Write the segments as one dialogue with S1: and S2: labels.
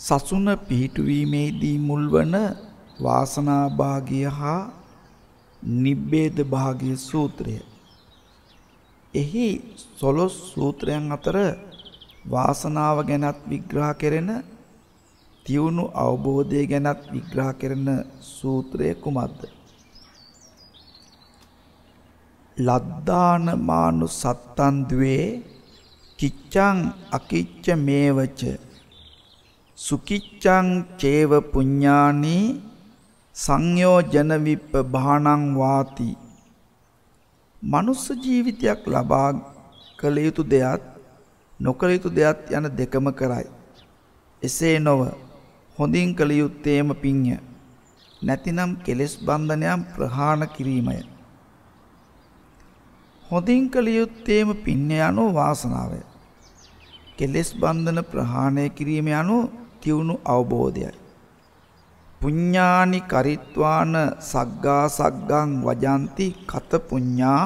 S1: සසුන පිහිටුවීමේදී මුල්වන වාසනාභාගය හා නිබ්බේද භාගය සූත්‍රය. එහි සොලොස් සූත්‍රයන් අතර වාසනාව ගැනත් විග්‍රහ කෙරෙන තියුණු අවබෝධය ගැනත් විග්‍රහ කරන සූත්‍රය කුමක්ද? ලද්දාන මානු සත්තන් ද්වේ කිච්ඡං අකිච්ච මේවච සුකිච්ඡං චේව පුඤ්ඤානි සංයෝජන විප්පභාණං වාති මනුස්ස ජීවිතයක් ලබා කළ යුතු දෙයත් නොකළ යුතු දෙයත් යන දෙකම කරයි එසේ නොව හොඳින් කළ යුත්තේම පිඤ්ඤ නැතිනම් කෙලෙස් බන්ධනයන් ප්‍රහාණ කිරීමය හොඳින් කළ යුත්තේම පිඤ්ඤ යනෝ වාසනාවය කෙලෙස් බන්ධන ප්‍රහාණය කිරීම යනු තියුණු අවබෝධයයි. පුඤ්ඤානි කරිත්වාන සග්ගා සග්ගං වජන්ති කත පුඤ්ඤා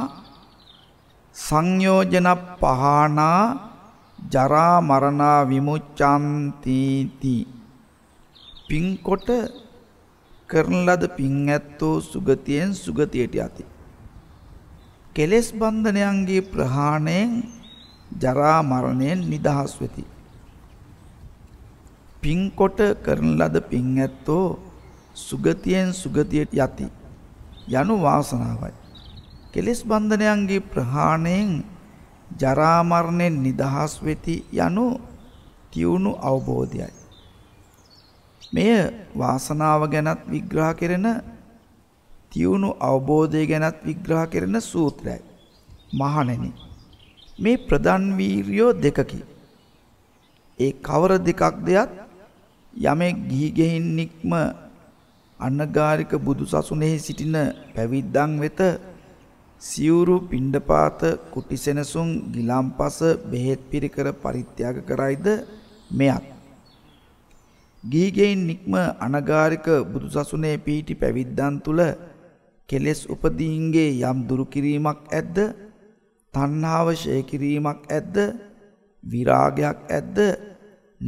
S1: සංයෝජන පහනා ජරා මරණා විමුච්ඡන්ති තී පින්කොට කරන ලද පින් ඇත්තෝ සුගතියෙන් සුගතියට යති. කෙලෙස් බන්ධනයන්ගේ ප්‍රහාණයෙන් ජරා මරණයෙන් නිදහස් වෙති. පින්කොට කරන ලද පින් ඇත්තෝ සුගතියෙන් සුගතියට යති යනු වාසනාවයි. කෙලෙස් බන්ධනයන්ගේ ප්‍රහාණයෙන් ජරා මරණයෙන් නිදහස් වෙති යනු තියුණු අවබෝධයයි. මෙය වාසනාව ගැනත් විග්‍රහ කරන තියුණු අවබෝධය ගැනත් විග්‍රහ කරන සූත්‍රයයි. මහණෙනි මේ ප්‍රධාන වීරියෝ දෙකකි. ඒ කවර දෙකක් දෙයත් යමෙක් ගිහි ගෙයින් නික්ම අනගාരിക බුදු සසුනේහි සිටින පැවිද්දන් වෙත සිවුරු පිණ්ඩපාත කුටිසෙනසුන් ගිලම්පස බෙහෙත් පිරිකර පරිත්‍යාග කරයිද මෙයත් ගීගෙයින් නික්ම අනගාരിക බුදුසසුනේ පිහිටි පැවිද්දන් තුල කෙලෙස් උපදීන්ගේ යම් දුරු කිරීමක් ඇද්ද තණ්හාව ශේ කිරීමක් ඇද්ද විරාගයක් ඇද්ද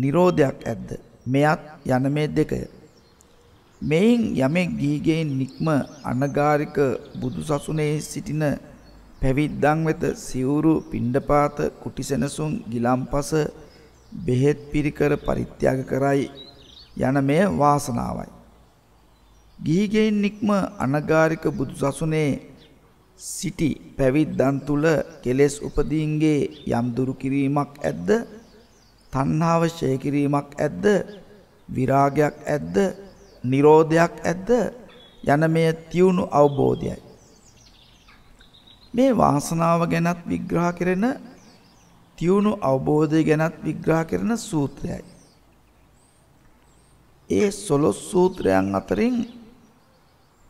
S1: නිරෝධයක් ඇද්ද මෙයත් යන මේ දෙකය. මෙයින් යමෙක් ගීගෙන් නික්ම අනගාരിക බුදුසසුනේ සිටින පැවිද්දන් වෙත සිවුරු පිණ්ඩපාත කුටිසෙනසුන් ගිලම්පස බෙහෙත් පිරිකර පරිත්‍යාග කරයි යන මෙය වාසනාවයි. ගීගෙන් නික්ම අනගාരിക බුදුසසුනේ සිටි පැවිද්දන් තුල කෙලෙස් උපදීන්ගේ යම් දුරු කිරීමක් ඇද්ද? තණ්හාව ඡය කිරීමක් ඇද්ද? විරාගයක් ඇද්ද? නිරෝධයක් ඇද්ද? යන මේ තියුණු අවබෝධයයි. මේ වාසනාව ගැනත් විග්‍රහ කරන තියුණු අවබෝධය ගැනත් විග්‍රහ කරන සූත්‍රයයි. ඒ සොළොස් සූත්‍රයන් අතරින්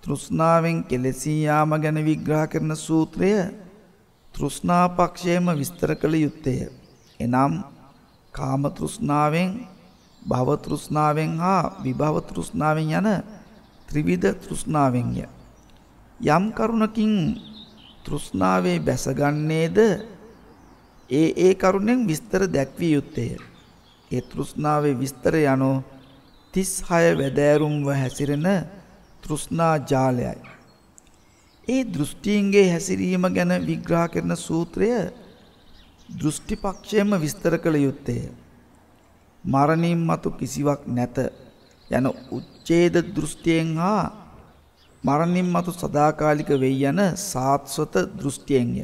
S1: තෘෂ්ණාවෙන් කෙලෙසී යාම ගැන විග්‍රහ කරන සූත්‍රය තෘෂ්ණා පක්ෂයේම විස්තර කළ යුත්තේ. එනම් කාම තෘෂ්ණාවෙන් භවතෘෂ්ණාවෙන් හා විභවතෘෂ්ණාවෙන් යන ත්‍රිවිධ තෘෂ්ණාවෙන්ය. යම් කරුණකින් තෘෂ්ණාවේ බැසගන්නේද ඒ ඒ කරුණෙන් විස්තර දැක්විය යුත්තේය. ඒ තෘෂ්ණාවේ විස්තර යනු තිස් හය වැදෑරුම්ව හැසිරෙන තෘෂ්ණා ජාලයයි. ඒ දෘෂ්ටීන්ගේ හැසිරීම ගැන විග්‍රහ කරන සූත්‍රය දෘෂ්ටිපක්ෂයම විස්තර කළ යුත්තේය. මරණින් මතු කිසිවක් නැත යන උච්ඡේද දෘෂ්ටියෙන් හා මරණින් මතු සදාකාලික වෙයි යන සාත්වත දෘෂ්ටියෙන්ය.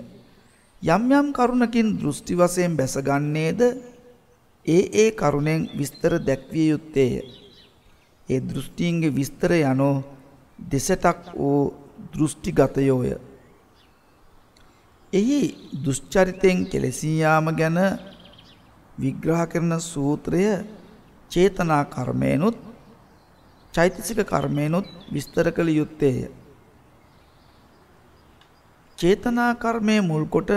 S1: යම් යම් කරුණකින් දෘෂ්ටි වශයෙන් බැසගන්නේද ඒ ඒ කරුණෙන් විස්තර දැක්විය යුත්තේය. ඒ දෘෂ්ටියන්ගේ විස්තර යනෝ දෙසටක් වූ දෘෂ්ටිගතයෝය. එහි දුෂ්චරිතයෙන් කෙලෙසී යාම ගැන විග්‍රහ කරන සූත්‍රය චේතනා කර්මයනුත් චෛතසික කර්මයනුත් විස්තර කළ යුත්තේය. චේතනා කර්මය මුල්කොට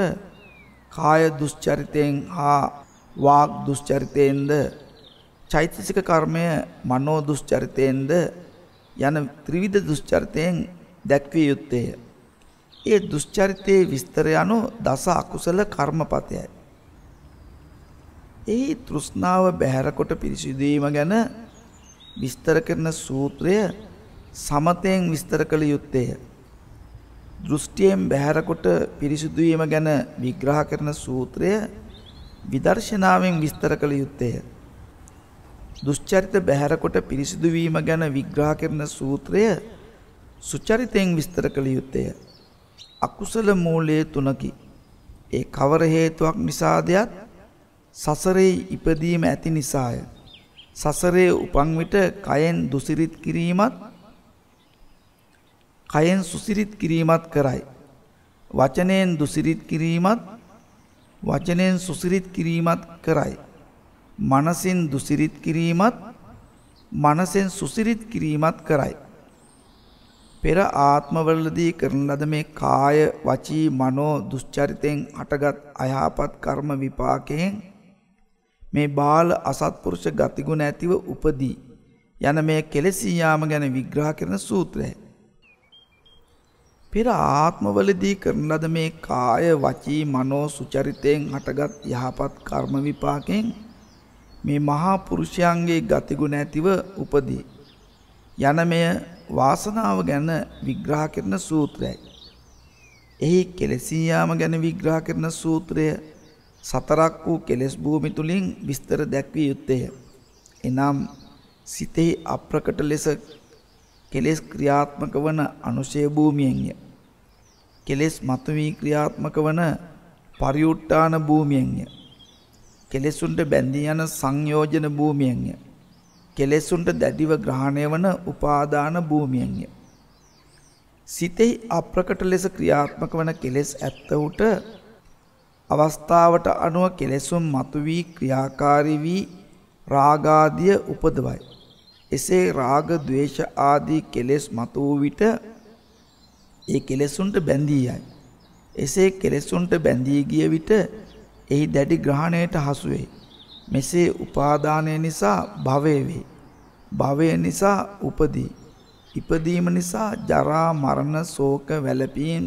S1: කාය දුස්චරිතයෙන් හා වාග් දුස්චරිතයෙන්ද චෛතසික කර්මය මනෝ දුස්චරිතයෙන්ද යන ත්‍රිවිධ දුස්චරිතයෙන් දැක්විය යුත්තේය. ඒ දුස්චරිතයේ විස්තර යනු දස අකුසල කර්මපතයයි. එහි තෘෂ්ණාව බැහැරකොට පිරිසිදුවීම ගැන විස්තර කරන සූත්‍රය සමතයෙන් විස්තර කළ යුත්තේ. දෘෂ්ටියෙන් බැහැරකොට පිරිසිදුවීම ගැන විග්‍රහ කරන සූත්‍රය විදර්ශනාවෙන් විස්තර කළ යුත්තේ. දුෂ්චරිත බැහැරකොට පිරිසිදුවීම ගැන විග්‍රහ කරන සූත්‍රය සුචරිතයෙන් විස්තර කළ යුත්තේ. අකුසල මූලයේ තුනකි. ඒ කවර හේතුවක් නිසාදයක් සසරේ ඉපදීම ඇති නිසාය. සසරේ උපන් විට කයෙන් දුසිරිත් කිරීමත් කයෙන් සුසිරිත් කිරීමත් කරයි. වචනයෙන් දුසිරිත් කිරීමත් වචනයෙන් සුසිරිත් කිරීමත් කරයි. මනසින් දුසිරිත් කිරීමත් මනසෙන් සුසිරිත් කිරීමත් කරයි. පෙර ආත්මවලදී කරන ලද මේ කාය වචී මනෝ දුස්චරිතෙන් හටගත් අයහපත් කර්ම විපාකයෙන් මේ බාල අසත්පුරුෂ ගතිගුණ ඇතිව උපදී. යන මේ කෙලෙසීයාම ගැන විග්‍රහ කරන සූත්‍රය. පෙර ආත්මවලදී කරන ලද මේ කාය වචී මනෝ සුචරිතයෙන් හටගත් යහපත් කර්ම විපාකෙන් මේ මහා පුරුෂයන්ගේ ගතිගුණ ඇතිව උපදී. යන මෙය වාසනාව ගැන විග්‍රහ කරන සූත්‍රයයි. එහි කෙලෙසීයාම ගැන විග්‍රහ කරන සූත්‍රය සතරක් වූ කෙලෙස් භූමි තුලින් විස්තර දැක්විය යුත්තේය. එනම් සිතෙහි අප්‍රකට ලෙස කෙලෙස් ක්‍රියාත්මක වන අනුශය භූමියෙන්ය. කෙලෙස් මතුවී ක්‍රියාත්මක වන පරිඋට්ටාන භූමියෙන්ය. කෙලෙසුන්ට බැඳී යන සංයෝජන භූමියෙන්ය. කෙලෙසුන්ට දැඩිව ග්‍රහණය වන උපාදාන භූමියෙන්ය. සිතෙහි අප්‍රකට ලෙස ක්‍රියාත්මක වන කෙලෙස් ඇත්තහුට අවස්ථාවට අනුව කෙලෙසුම් මතුවී ක්‍රියාකාරී වී රාගාදිය උපදවයි. එසේ රාග, ద్వේෂ ආදී කෙලෙස් මතු වූ විට ඒ කෙලෙසුන්ට බැඳී යයි. එසේ කෙලෙසුන්ට බැඳී ගිය විට එහි දැඩි ග්‍රහණයට හසු වෙයි. මෙසේ උපාදානය නිසා භවය වේ. භවය නිසා උපදී. ඉපදීම නිසා ජරා මරණ ශෝක වැළපීම්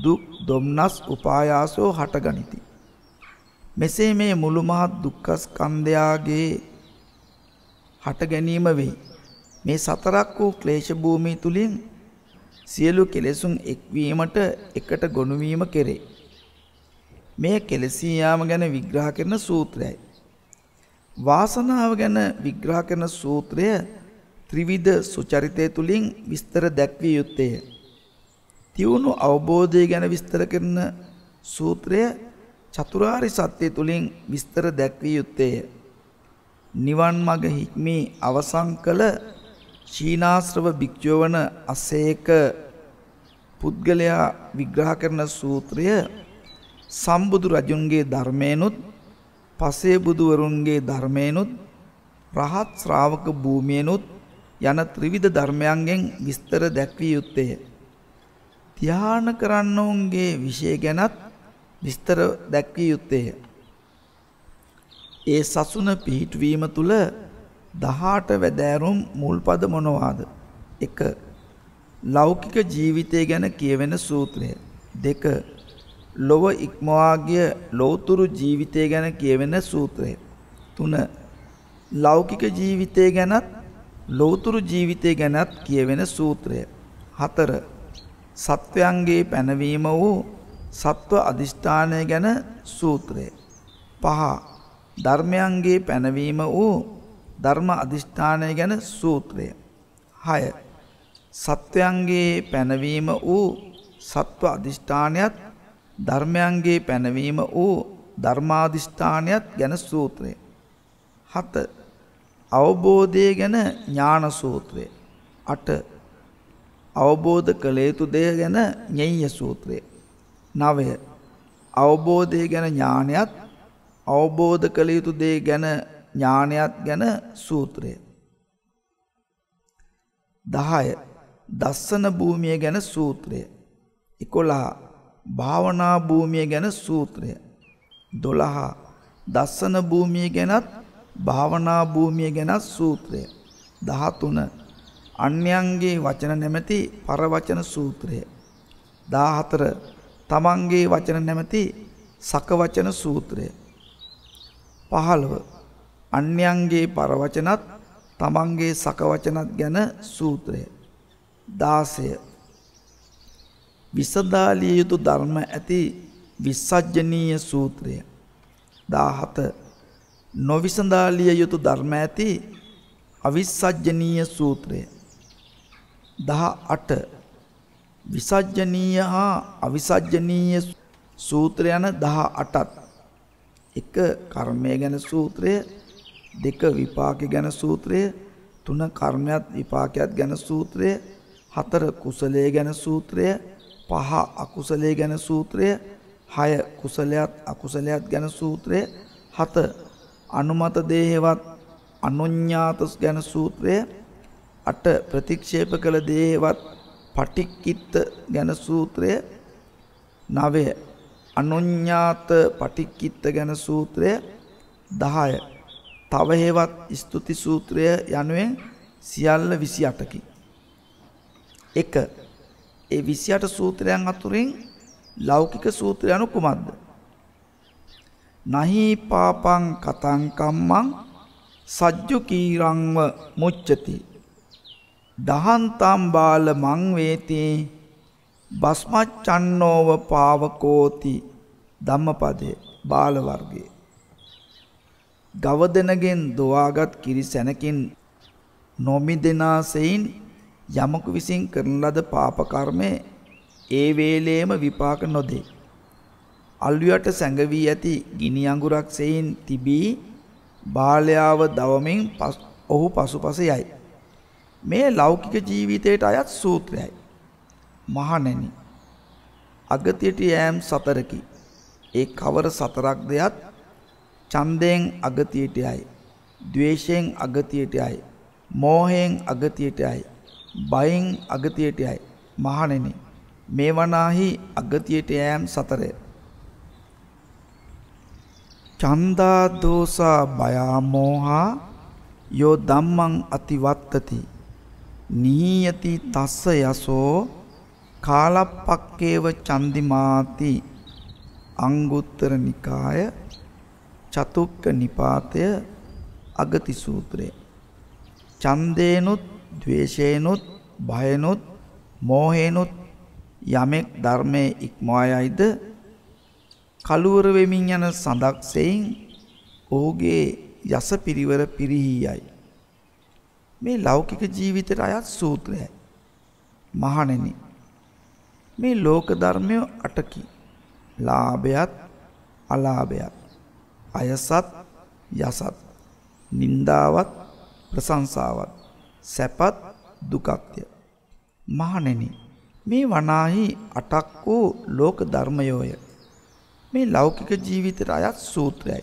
S1: දුක් දුම්නස් උපායාසෝ හටගනිති. මෙසේ මේ මුළු මහත් දුක්ඛස්කන්ධයාගේ හට ගැනීම වෙයි. මේ සතරක් වූ ක්ලේශ භූමිය තුලින් සියලු කෙලෙසුන් එක්වීමට එකට ගොනුවීම කෙරේ. මේ කෙලසී යාම ගැන විග්‍රහ කරන සූත්‍රයයි. වාසනාව ගැන විග්‍රහ කරන සූත්‍රය ත්‍රිවිධ සුචරිතය තුලින් විස්තර දැක්විය යුත්තේ. තියුණු අවබෝධය ගැන විස්තර කරන සූත්‍රය චතුරාරි සත්‍යය තුළින් විස්තර දැක්විය යුත්තේය. නිවන් මඟ හික්මී අවසං කළ ශීනාශ්‍රව භික්‍ෂෝවන අසේක පුද්ගලයා විග්‍රහ කරන සූත්‍රය සම්බුදු රජුන්ගේ ධර්මයනුත් පසේ බුදුවරුන්ගේ ධර්මයනුත් රහත් ශ්‍රාවක භූමියනුත් යන ත්‍රිවිධ ධර්මයන්ගෙන් විස්තර දැක්විය යුත්තේ. ධ්‍යාන කරන්නවුන්ගේ විෂය ගැනත් විස්තර දැක්විය යුත්තේය. ඒ සසුන පිහිටවීම තුළ දහාට වැදෑරුම් මුල්පද මොනවාද. එක ලෞකික ජීවිතය ගැන කියවෙන සූත්‍රය. දෙක ලොව ඉක්මවාගිය ලෝතුරු ජීවිතය ගැන කියවෙන සූත්‍රය. තුන ලෞකික ජීවිතය ගැනත් ලෝතුරු ජීවිතය ගැනත් කියවෙන සූත්‍රය. හතර සත්වයන්ගේ පැනවීම වූ සත්ව අධිෂ්ඨානය ගැන සූත්‍රය. පහ ධර්මයන්ගේ පැනවීම වූ ධර්ම අධිෂ්ඨානය ගැන සූත්‍රය. හය සත්වයන්ගේ පැනවීම වූ සත්ව අධිෂ්ඨානයත් ධර්මයන්ගේ පැනවීම වූ ධර්මාධිෂ්ඨානයත් ගැන සූත්‍රය. හත අවබෝධය ගැන ඥාන සූත්‍රය. අට අවබෝධ කළ යුතු දෙය ගැන ඤෙය්‍ය සූත්‍රය. 9. අවබෝධය ගැන ඥානයත් අවබෝධ කළ යුතු දේ ගැන ඥානයත් ගැන සූත්‍රය. 10. දස්සන භූමිය ගැන සූත්‍රය. 11. භාවනා භූමිය ගැන සූත්‍රය. 12. දස්සන භූමිය ගැනත් භාවනා භූමිය ගැනත් සූත්‍රය. 13. අන්‍යයන්ගේ වචන නැමැති පරවචන සූත්‍රය. 14 තමන්ගේ වචන නැමැති සකවචන සූත්‍රය. 15 අන්‍යයන්ගේ පරවචනත් තමන්ගේ සකවචනත් ගැන සූත්‍රය. 16 විසදාලිය යුතු ධර්ම ඇති විසජ්ජනීය සූත්‍රය. 17 නොවිසඳාලිය යුතු ධර්ම ඇති අවිසජ්ජනීය සූත්‍රය. 18 විසජ්ජනීය හා අවිසජ්ජනීය සූත්‍ර යන 18ත් එක කර්මය ගැන සූත්‍රය දෙක විපාක ගැන සූත්‍රය තුන කර්මයක් විපාකයක් ගැන සූත්‍රය හතර කුසලයේ ගැන සූත්‍රය පහ අකුසලයේ ගැන සූත්‍රය හය කුසලයක් අකුසලයක් ගැන සූත්‍රය හත අනුමත දේහෙවත් අනුඤ්ඤාතස් ගැන සූත්‍රය අට ප්‍රතික්ෂේප කළ දේවත් පටික්කිත්ත ගැන සූත්‍රය නවය අනුඤ්ඤාත පටික්කිත්ත ගැන සූත්‍රය 10 තව හේවත් ස්තුති සූත්‍රය යනුවෙන් සියල්ල 28කි 1 ඒ 28 සූත්‍රයන් අතුරින් ලෞකික සූත්‍රය anu කුමක්ද නහි පාපං කතං කම්මං සජ්ජු කීරංව මුච්චති දහන්තම් බාල මං වේති බස්මච්ඡන්නෝව පාවකෝති ධම්මපදයේ බාල වර්ගයේ ගවදෙනගෙන් දොවාගත් කිරි සැනකින් නොමිදෙනාසෙයින් යමකු විසින් කරන ලද පාප කර්මයේ ඒ වේලේම විපාක නොදේ. අල්වියට සැඟවී ඇති ගිනි අඟුරක් සෙයින් තිබී බාලයාව දවමින් ඔහු පසුපස යයි. මේ ලෞකික ජීවිතයට අයත් සූත්‍රයයි. මහණෙනි. අගතියට යෑම් සතරකි. ඒ කවර සතරක් දෙයත් ඡන්දයෙන් අගතියට යයි. ద్వේෂයෙන් අගතියට යයි. මෝහයෙන් අගතියට යයි. බයෙන් අගතියට යයි. මහණෙනි. මේ වනාහි අගතියට යෑම් සතරය. චන්දා දෝසා බයා මෝහා යෝ ධම්මං අතිවත්තති නීයති තස්ස යසෝ කාලප්පක්කේව චන්දිමාති අංගුත්තර නිකාය චතුක්ක නිපාතය අගති සූත්‍රය ඡන්දේනොත් ද්වේෂේනොත් භයනොත් මෝහේනොත් යමෙක් ධර්මයේ ඉක්මවායයිද කලවර වෙමින් යන සඳක්සෙයින් ඔහුගේ යස පිරිවර පිරිහියයි මේ ලෞකික ජීවිතයට අයත් සූත්‍රයයි. මහණෙනි මේ ලෝක ධර්මය අටකි. ලාභයත් අලාභයත් අයසත් යසත් නින්දාවත් ප්‍රශංසාවත් සැපත් දුකක්ය. මහණෙනි මේ වනාහි අටක් වූ ලෝක ධර්මයෝය. මේ ලෞකික ජීවිතයට අයත් සූත්‍රයයි.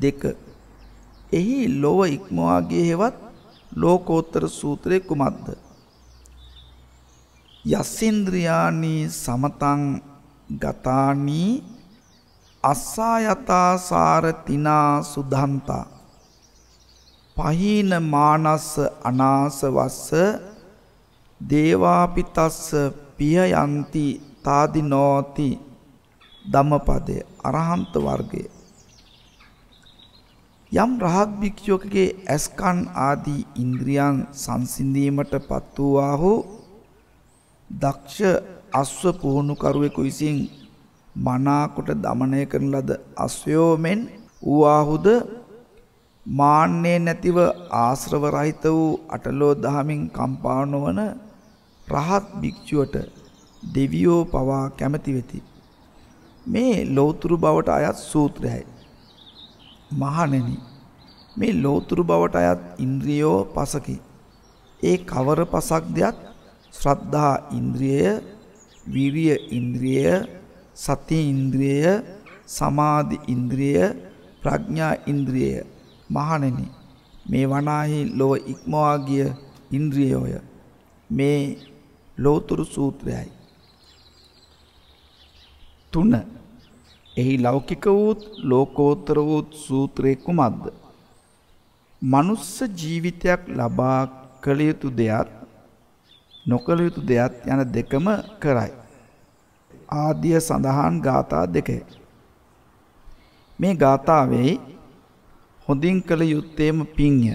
S1: දෙක එහි ලොව ඉක්මවාගේ හෙවත් ලෝකෝත්තර සූත්‍රය කුමක්ද? යස්සින්ද්‍රියානී සමතං ගතානී අස්සායතා සාරතිනා සුද්ධන්තා පහීන මානස්ස අනාසවස්ස දේවාපිතස්ස පිය යන්ති තාදිනෝති ධම්මපදය අරහන්ත වර්ගයේ යම් රහත් භික්ෂුවකගේ ඇස්කන් ආදී ඉන්ද්‍රියන් සංසිඳීමට පත් වූවා හෝ දක්ෂ අස්ව පුහුණුකරුවෙකු විසින් මනාකොට දමනය කරන ලද අස්වයෝ මෙන් ඌආහුද මාන්නේ නැතිව ආශ්‍රව රහිත වූ අටලෝ දහමින් කම්පා නොවන රහත් භික්ෂුවට දෙවියෝ පවා කැමති වෙති. මේ ලෞතුරු බවට අයත් සූත්‍රයයි. මහණෙනි මේ ලෝතුරු බවට අයත් ඉන්ද්‍රියෝ පසකි. ඒ කවර පසක්දයක් ශ්‍රද්ධා ඉන්ද්‍රියය, විරිය ඉන්ද්‍රියය, සති ඉන්ද්‍රියය, සමාධි ඉන්ද්‍රියය, ප්‍රඥා ඉන්ද්‍රියය. මහණෙනි මේ වනාහි ලොව ඉක්මවා ගිය ඉන්ද්‍රියෝය. මේ ලෝතුරු සූත්‍රයයි. 3 එහි ලෞකික වූත් ලෝකෝත්තර වූත් සූත්‍රය කුමක්ද? මනුස්ස ජීවිතයක් ලබා කළ යුතු දෙයත් නොකළ යුතු දෙයත් යන දෙකම කරයි. ආදිය සඳහන් ගාථා දෙකේ. මේ ගාථාවේ හොඳින් කළ යුත්තේම පින්ය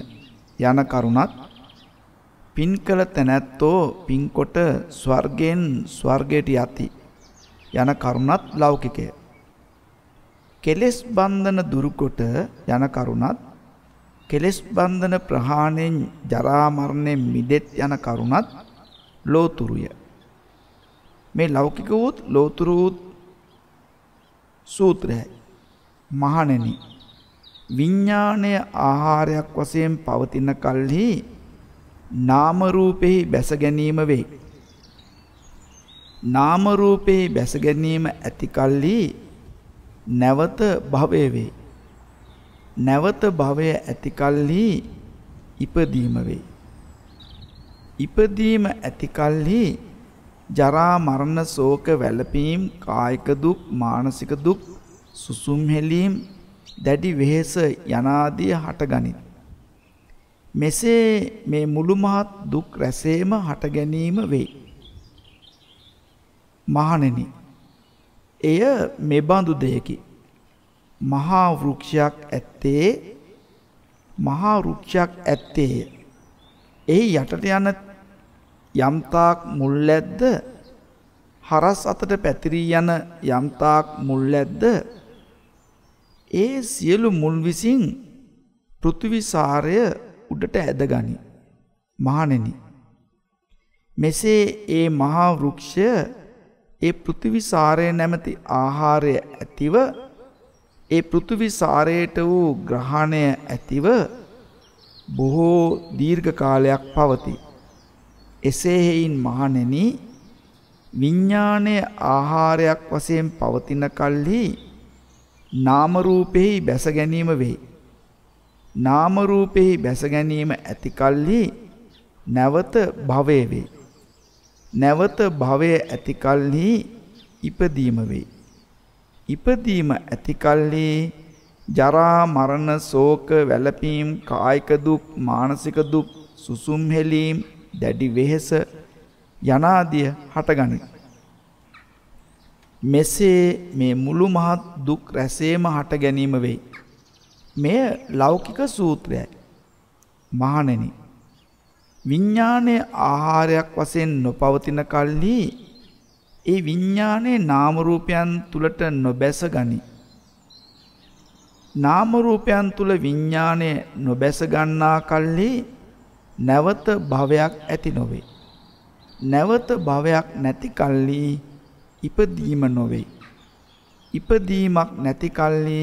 S1: යන කරුණත් පින් කළ තැනැත්තෝ පින්කොට ස්වර්ගයෙන් ස්වර්ගයට යති යන කරුණත් ලෞකිකය. කෙලෙස් බන්ධන දුරුකොට යන කරුණත් කෙලෙස් බන්ධන ප්‍රහාණයෙන් ජරා මරණයෙන් මිදෙත් යන කරුණත් ලෝතුරුය මේ ලෞකික වූත් ලෝතුරු වූත් සූත්‍රයයි මහණෙනි විඥාණය ආහාරයක් වශයෙන් පවතින කල්හි නාම රූපෙහි බැස ගැනීම වේ නාම රූපෙහි බැස ගැනීම ඇති කල්හි නැවත භවය වේ. නැවත භවය ඇතිකල්හි ඉපදීම වේ. ඉපදීම ඇතිකල්හි ජරා මරණ ශෝක වැළපීම් කායික දුක් මානසික දුක් සුසුම් හෙලීම් දැඩි වෙහෙස යනාදී හටගනිත් මෙසේ මේ මුළු මහත් දුක් රැසේම හට ගැනීම වේ මහණෙනි එය මෙබඳු දෙයකි. මහා වෘක්ෂයක් ඇත්තේ මහා වෘක්ෂයක් ඇත්තේ. එහි යටට යන යම්තාක් මුල් ඇද්ද හරස් අතට පැතිරී යන යම්තාක් මුල් ඇද්ද ඒ සියලු මුල් විසින් පෘථිවිසාරය උඩට ඇදගනි. මහණෙනි මෙසේ ඒ මහා වෘක්ෂය ඒ පෘතිවිසාරය නැමැති ආහාරය ඇතිව ඒ පෘතිවිසාරයට වූ ග්‍රහණය ඇතිව බොහෝ දීර්ඝ කාලයක් පවති. එසේ හේයින් මහණෙනි විඥානයේ ආහාරයක් වශයෙන් පවතින කල්හි නාම රූපෙහි බැස ගැනීම වෙයි. නාම රූපෙහි බැස ගැනීම ඇති කල්හි නැවත භවයේ වෙයි. නැවත භවය ඇති කල්හි ඉපදීම වේ. ඉපදීම ඇති කල්හි ජරා මරණ ශෝක වැළපීම් කායික දුක් මානසික දුක් සුසුම් හෙලීම් දැඩි වෙහෙස යනාදිය හටගනී. මෙසේ මේ මුළු මහත් දුක් රැසේම හට ගැනීම වෙයි. මෙය ලෞකික සූත්‍රයයි. මහණෙනි විඤ්ඥානය ආහාරයක් වසයෙන් නොපවතින කල්ලි ඒ විඤ්ඥානයේ නාමරූපයන් තුළට නොබැස ගනි. නාමරූපයන් තුළ විඤ්ඥානය නොබැස ගන්නා කල්ලි නැවත භවයක් ඇති නොවේ. නැවත භවයක් නැති කල්ලි ඉපදීම නොවේ. ඉපදීමක් නැති කල්ලි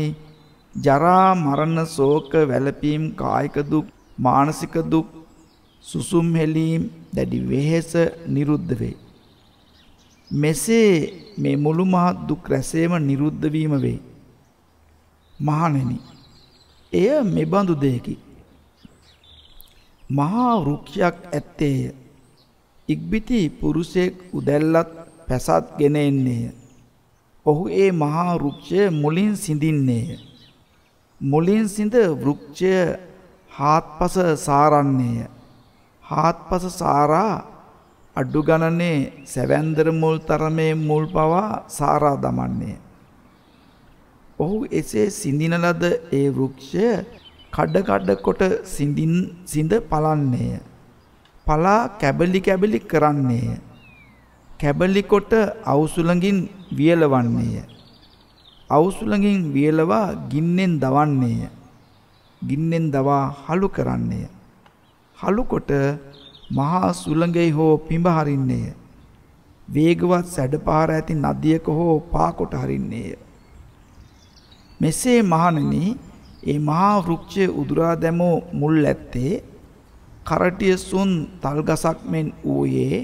S1: ජරා මරණ සෝක වැළපීම් කායික දුක් මානසික දුක් සුසුම් හෙලීම් දැඩි වෙහෙස නිරුද්ධ වේ. මෙසේ මේ මුළු මහත් දුක් රැසේම නිරුද්ධ වීම වේ. මහණෙනි, එය මෙබඳු දෙයකි. මහා වෘක්ෂයක් ඇත්තේය. ඉක්බිති පුරුෂයෙක් උදැල්ලත් පැසත් ගෙන එන්නේය. ඔහු ඒ මහා වෘක්ෂය මුලින් සිඳින්නේය. මුලින් සිඳ වෘක්ෂය හාත්පස සාරන්නේය. හාත්පස සාරා අඩු ගණනේ සැවැන්දර මුල් තරමේ මුල් පවා සාරා දමන්නේ. ඔහු එසේ සිඳින ලද ඒ වෘක්ෂය කඩ කඩ කොට සිඳින් සිඳ පලන්නේය. පලා කැබලි කැබලි කරන්නේය. කැබලි කොට අවුසුලඟින් වියලවන්නේය. අවුසුලඟින් වියලවා ගින්නෙන් දවන්නේය. ගින්නෙන් දවා හලු කරන්නේය. හලුකොට මහා සුළඟෙහි හෝ පිඹ හරින්නේය. වේගවත් සැඩපාර ඇති නදියක හෝ පාකොට හරින්නේය. මෙසේ මහණෙනි, ඒ මහා වෘක්ෂයේ උදුරා දැමූ මුල් ඇත්තේ කරටිය සුන් තල්ගසක් මෙන් ඌයේ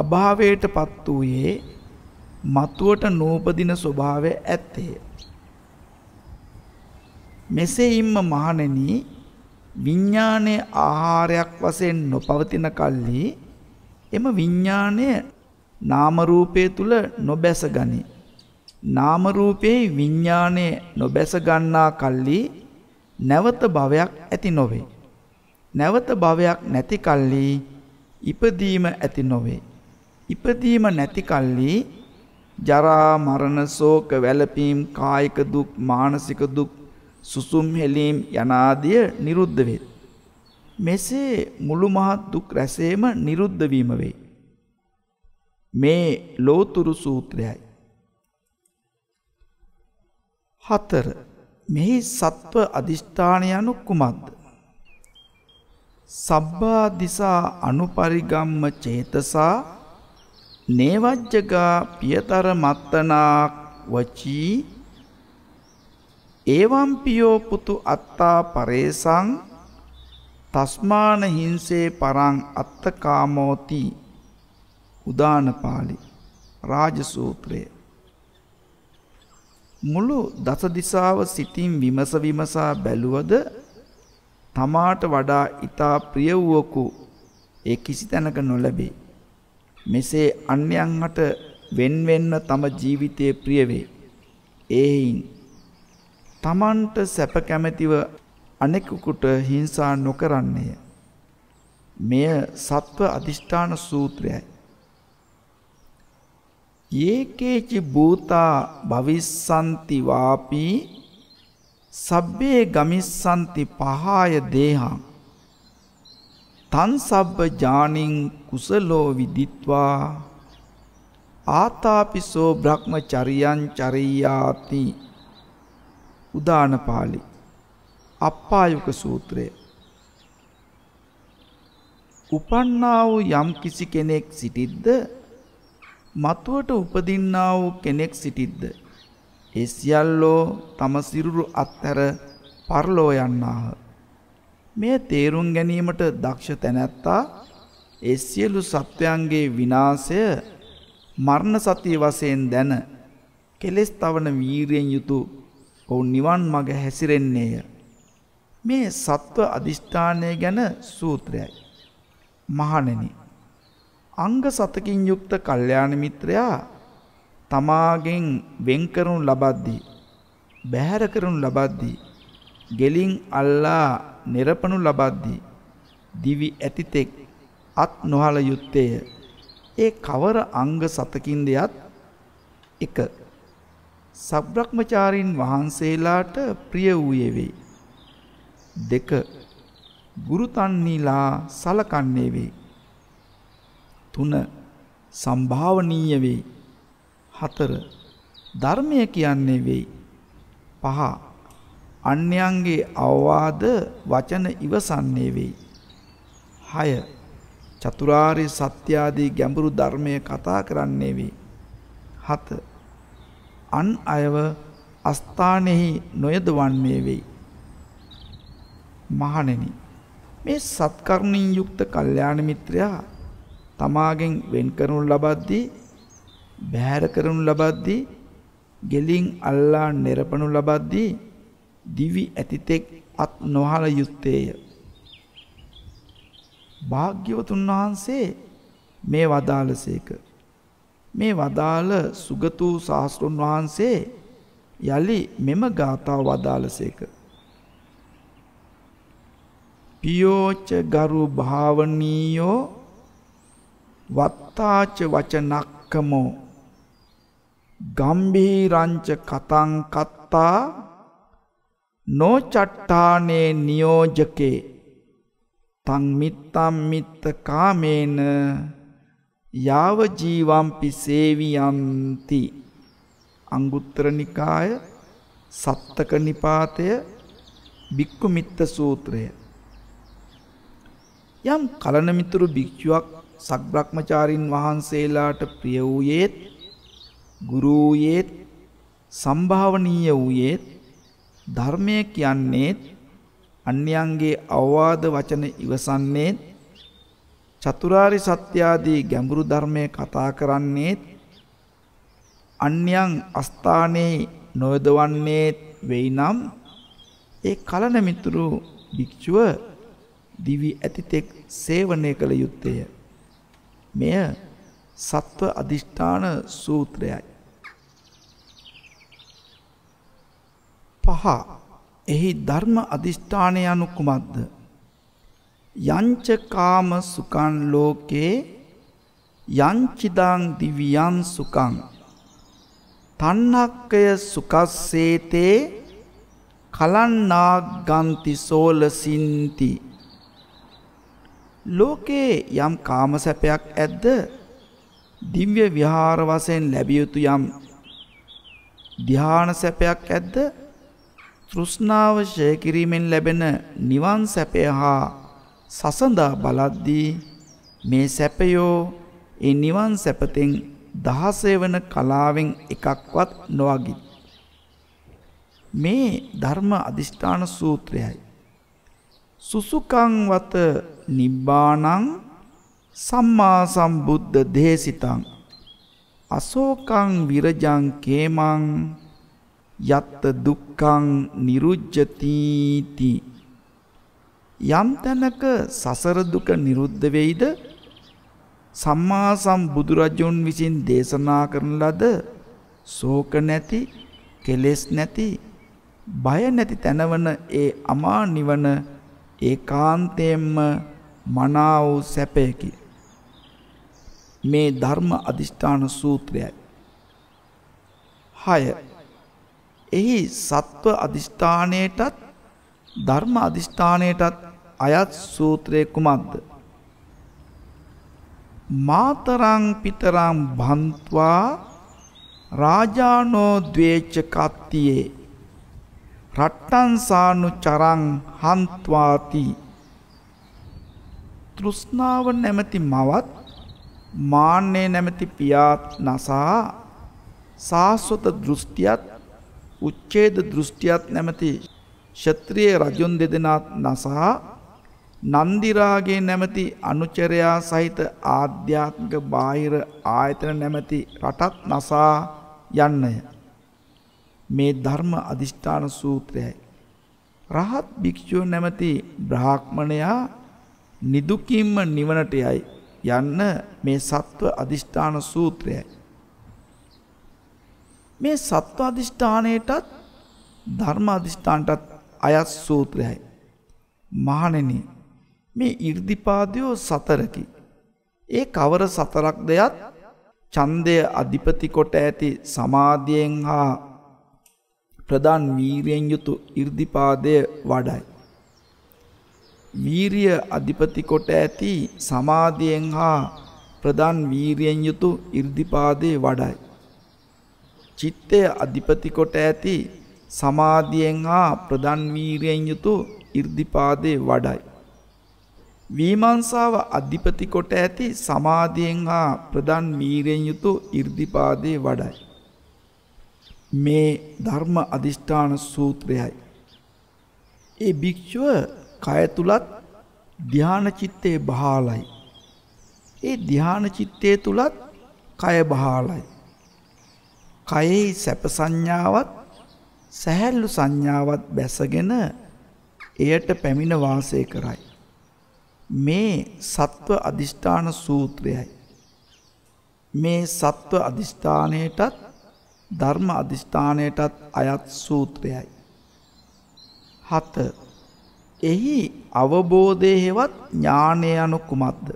S1: අභාවයට පත් වූයේ මතුවට නූපදින ස්වභාවය ඇත්තේ. මෙසේයින්ම මහණෙනි විඥානයේ ආහාරයක් වශයෙන් නොපවතින කල්හි එම විඥානය නාම රූපයේ තුල නොබැස ගනී. නාම රූපයේ විඥානයේ නොබැස ගන්නා කල්හි නැවත භවයක් ඇති නොවේ. නැවත භවයක් නැති කල්හි ඉපදීම ඇති නොවේ. ඉපදීම නැති කල්හි ජරා මරණ ශෝක වැළපීම් කායික දුක් මානසික දුක් සුසුම් හෙලීම් යනාදිය නිරුද්ධ වේ. මෙසේ මුළු මහත් දුක් රැසේම නිරුද්ධ වීම වේ. මේ ලෝතුරු සූත්‍රයයි. හතර මෙහි සත්ව අධිෂ්ඨානයනු කුමක්ද. සබ්බා දිසා අනුපරිගම්ම චේතසා නේවජ්ජගා පියතර මත්තනාක් වචී ඒවම් පියෝ පුතු අත්තා පරේසං තස්මාන හිංසේ පරං අත්තකාමෝති උදානපාලි රාජසූත්‍රය මුළු දසදිසාව සිතින් විමස විමසා බැලුවද තමාට වඩා ඊතා ප්‍රිය වූවකු ඒ කිසි තැනක නොලැබේ මෙසේ අන්‍යයන් හට වෙන්වෙන්න තම ජීවිතයේ ප්‍රිය වේ ඒයින් තමන්ට සැප කැමැතිව අනෙකුකුට හිංසා නොකරන්නේය. මෙය සත්ව අධිෂ්ඨාන සූත්‍රයයි. ඒකේචි භූතා භවිස්සන්ති වාපී සබ්බේ ගමිස්සන්ති පහාය දේහං තන් සබ්බ ජානින් කුසලෝ විදිත්වා ආතාපිසෝ බ්‍රහ්මචරියං චරියාති උදානපාලි අප්පායුක සූත්‍රය උපන්නා වූ යම් කිසි කෙනෙක් සිටිද්ද මතුවට උපදින්නා වූ කෙනෙක් සිටිද්ද ඒ සියල්ලෝ තම සිරුරු අත්හැර පරලෝ යන්නාහ මෙය තේරුම් ගැනීමට දක්ෂ තැනැත්තා ඒ සියලු සත්වයන්ගේ විනාශය මරණ සතිය වශයෙන් දැන කෙලෙස් තවන වීරයෙන් යුතු ඔවුන් නිවන් මඟ හැසිරෙන්නේය. මේ සත්ව අධිෂ්ඨානය ගැන සූත්‍රයයි. මහණෙනි. අංග සතකින් යුක්ත කල්යාණ මිත්‍රයා තමාගෙන් වෙන් කරනු ලබද්දී බැහැර කරනු ලබද්දී ගෙලින් අල්ලා නිරපනු ලබද්දී දිවි ඇතිතෙක් අත් නොහල යුත්තේය ඒ කවර අංග සතකින්දයත් 1 සබ්‍රක්‍මචාරීන් වහන්සේලාට ප්‍රිය වූයේ වෙයි. දෙක ගුරුතන්නීලා සලකන්නේ වෙයි. තුන සම්භාවනීය වෙයි. හතර ධර්මය කියන්නේ වෙයි. පහ අන්‍යයන්ගේ අවවාද වචන ඉවසන්නේ වෙයි. හය චතුරාර්ය සත්‍ය ආදී ගැඹුරු ධර්මයේ කතා කරන්නේ වෙයි. හත අන් අයව අස්ථානෙහි නොයදවන්නේ වෙයි. මහණෙනි මේ සත්කරුණින් යුක්ත කල්යාණ මිත්‍රයා තමාගෙන් වෙන් කරනු ලබද්දී බෑර කරනු ලබද්දී ගෙලින් අල්ලා නිරපණු ලබද්දී දිවි ඇතිතෙක් අත් නොහල යුත්තේය. භාග්‍යවතුන් වහන්සේ මේ වදාළසේක. මේ වදාළ සුගතූ ශාස්තෘන් වහන්සේ යළි මෙම ගාථාව වදාළසේක. පියෝච ගරු භාවනීයෝ වත්තාච වචනක්කමෝ ගම්භීරංච කතං කත්තා නොචට්ටානේ නියෝජකේ තං මිත්තම් මිත්ත කාමේන යාව ජීවම්පි සේවියන්ති අංගුත්තර නිකාය සත්තක නිපාතය බික්කු මිත්ත සූත්‍රය යම් කලනමිතුරු භික්ෂුවක් සක්බ්‍රහ්මචාරින් වහන්සේලාට ප්‍රිය වූයේත් ගුරු වූයේත් සම්භාවනීය වූයේත් ධර්මය කියන්නේත් අන්‍යයන්ගේ අවවාද වචන ඉවසන්නේත් චතුරාරි සත්‍යාදී ගැඹුරු ධර්මය කතා කරන්නේත් අන්‍යං අස්ථානයේ නොයදවන්නේත් වෙයි නම් ඒ කලන මිතුරු භික්ෂුව දිවි ඇතිතෙක් සේවනය කළ යුත්තේය. මෙය සත්ව අධිෂ්ඨාන සූත්‍රයයි. පහ එහි ධර්ම අධිෂ්ඨානය අනුකුමක්ද යංචකාම සුකන් ලෝකේ යංචිදං දිවියන් සුකං තන්නක්කය සුකස්සේතේ කලන්නා ගන්ති සෝලසින්ති ලෝකේ යම් කාම සැපයක් ඇද්ද දිව්‍ය විහාර වශයෙන් ලැබිය යුතු යම් ධ්‍යාන සැපයක් ඇද්ද තෘෂ්ණාව ශය කිරීමෙන් ලැබෙන නිවන් සැපය හා සසඳා බලද්දී මේ සැපයෝ ඒ නිවන් සැපතෙන් දහසේ වන කලාවෙන් එකක්වත් නොවගිත්. මේ ධර්ම අධිෂ්ඨාන සූත්‍රයයි. සුසුකංවත නිබ්බානං සම්මා සම්බුද්ධ දේසිතං අසෝකං විරජං කේමං යත්ත දුක්කං නිරුජ්ජතීතිී යම් තැනක සසර දුක නිරුද්ධ වෙයිද සම්මා සම්බුදුරජුන් විසින් දේශනා කරන ලද ශෝක නැති කෙලෙස් නැති බය නැති තැනවන ඒ අමා නිවන ඒකාන්තයෙන්ම මනාව සැපයකි මේ ධර්ම අධිෂ්ඨාන සූත්‍රයයි 6 එහි සත්ව අධිෂ්ඨානයටත් ධර්ම අධිෂ්ඨානයටත් අයත් සූත්‍රය කුමක්ද. මාතරං පිතරම් බන්ත්වා රාජානෝ දවේච්ච කත්තියේ රට්ටන්සානු චරං හන්ත්වාති තෘෂ්ණාව නැමැති මවත් මාන්නේ නැමැති පියාත් නසා සාස්වත දෘෂ්ටියත් උච්චේද දෘෂ්ටියත් නැමැති ශත්‍රිය රජුන් දෙදෙනත් නසා නන්දිරාගේ නැමැති අනුචරයා සහිත ආධ්‍යාත්මික බාහිර ආයතන නැමැති රටත් නසා යන්නය. මේ ධර්ම අධිෂ්ඨාන සූත්‍රයයි. රහත් භික්‍ෂුව නැමැති බ්‍රාහ්මණයා නිදුකින්ම නිවනට යයි යන්න මේ සත්ව අධිෂ්ඨාන සූත්‍රයයි. මේ සත්ව අධිෂ්ඨානයටත් ධර්ම අධිෂ්ඨානටත් අයත් සූත්‍රයයි. මහණෙනි මේ ඉර්ධිපාදයෝ සතරකි. ඒ කවර සතරක් දෙයත් චන්දය අධිපතිකොට ඇති සමාධියෙන් හා ප්‍රධාන් වීරයෙන් යුතු ඉර්ධිපාදය වඩයි. වීරිය අධිපතිකොට ඇති සමාධියෙන් හා ප්‍රධාන් වීරියෙන් යුතු ඉර්ධිපාදය වඩයි. චිත්තය අධිපතිකොට ඇති සමාධියෙන් හා ප්‍රධන් වීරයෙන් යුතු ඉර්ධිපාදය වඩයි. වීමංසාව අධිපති කොට ඇති සමාධියෙන් හා ප්‍රධාන මීරෙන් යුතු 이르දිපාදේ වඩයි. මේ ධර්ම අදිෂ්ඨාන සූත්‍රයයි. ඒ භික්ෂුව කය තුලත් ධාන චිත්තේ බහාලයි. ඒ ධාන චිත්තේ තුලත් කය බහාලයි. කයෙහි සැප සංඥාවත් සැහැල්ලු සංඥාවත් බැසගෙන එයට පැමිණ වාසය කරයි. මේ සත්ව අධිෂ්ඨාන සූත්‍රයයි. මේ සත්ව අධිෂ්ඨානයටත් ධර්ම අධිෂ්ඨානයටත් අයත් සූත්‍රයයි. හත එහි අවබෝධය හෙවත් ඥානය අනු කුමක්ද.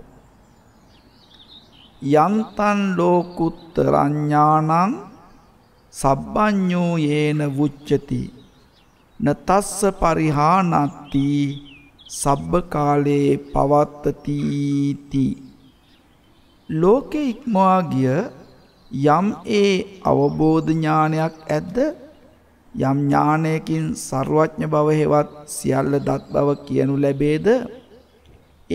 S1: යන්තන් ලෝකුත්තරඥානං සබ්බඥූ යේන වුච්චති නතස්ස පරිහානත්තිී සබ්බ කාලයේ පවත්තතිති ලෝකෙ ඉක්මවා ගිය යම් ඒ අවබෝධ ඥානයක් ඇද්ද යම් ඥානයකින් ਸਰුවඥ බව හෙවත් සියල්ල දත් බව කියනු ලැබේද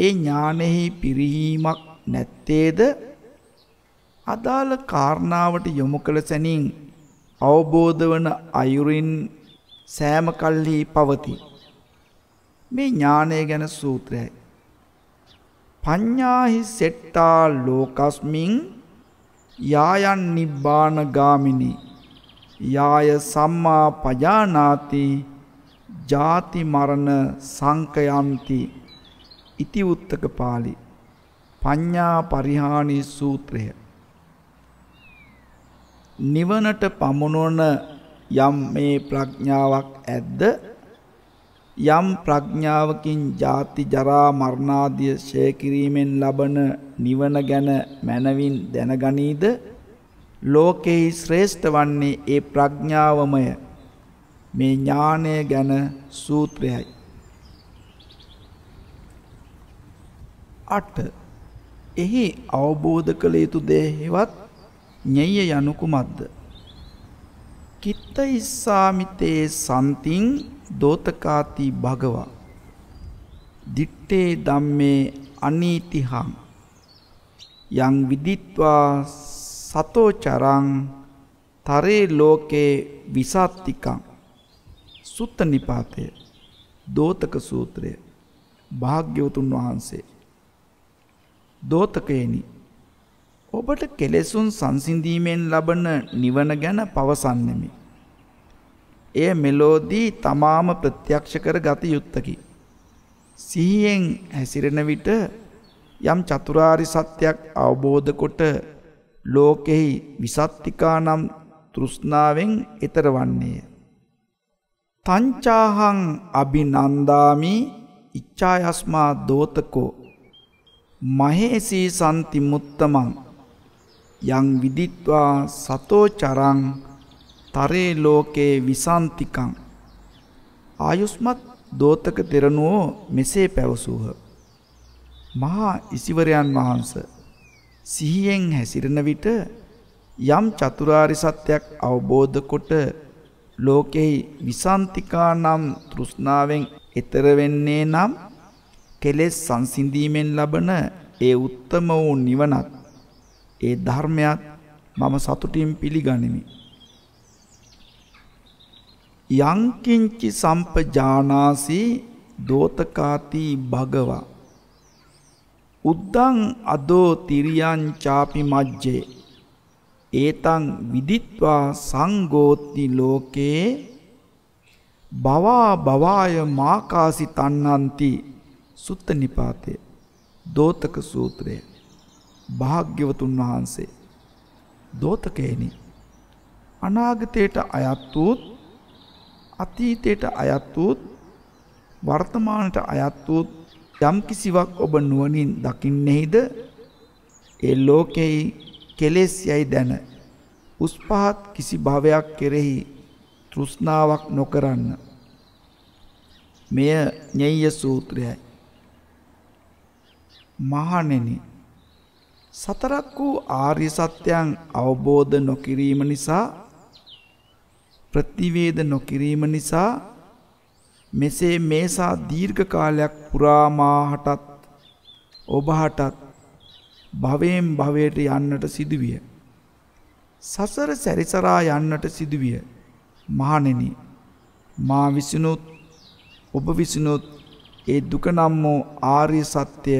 S1: ඒ ඥානෙහි පිරිහීමක් නැත්තේද අදාළ කාරණාවට යොමු කළ සැනින් අවබෝධ වන අයුරින් සෑම කල්හි පවතී මේ ඥානය ගැන සූත්‍රයයි. පඤ්ඤාහි සෙට්ටා ලෝකස්මින් යායන් නිබ්බාන ගාමිනී යාය සම්මා පජානාති ජාති මරණ සංකයන්ති ඉති උත්තක පාළි පඤ්ඤා පරිහානි සූත්‍රය නිවනට පමුණවන යම් මේ ප්‍රඥාවක් ඇද්ද යම් ප්‍රඥාවකින් ජාති ජරා මරණාදිය ෂය කිරීමෙන් ලබන නිවන ගැන මනවින් දැනගනීද ලෝකෙහි ශ්‍රේෂ්ඨ වන්නේ ඒ ප්‍රඥාවමය මේ ඥානය ගැන සූත්‍රයයි 8 එහි අවබෝධ කළ යුතු දේ හෙවත් ඤය යනු කුමක්ද කිත්ත ඉස්සාමිතේ සම්තිං දෝතකාති භගවා දිත්තේ ධම්මේ අනීතිහං යං විදිත්වා සතෝචරං තරේ ලෝකේ විසත්තිකං සුත්ත නිපාතය දෝතක සූත්‍රය භාග්‍යවතුන් වහන්සේ දෝතකයනි ඔබට කෙලෙසුන් සංසිඳීමෙන් ලබන නිවන ගැන පවසන්නෙමි එය මෙලෝදී තමාම ප්‍රත්‍යක්ෂ කර ගත යුත්තකි. සිහියෙන් හැසිරෙන විට යම් චතුරාරි සත්‍යයක් අවබෝධ කොට ලෝකෙහි විසත්තිකා නම් තෘෂ්ණාවෙන් එතර වන්නේය. තංචාහං අභිනන්දාමි ඉච්ඡායස්මා දෝතකෝ මහේසී සම්ති මුත්තමං යං විදිත්වා සතෝ චරං තරේ ලෝකේ විසන්තිකං ආයුස්මත් දෝතක තෙරණුවෝ මෙසේ පැවසූහ මහා ඉසිවරයන් වහන්ස සිහියෙන් හැසිරෙන විට යම් චතුරාරි සත්‍යයක් අවබෝධ කොට ලෝකෙහි විසන්තිකා නම් තෘෂ්ණාවෙන් එතර වෙන්නේ නම් කෙලෙස් සංසිඳීමෙන් ලබන ඒ උත්තම වූ නිවනත් ඒ ධර්මයක් මම සතුටින් පිළිගනිමි යංකින්චි සම්පජානාසී දෝතකාති භගවා උද්දං අදෝ තිරියං ചാපි මජ්ජේ ඒතං විදිත්වා සංගෝත්ති ලෝකේ බවා බවාය මාකාසි තන්නන්ති සුත්ත නිපාතය දෝතක සූත්‍රය භාග්‍යවතුන් වහන්සේ දෝතකේනි අනාගතයට අයත් වූත් අතීතයට අයත් වූත් වර්තමානට අයත් වූත් යම් කිසිවක් ඔබ නුවණින් දකින්නේද ඒ ලෝකෙහි කෙලෙස් යයි දැන උස් පහත් කිසි භවයක් කෙරෙහි තෘෂ්ණාවක් නොකරන්න මෙය ඤෙය්‍ය සූත්‍රයයි මහණෙනි සතරක් වූ ආර්ය සත්‍යයන් අවබෝධ නොකිරීම නිසා ප්‍රතිවේද නොකිරීම නිසා මෙසේ මේසා දීර්ඝ කාලයක් පුරාමාහටත් ඔබහටත් භවයෙන් භවයට යන්නට සිදුවිය. සසර සැරිසරා යන්නට සිදුවිය. මහණෙනි මා විසිනුත් ඔබ විසිනුත් ඒ දුක නම් වූ ආර්ය සත්‍ය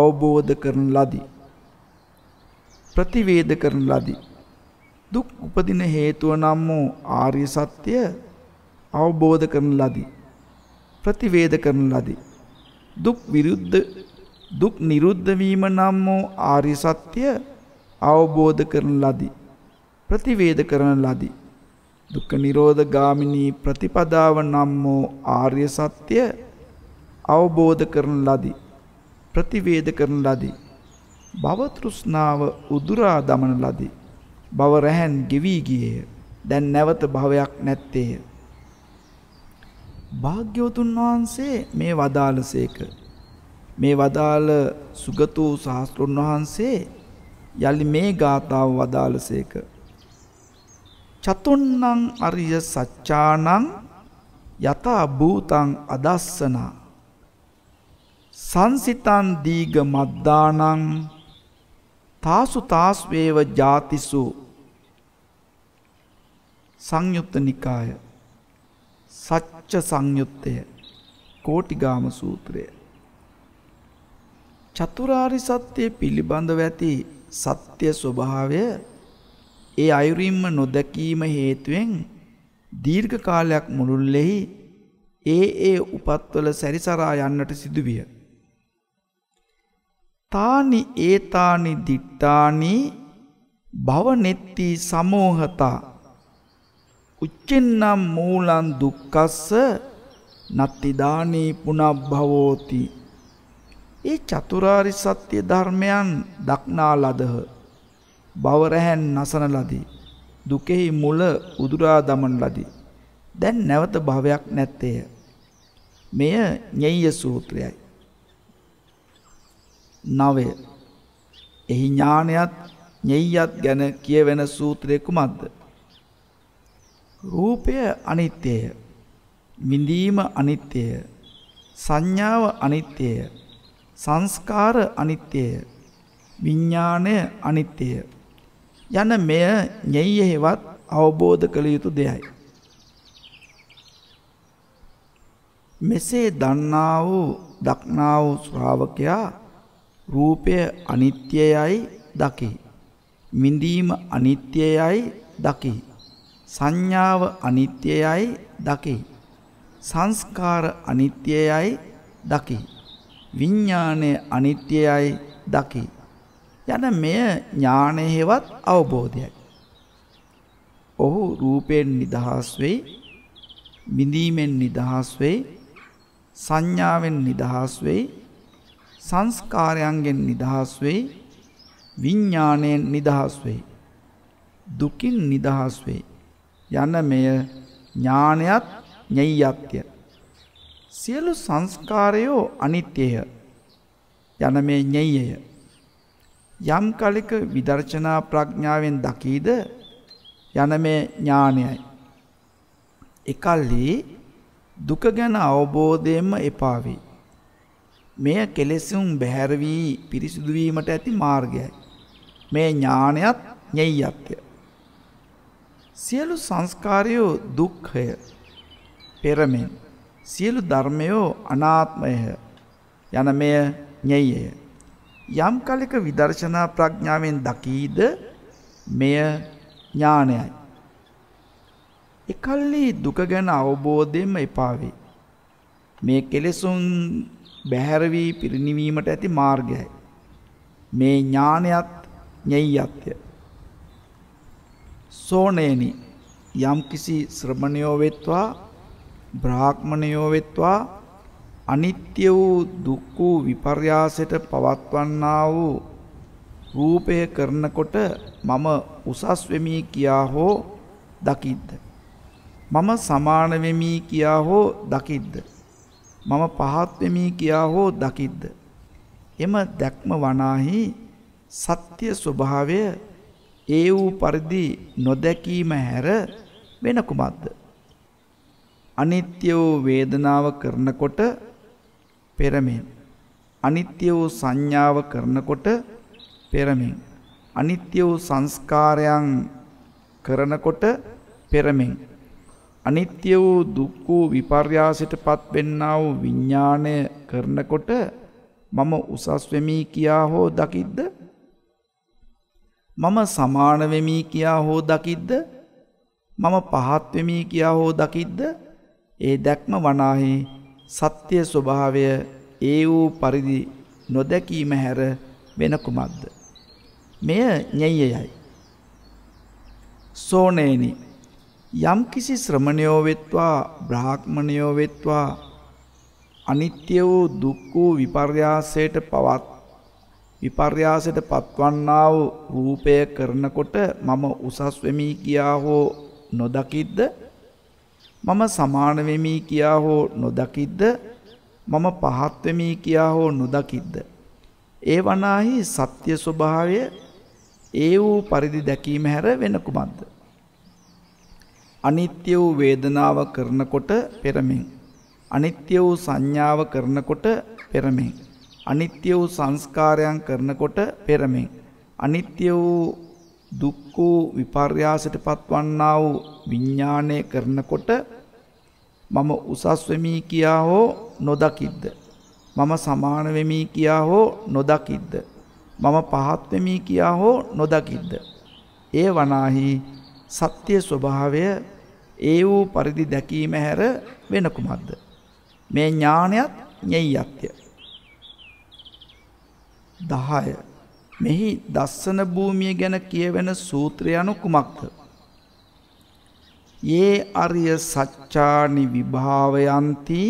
S1: අවබෝධ කරන ලදී. ප්‍රතිවේද කරන ලදී. දුක් උපදින හේතුව නම් වූ ආර්ය සත්‍ය අවබෝධ කරන ලදී. ප්‍රතිවේද කරන ලදී. දුක් විරුද්ධ දුක් නිරුද්ධ වීම නම් වූ ආර්ය සත්‍ය අවබෝධ කරන ලදී. ප්‍රතිවේද කරන ලදී. දුක්ඛ නිරෝධ ගාමිනී ප්‍රතිපදාව නම් වූ ආර්ය සත්‍ය අවබෝධ කරන ලදී. ප්‍රතිවේද කරන ලදී. භව තෘෂ්ණාව උදුරා දමන ලදී. භව රැහන් ගෙවි ගියේය. දැන් නැවත භවයක් නැත්තේය. භාග්‍යවතුන් වහන්සේ මේ වදාළසේක. මේ වදාළ සුගතූ ශාස්තෘන් වහන්සේ යළි මේ ගාථාව වදාළසේක. චතුන්නං අරිය සච්චානං යතා භූතං අදස්සනා සංසිතන් දීග මද්දානං තාසු තාස්වේව ජාතිසු සංයුත්ත නිකාය සච්ච සංයුත්තය කෝටිගාම සූත්‍රය. චතුරාරි සත්‍යය පිළිබඳව ඇති සත්‍ය ස්වභාවය ඒ අයුරින්ම නොදැකීම හේතුවෙන් දීර්ඝ කාලයක් මුළුල්ලෙහි ඒ ඒ උපත්වල සැරිසරා යන්නට සිදුවිය. තානි ඒතානි දිට්ටානි භවනෙත්ති සමෝහතා උච්චෙන්නම් මූලන් දුක්කස්ස නත්ති දානී පුනබ්භවෝති ඒ චතුරාරි සත්‍ය ධර්මයන් දක්නා ලදහ බව රැහැන් නසන ලදී දුකෙහි මුල උදුරා දමන ලදී දැන් නැවත භවයක් නැත්තේය මෙය ඤෙය්‍ය සූත්‍රයයි නවය. එහි ඥානයත් ඥෙයියත් ගැන කියවෙන සූත්‍රය කුමක්ද? රූපය අනිත්‍යය. විඳීම අනිත්‍යය. සංඥාව අනිත්‍යය. සංස්කාර අනිත්‍යය. විඥාණය අනිත්‍යය. යන මෙය ඥෙයියෙහිවත් අවබෝධ කළ යුතු දෙයයි. මෙසේ දන්නා වූ දක්නා වූ ශ්‍රාවකයා රූපය අනිත්‍යයයි දකි. මිඳීම අනිත්‍යයයි දකි. සංඥාව අනිත්‍යයයි දකි. සංස්කාර අනිත්‍යයයි දකි. විඤ්ඥානය අනිත්‍යයයි දකි. යන මෙය ඥානයහෙවත් අවබෝධයයි. ඔහු රූපයෙන් නිදහස් වෙයි බිඳීමෙන් නිදහස් වෙයි සංඥාවෙන් නිදහස් වෙයි සංස්කාරයන්ගෙන් නිදහස් වෙයි විඥාණයෙන් නිදහස් වෙයි දුකින් නිදහස් වෙයි යන මෙය ඥානයත් ඤෙය්‍යත්ය සියලු සංස්කාරයෝ අනිත්‍යය යන මේ ඤෙය්‍යය යම් කලෙක විදර්ශනා ප්‍රඥාවෙන් දකීද යන මේ ඥානයයි එකල්හි දුක ගැන අවබෝධයෙන්ම එපා වෙයි මෙය කෙලෙසුම් බැහැර වී පිරිසිදු වීමට ඇති මාර්ගයයි. මේ ඥානයත් ඤෙය්‍යත්ය. සියලු සංස්කාරයෝ දුක්ඛය. පෙරමෙන් සියලු ධර්මයෝ අනාත්මය යන මෙය ඤෙය්‍යය. යම් කලක විදර්ශනා ප්‍රඥාවෙන් දකීද මෙය ඥානයයි. එකල්ලි දුක ගැන අවබෝධයෙන්ම එපා වේ. මේ කෙලෙසුන් බැහැර වී පිරිණිවීමට ඇති මාර්ගයයි. මේ ඥානයත් ඤෙය්‍යත්ය. සෝණේනි යම්කිසි ශ්‍රමණයෝ වෙත්වා බ්‍රාහ්මණයෝ වෙත්වා අනිත්‍ය වූ දුක් වූ විපර්යාසයට පවත්වන්නා වූ රූපය කරනකොට මම උසස් වෙමි කියා හෝ දකිද්ද මම සමාන වෙමි කියා හෝ දකිද්ද මම පහත් වෙමි කියා හෝ දකිද්ද එම දැක්ම වනාහි සත්‍ය ස්වභාවය ඒ වූ පරිදි නොදැකීම හැර වෙන කුමක්ද අනිත්‍ය වූ වේදනාව කරනකොට පෙරමෙන් අනිත්‍ය වූ සංඥාව කරනකොට පෙරමෙන් අනිත්‍ය වූ සංස්කාරයන් කරනකොට පෙරමෙන් අනිත්‍ය වූ දුක් වූ විපර්යාසයටපත් වෙන්නා වූ විඥාණය කරනකොට මම උසස් වෙමි කියා හෝ දකිද්ද මම සමාන වෙමි කියා හෝ දකිද්ද මම පහත් වෙමි කියා හෝ දකිද්ද ඒ දැක්ම වනාහි සත්‍ය ස්වභාවය ඒ වූ පරිදි නොදැකීම හැර වෙන කුමක්ද මෙය ඤෙයයයි සෝනේනි යම්කිසි ශ්‍රමණයෝ වෙත්වා බ්‍රාහ්මණයෝ වෙත්වා අනිත්‍ය වූ දුක් වූ විපර්යාසයට පවත් විපර්යාසයට පත්වන්නා වූ රූපය කරනකොට මම උසස් වෙමි කියා හෝ නොදකිද්ද මම සමාන වෙමි කියා හෝ නොදකිද්ද මම පහත් වෙමි කියා හෝ නොදකිද්ද ඒ වනාහි සත්‍ය ස්වභාවය ඒ වූ පරිදි දැකීම හැර වෙන කුමක්ද අනිත්‍ය වූ වේදනාව කරනකොට පෙරමින් අනිත්‍ය වූ සංඥාව කරනකොට පෙරමින් අනිත්‍ය වූ සංස්කාරයන් කරනකොට පෙරමින් අනිත්‍ය වූ දුක්ඛ විපර්යාසයට පත්වන්නා වූ විඥාණය කරනකොට මම උසස් වෙමි කියා හෝ නොදකිද්ද මම සමාන වෙමි කියා හෝ නොදකිද්ද මම පහත් වෙමි කියා හෝ නොදකිද්ද ඒ වනාහි සත්‍ය ස්වභාවය ඒ වූ පරිදි දැකීම හැර වෙන කුමක්ද? මේ ඥානයත් ඤෙය්‍යත්ය. 10 මෙහි දස්සන භූමිය ගැන කියවෙන සූත්‍රය anu කුමක්ද? යේ අරිය සච්චානි විභාවයන්ති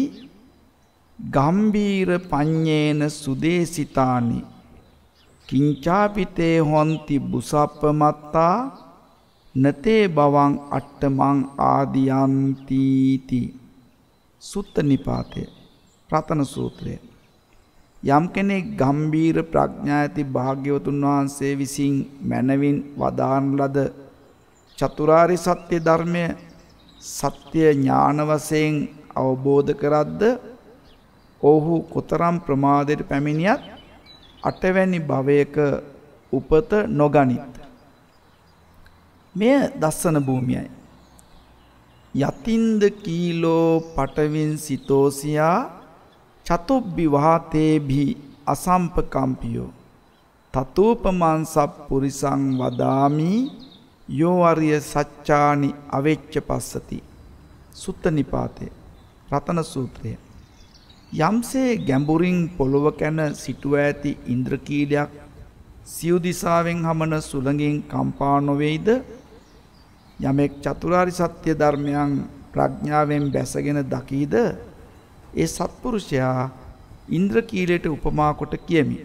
S1: ගම්බීර පඤ්ඤේන සුදේසිතානි කිංචාපිතේ හොන්ති බුසප්පමත්තා නතේ බවං අට්ටමං ආදියන්තීති සුත්ත නිපාතය ප්‍රථන සූත්‍රය. යම් කෙනෙක් ගම්බීර ප්‍රඥා ඇති භාග්‍යවතුන් වහන්සේ විසින් මැනවින් වදාන් ලද චතුරාරි සත්‍ය ධර්මය සත්‍ය ඥාන වශයෙන් අවබෝධ කරද්ද ඔහු කොතරම් ප්‍රමාදයට පැමිණියත් අටවැනි භවයක උපත නොගනිත්. මෙය දස්සන භූමියයි. යතින්ද කීලෝ පටවින් සිතෝසියා චතුබ්බි වහතේභි අසම්පකම්පියෝ තතූපමන් සප්පුරිසං වදාමි යෝ අරිය සච්චානි අවෙච්ච පස්සති සුත්ත නිපාතය රතන සූත්‍රය යම්සේ ගැඹුරින් පොළොව කැන සිටුව ඇති ඉන්ද්‍රකීලයක් සියුදිසාවෙන් හමන සුළඟින් කම්පා නොවෙයිද යමෙක් චතුරාරි සත්‍ය ධර්මයන් ප්‍රඥාවෙන් බැසගෙන දකීද ඒ සත්පුරුෂයා ඉන්ද්‍රකීලයට උපමා කොට කියමි.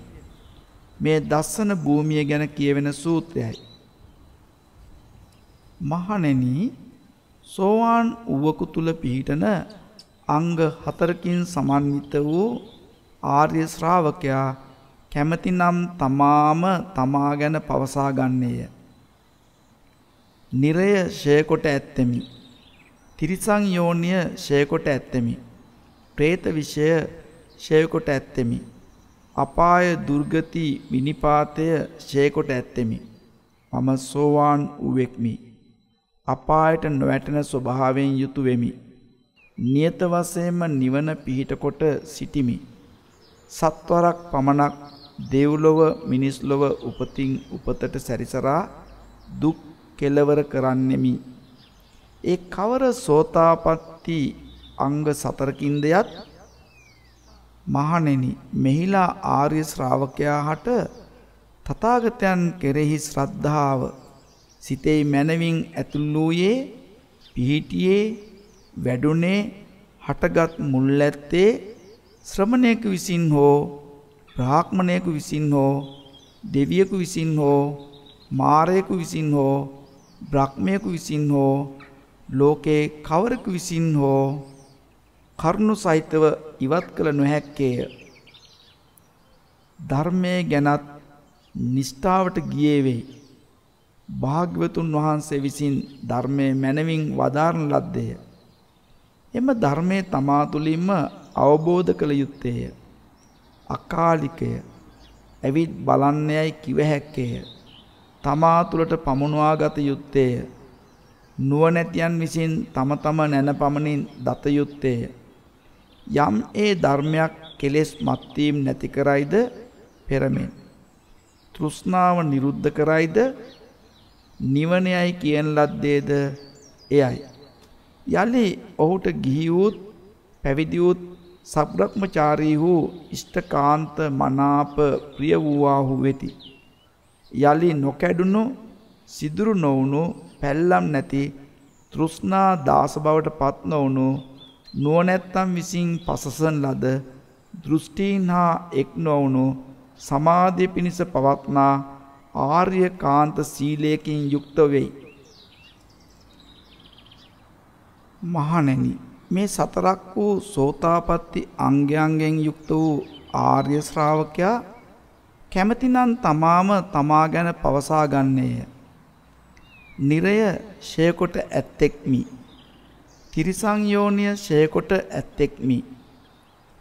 S1: මේ දස්සන භූමිය ගැන කියවෙන සූත්‍රයයි. මහණෙනි සෝවාන් වූවකු තුල පිහිටන අංග හතරකින් සමන්විත වූ ආර්ය ශ්‍රාවකයා කැමතිනම් තමාම තමා ගැන පවසා ගන්නේය. නිරය ෂයකොට ඇත්තෙමි. තිරිසං යෝනිය ෂයකොට ඇත්තෙමි. ප්‍රේත විෂය ෂයකොට ඇත්තෙමි. අපාය දුර්ගති විනිපාතය ෂයකොට ඇත්තෙමි. මම සෝවාන් වූවෙක්මි. අපායට නොවැටෙන ස්වභාවයෙන් යුතු වෙමි. නියත වශයෙන්ම නිවන පිහිටකොට සිටිමි. සත්වරක් පමණක් දෙව්ලොව මිනිස් ලොව උපතින් උපතට සැරිසරා දුක් කෙලවර කරන්නෙමි. ඒ කවර සෝතාපට්ටි අංග සතරකින්ද යත් මහණෙනි මෙහිලා ආර්ය ශ්‍රාවකයා හට තථාගතයන් කෙරෙහි ශ්‍රද්ධාව සිතේ මනවින් ඇතුල් වූයේ පිහිටියේ වැඩුණේ හටගත් මුල් ඇත්තේ ශ්‍රමණයෙකු විසින් හෝ බ්‍රාහ්මණයෙකු විසින් හෝ දෙවියෙකු විසින් හෝ මාරයෙකු විසින් හෝ බ්‍රහ්මයෙකු විසින් හෝ ලෝකේ කවරෙකු විසින් හෝ කරුණු සහිතව ඉවත් කළ නොහැක්කේය. ධර්මයේ ගැනත් නිෂ්ඨාවට ගියේ වෙයි. භාග්‍යවතුන් වහන්සේ විසින් ධර්මයේ මැනවින් වදාරන ලද්දේය. එම ධර්මයේ තමා තුළින්ම අවබෝධ කළ යුත්තේය. අකාලිකය. ඇවිත් බලන්නේයි කිව හැක්කේය. තමා තුළට පමුණවා ගත යුත්තේය. නුවණැතියන් විසින් තම තම නැන පමණින් දත යුත්තේය. යම් ඒ ධර්මයක් කෙලෙස් මත්වීම් නැති කරයිද පෙරමෙන්. තෘෂ්ණාව නිරුද්ධ කරයිද නිවනයයි කියන ලද්දේද එයයි. යළි ඔහුට ගිහිවූත් පැවිදිවූත් සබ්‍රක්මචාරී වූ ඉෂ්ඨකාන්ත මනාප ප්‍රිය වූවාහු වෙති. යලි නොකැඩුණු සිදුරු නොවුණු පැල්ලම් නැති තෘෂ්ණා දාස බවට පත් නොවුණු නුවණැත්තන් විසින් පසසන ලද දෘෂ්ටීන් හා එක් නොවුණු සමාධිය පිණිස පවත්නා ආර්ය කාන්ත සීලයකින් යුක්ත වෙයි. මහණෙනි මේ සතරක් වූ සෝතාපට්ටි අංගයන්ගෙන් යුක්ත වූ ආර්ය ශ්‍රාවකයා කැමතිනම් තමාම තමා ගැන පවසා ගන්නේය. නිරය ෂයකොට ඇත්තෙක්මි. තිරිසං යෝනිය ෂයකොට ඇත්තෙක්මි.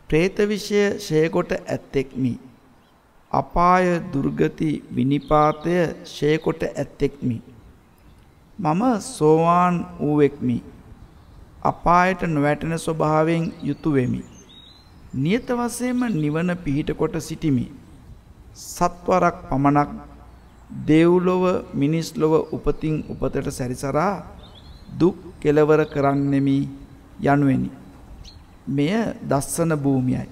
S1: പ്രേත විෂය ෂයකොට ඇත්තෙක්මි. අපාය දුර්ගති විනිපාතය ෂයකොට ඇත්තෙක්මි. මම සෝවාන් වූවෙක්මි. අපායට නොවැටෙන ස්වභාවයෙන් යුතුය වෙමි. නියත වශයෙන්ම නිවන පිහිට කොට සිටිමි. සත්වරක් පමණක් දෙව්ලොව මිනිස් ලොව උපතින් උපතට සැරිසරා දුක් කෙලවර කරන්නෙමි යනුවෙනි. මෙය දස්සන භූමියයි.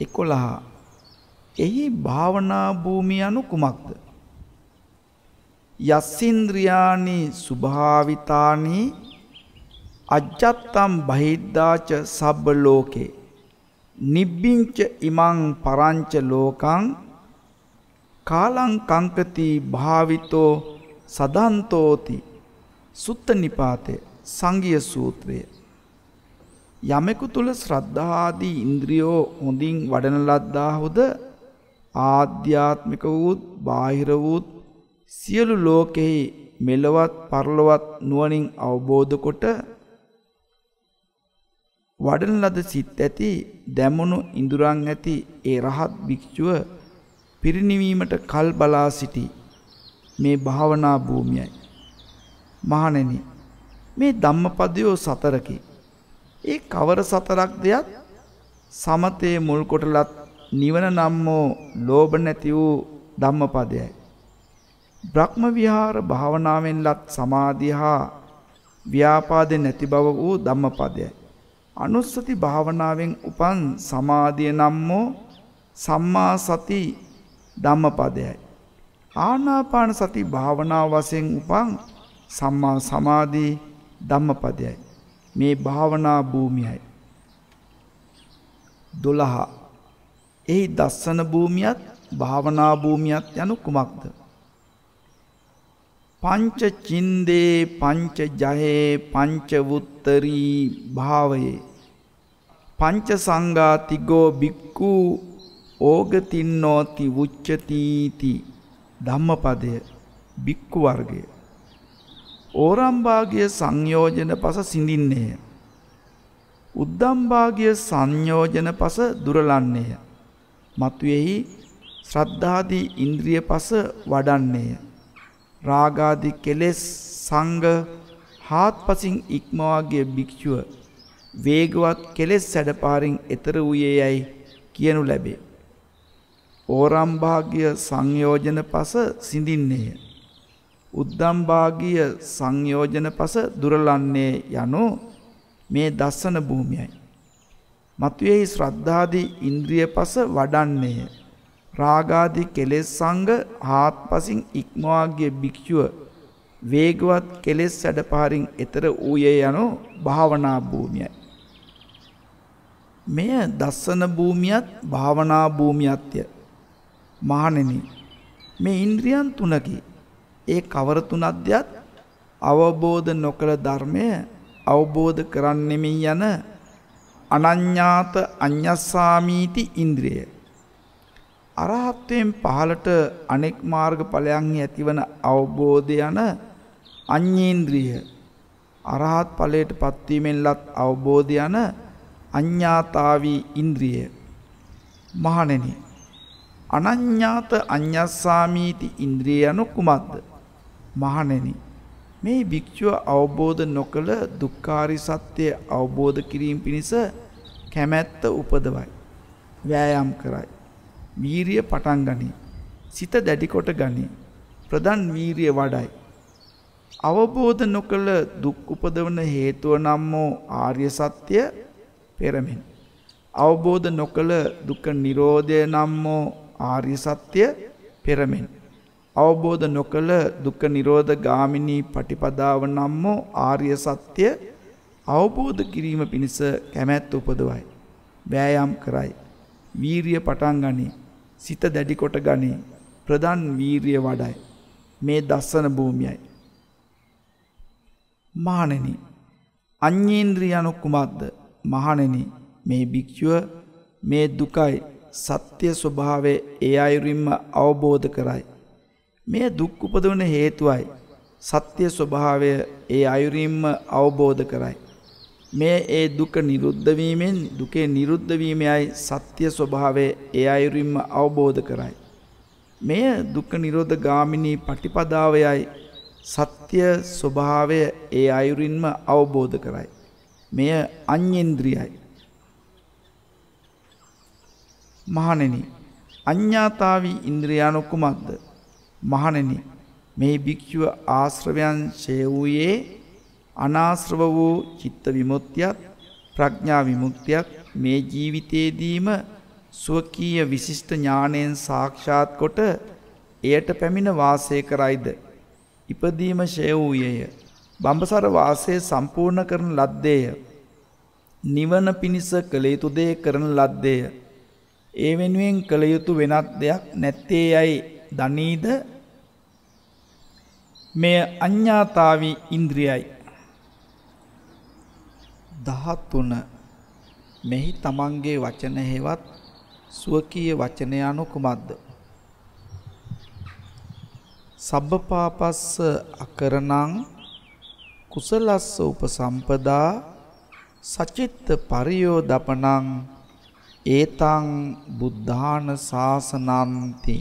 S1: එකොළහා එහි භාවනා භූමිය අනු කුමක්ද. යස්සින්ද්‍රියානි සුභාවිතානි අජ්ජත්තම් බහිද්දාච සබ්බ ලෝකේ නිබ්බිංච ඉමං පරංච ලෝකං කාලං කංකති භාවිතෝ සදන්තෝති සුත්ත නිපාතේ සංගිය සූත්‍රය යමෙකු තුල ශ්‍රද්ධාදී ඉන්ද්‍රියෝ හොඳින් වඩන ලද්දාහුද ආධ්‍යාත්මික වූත් බාහිර වූත් සියලු ලෝකෙහි මෙලවත් පරලොවත් නුවණින් අවබෝධ කොට වඩන ලද සිත් ඇති දැමුණු ඉඳුරන් ඇති ඒ රහත් භික්ෂුව පිරිණිවීමට කල් බලා සිටි මේ භාවනා භූමියයි. මහණෙනි මේ ධම්මපදයෝ සතරකි. ඒ කවර සතරක් දෙයක් සමතේ මුල් කොටලත් නිවන නම් වූ ලෝභ නැති වූ ධම්මපදයයි. බ්‍රහ්ම විහාර භාවනාවෙන් ලත් සමාධිය හා ව්‍යාපාදේ නැති බව වූ ධම්මපදයයි. අනුස්සති භාවනාවෙන් උපන් සමාධිය නම්මෝ සම්මා සති ධම්මපදයයි. ආනාපාන සති භාවනා වශයෙන් උපන් සම්මා සමාධී ධම්මපදයයි. මේ භාවනා භූමියයි. දොළහා එහි දස්සන භූමියත් භාවනා භූමියත් යනු කුමක්ද. පංච චින්දේ පංච ජහේ පංචවුත්තරී භාවයේ පංච සංගාතිගෝ බික්කු ඕගතින්නෝති වුච්චතීති ධම්මපදය බික්කු වර්ගය. ඕරම්භාගය සංයෝජන පස සිඳින්නේය. උද්දම්භාගය සංයෝජන පස දුරලන්නේය. මතුයෙහි ශ්‍රද්ධාදී ඉන්ද්‍රිය පස වඩන්නේය. රාගාදි කෙලෙස් සංග හාත්පසින් ඉක්මවාගේ භික්ෂුව වේගවත් කෙලෙස් සැඩපාරින් එතර වූයේ යැයි කියනු ලැබේ. ඕරම්භාගිය සංයෝජන පස සිඳින්නේය. උද්දම්භාගිය සංයෝජන පස දුරලන්නේ යනු මේ දස්සන භූමියයි. මතුයෙහි ශ්‍රද්ධාදී ඉන්ද්‍රිය පස වඩන්නේය. රාගාදී කෙලෙස් සංග හාත්පසින් ඉක්මවාගිය භික්ෂුව වේගවත් කෙලෙස් සැඩපාරින් එතර වූයේ යනු භාවනා භූමියයි. මෙය දස්සන භූමියත් භාවනා භූමියත්ය. මහණෙනි මේ ඉන්ද්‍රියන් තුනකි. ඒ කවර තුනක්දයත් අවබෝධ නොකළ ධර්මය අවබෝධ කරන්නෙමි යන අනඤ්ඤාත අඤ්ඤස්සාමීති ඉන්ද්‍රිය. අරහත්වයෙන් පහළට අනෙක් මාර්ග ඵලයන්හි ඇතිවන අවබෝධය යන අඤ්ඤේන්ද්‍රිය. අරහත් ඵලයට පත්වීමෙන් ලත් අවබෝධය යන අඤ්ඤාතාවී ඉන්ද්‍රිය මහණෙනි අනඤ්ඤාත අඤ්ඤස්සාමීති ඉන්ද්‍රිය යනු කුමක්ද මහණෙනි මේ භික්ෂුව අවබෝධ නොකළ දුක්ඛාරි සත්‍ය අවබෝධ කිරීම පිණිස කැමැත්ත උපදවයි වෑයම් කරයි වීරිය පටන් ගනී සිත දැඩි කොට ගනී ප්‍රධාන වීරිය වඩයි අවබෝධ නොකළ දුක් උපදවන හේතුව නම් වූ ආර්ය සත්‍ය පෙරමෙන්. අවබෝධ නොකළ දුක නිරෝධය නම්මෝ ආර්ය සත්‍යය පෙරමෙන්. අවබෝධ නොකළ දුක නිරෝධ ගාමිණී පටිපදාව නම්මෝ ආර්ය සත්‍යය අවබෝධ කිරීම පිණිස කැමැත් උපදවයි. බෑයම් කරයි. වීරිය පටන් ගනී සිත දැඩිකොට ගනී ප්‍රධන් වීරිය වඩයි. මේ දස්සන භූමියයි. මානනි අං්‍යේන්ද්‍රී යනොක්කුමක්ද මහණෙනි මේ භික්‍ෂුව මේ දුකයි සත්‍ය ස්වභාවේ ඒ අයුරින්ම අවබෝධ කරයි. මේ දුක්කුපදවන හේතුවයි සත්‍ය ස්වභාවය ඒ අයුරින්ම අවබෝධ කරයි. මේ ඒ දුක නිරුද්ධවීමෙන් දුකේ නිරුද්ධවීමයයි සත්‍ය ස්වභාවේ ඒ අයුරින්ම අවබෝධ කරයි. මෙය දුක්ක නිරෝධ ගාමිණී පටිපදාවයයි සත්‍ය ස්වභාවය ඒ අයුරින්ම අවබෝධ කරයි. මෙය අඤ්ඤේන්ද්‍රියයි. මහණෙනි අඤ්ඤාතාවි ඉන්ද්‍රියානු කුමක්ද? මහණෙනි මේ භික්ෂුව ආශ්‍රවයන් ඡේ වූයේ අනාශ්‍රව වූ චිත්ත විමුක්තියත් ප්‍රඥා විමුක්තියත් මේ ජීවිතයේදීම ස්වකීය විශිෂ්ට ඥාණයෙන් සාක්ෂාත් කොට එයට පැමිණ වාසය කරයිද ඉපදීම ඡේ වූයේය බඹසර වාසය සම්පූර්ණ කරන ලද්දේය. නිවන පිණිස කළ යුතු දේ කරන ලද්දේය. ඒ වෙනුවෙන් කළ යුතු වෙනත් දෙයක් නැත්තේ යයි දනීද මෙය අඥ්ඥාතාවී ඉන්ද්‍රියයි. දහත්තුන මෙහි තමන්ගේ වචන හෙවත් සුවකීය වචනය අනු කුමක්ද. සබ්බපාපස්ස අකරනං කුසලස්ස උපසම්පදා සචිත්ත පරියෝදපනං ඒතං බුද්ධාන ශාසනන්ති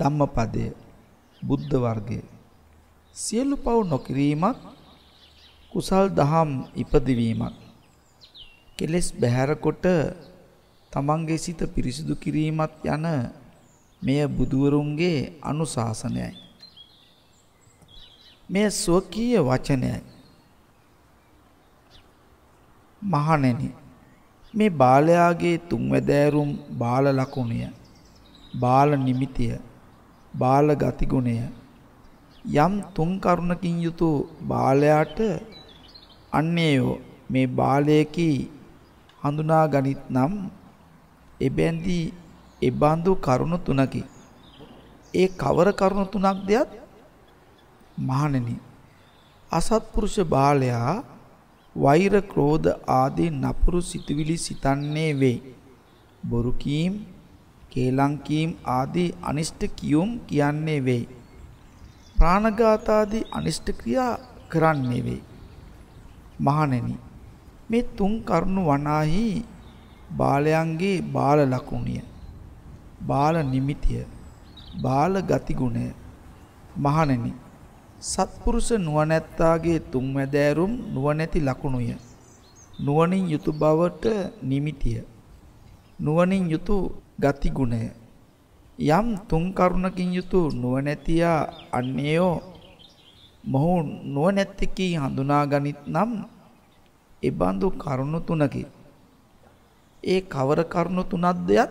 S1: ධම්මපදය බුද්ධ වර්ගය සියලු පව් නොකිරීමත් කුසල් දහම් ඉපදවීමත් කෙලෙස් බැහැරකොට තමන්ගේ සිත පිරිසිදු කිරීමත් යන මෙය බුදුවරුන්ගේ අනුශාසනයයි මේ ස්වකීය වචනයයි. මහණෙනි මේ බාලයාගේ තුන්වැදෑරුම් බාල ලකුණය බාල නිමිතිය බාල ගතිගුණය යම් තුන් කරුණකින් යුතු බාලයාට අන්නේයෝ මේ බාලයකි හඳුනා ගනිත් නම් එබැන්දී එබඳු කරුණු තුනකි ඒ කවර කරුණු තුනක් දෙයක් මහණෙනි අසත්පුරුෂ බාලයා වෛර ක්‍රෝධ ආදී නපුරු සිතුවිලි සිතන්නේ වේ. බොරු කීම්, කේලම් කීම් ආදී අනිෂ්ට කියුම් කියන්නේ වේ. ප්‍රාණඝාත ආදී අනිෂ්ට ක්‍රියා කරන්නේ වේ. මහණෙනි මේ තුන් කරුණු වනාහි බාලයන්ගේ බාල ලකුණිය බාල නිමිතිය බාල ගතිගුණය මහණෙනි සත්පුරුෂ නුවණැත්තාගේ තුන්වැදෑරුම් නුවණැති ලකුණුය. නුවණින් යුතු බවට නිමිතිය. නුවණින් යුතු ගතිගුණය. යම් තුන් කරුණකින් යුතු නුවණැතියා අන්නේයෝ මොහු නුවණැත්තකී හඳුනා ගනිත් නම් එබඳු කරුණු තුනකි. ඒ කවර කරුණු තුනක්දයක්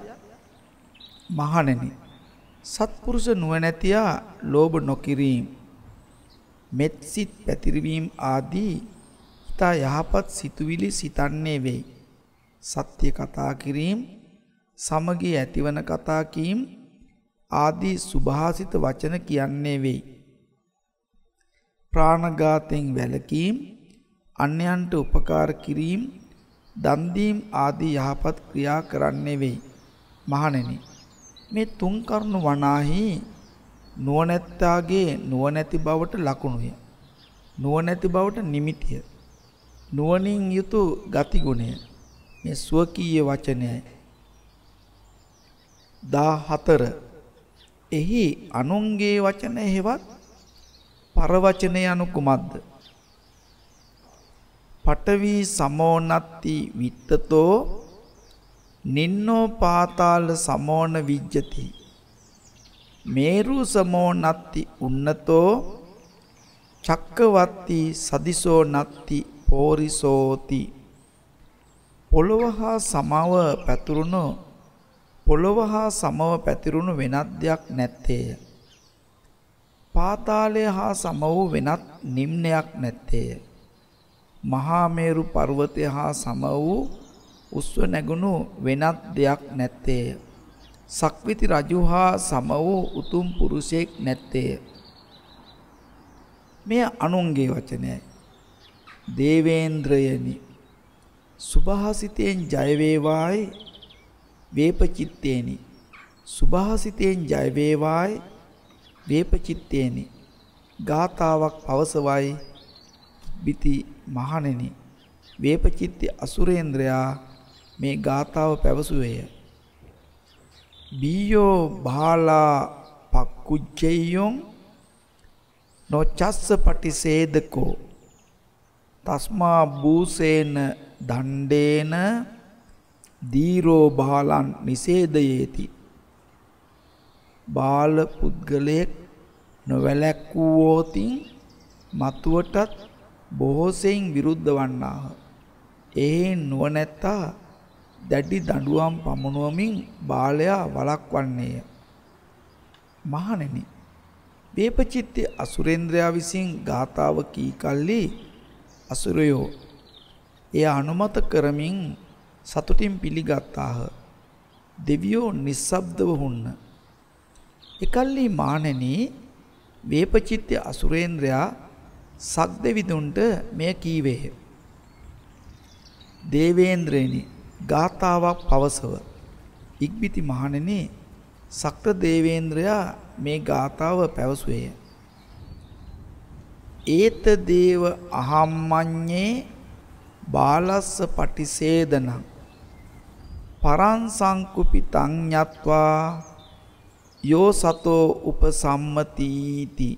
S1: මහණෙනි. සත්පුරුෂ නුවණැතියා ලෝභ නොකිරීම මෙත්සිත් පැතිරවීම් ආදී ඉතා යහපත් සිතුවිලි සිතන්නේ වෙයි. සත්‍ය කතා කිරීම සමගී ඇතිවන කතා කීම් ආදී සුභාසිත වචන කියන්නේ වෙයි. ප්‍රාණඝාතයෙන් වැළකීම් අන්‍යයන්ට උපකාර කිරීම දන් දීම ආදී යහපත් ක්‍රියා කරන්නේ වෙයි. මහණෙනි මේ තුන් කරුණ වනාහි නුවණැත්තාගේ නුවණැති බවට ලකුණුය. නුවණැති බවට නිමිතිය. නුවණින් යුතු ගතිගුණය. මේ ස්වකීය වචනයයි. 14 එහි අනුන්ගේ වචන හේවත් පරවචනය anu කුමක්ද? පඨවි සමෝනත්ති විත්තතෝ නින්නෝ පාතාල සමෝන විජ්ජති මේරු සමෝ නත්ති උන්නතෝ චක්කවත්ති සදිසෝ නත්ති පෝරිසෝති පොළොව හා සමව පැතුරුණු පොළොව හා සමව පැතිරුණු වෙනත් දෙයක් නැත්තේය. පාතාලය හා සම වූ වෙනත් නිම්නයක් නැත්තේය. මහා මේරු පර්වතය හා සම වූ උස්ව නැගුණු වෙනත් දෙයක් නැත්තේය. සක්විති රජු හා සම වූ උතුම් පුරුෂයෙක් නැත්තේය. මෙය අනුන්ගේ වචනයයි. දේවේන්ද්‍රයනි සුභාසිතයෙන් ජය වේවායි වේපචිත්තේනි සුභාසිතයෙන් ජය වේවායි වේපචිත්තේනි ගාතාවක් පවසවයි බිති මහණෙනි වේපචිත්ති අසුරේන්ද්‍රයා මේ ගාතාව පැවසුවේය බියෝ බාලා පක්කුජ්ජෙයොන් නොචස්ස පටිසේදකෝ තස්මා භූසේන දණ්ඩේන දීරෝ බාලන් නිසේදයේති බාල පුද්ගලයෙක් නොවැලැක්වුවෝතින් මතුවටත් බොහෝසයෙන් විරුද්ධ වන්නාහ. ඒ නුවනැත්තා දැඩි දඬුවම් පමුණුවමින් බාලයා වළක්වන්නේය. මහණෙනි, වේපචිත්ති අසුරේන්ද්‍රයා විසින් ගාතාව කී කල්ලි අසුරයෝ එය අනුමත කරමින් සතුටින් පිළිගත්තාහ. දෙවියෝ නිස්සබ්දව වුන්න. එකල්ලි මාණෙනි වේපචිත්ති අසුරේන්ද්‍රයා සක්දෙවිඳුන්ට මෙය කීවේය. දේවේන්ද්‍රයනි ගාථාවක් පවසව. ඉක්බිති මහණෙනි සක්‍ර දේවේන්ද්‍රයා මේ ගාථාව පැවසුවේය. ඒත දේව අහම්මඤ්ඤේ බාලස්ස පටිසේදනං පරං සංකුපිතං ඤත්වා යෝ සතෝ උපසම්මතීති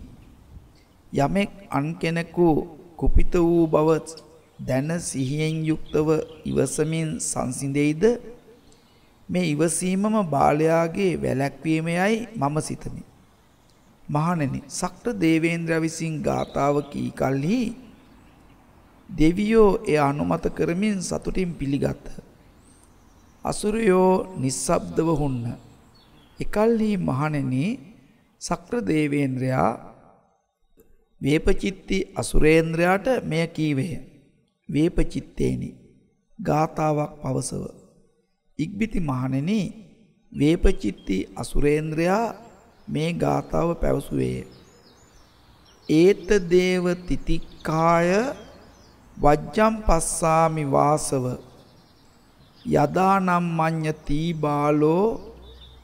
S1: යමෙක් අන් කෙනෙකු කුපිත වූ බව දැන සිහියෙන් යුක්තව ඉවසමින් සංසිඳෙයිද මේ ඉවසීමම බාලයාගේ වැළැක්වීමයයි මම සිතමි. මහණෙනි, සක්‍ර දේවේන්ද්‍ර විසින් ගාතාව කී කලෙහි දෙවියෝ එය අනුමත කරමින් සතුටින් පිළිගත්හ. අසුරයෝ නිස්සබ්දව හුන්න. එකල්හි මහණෙනි සක්‍ර දේවේන්ද්‍රයා වේපචිත්ති අසුරේන්ද්‍රයාට මෙය කීවේය. වේපචිත්තේනි ගාතාවක් පවසව ඉක්බිති මහණෙනි වේපචිත්ති අසුරේන්ද්‍රයා මේ ගාතාව පැවසුවේය ඒත දේව තිතික්කාය වජ්ජම් පස්සාමි වාසව යදානම් මඤ්ඤති බාලෝ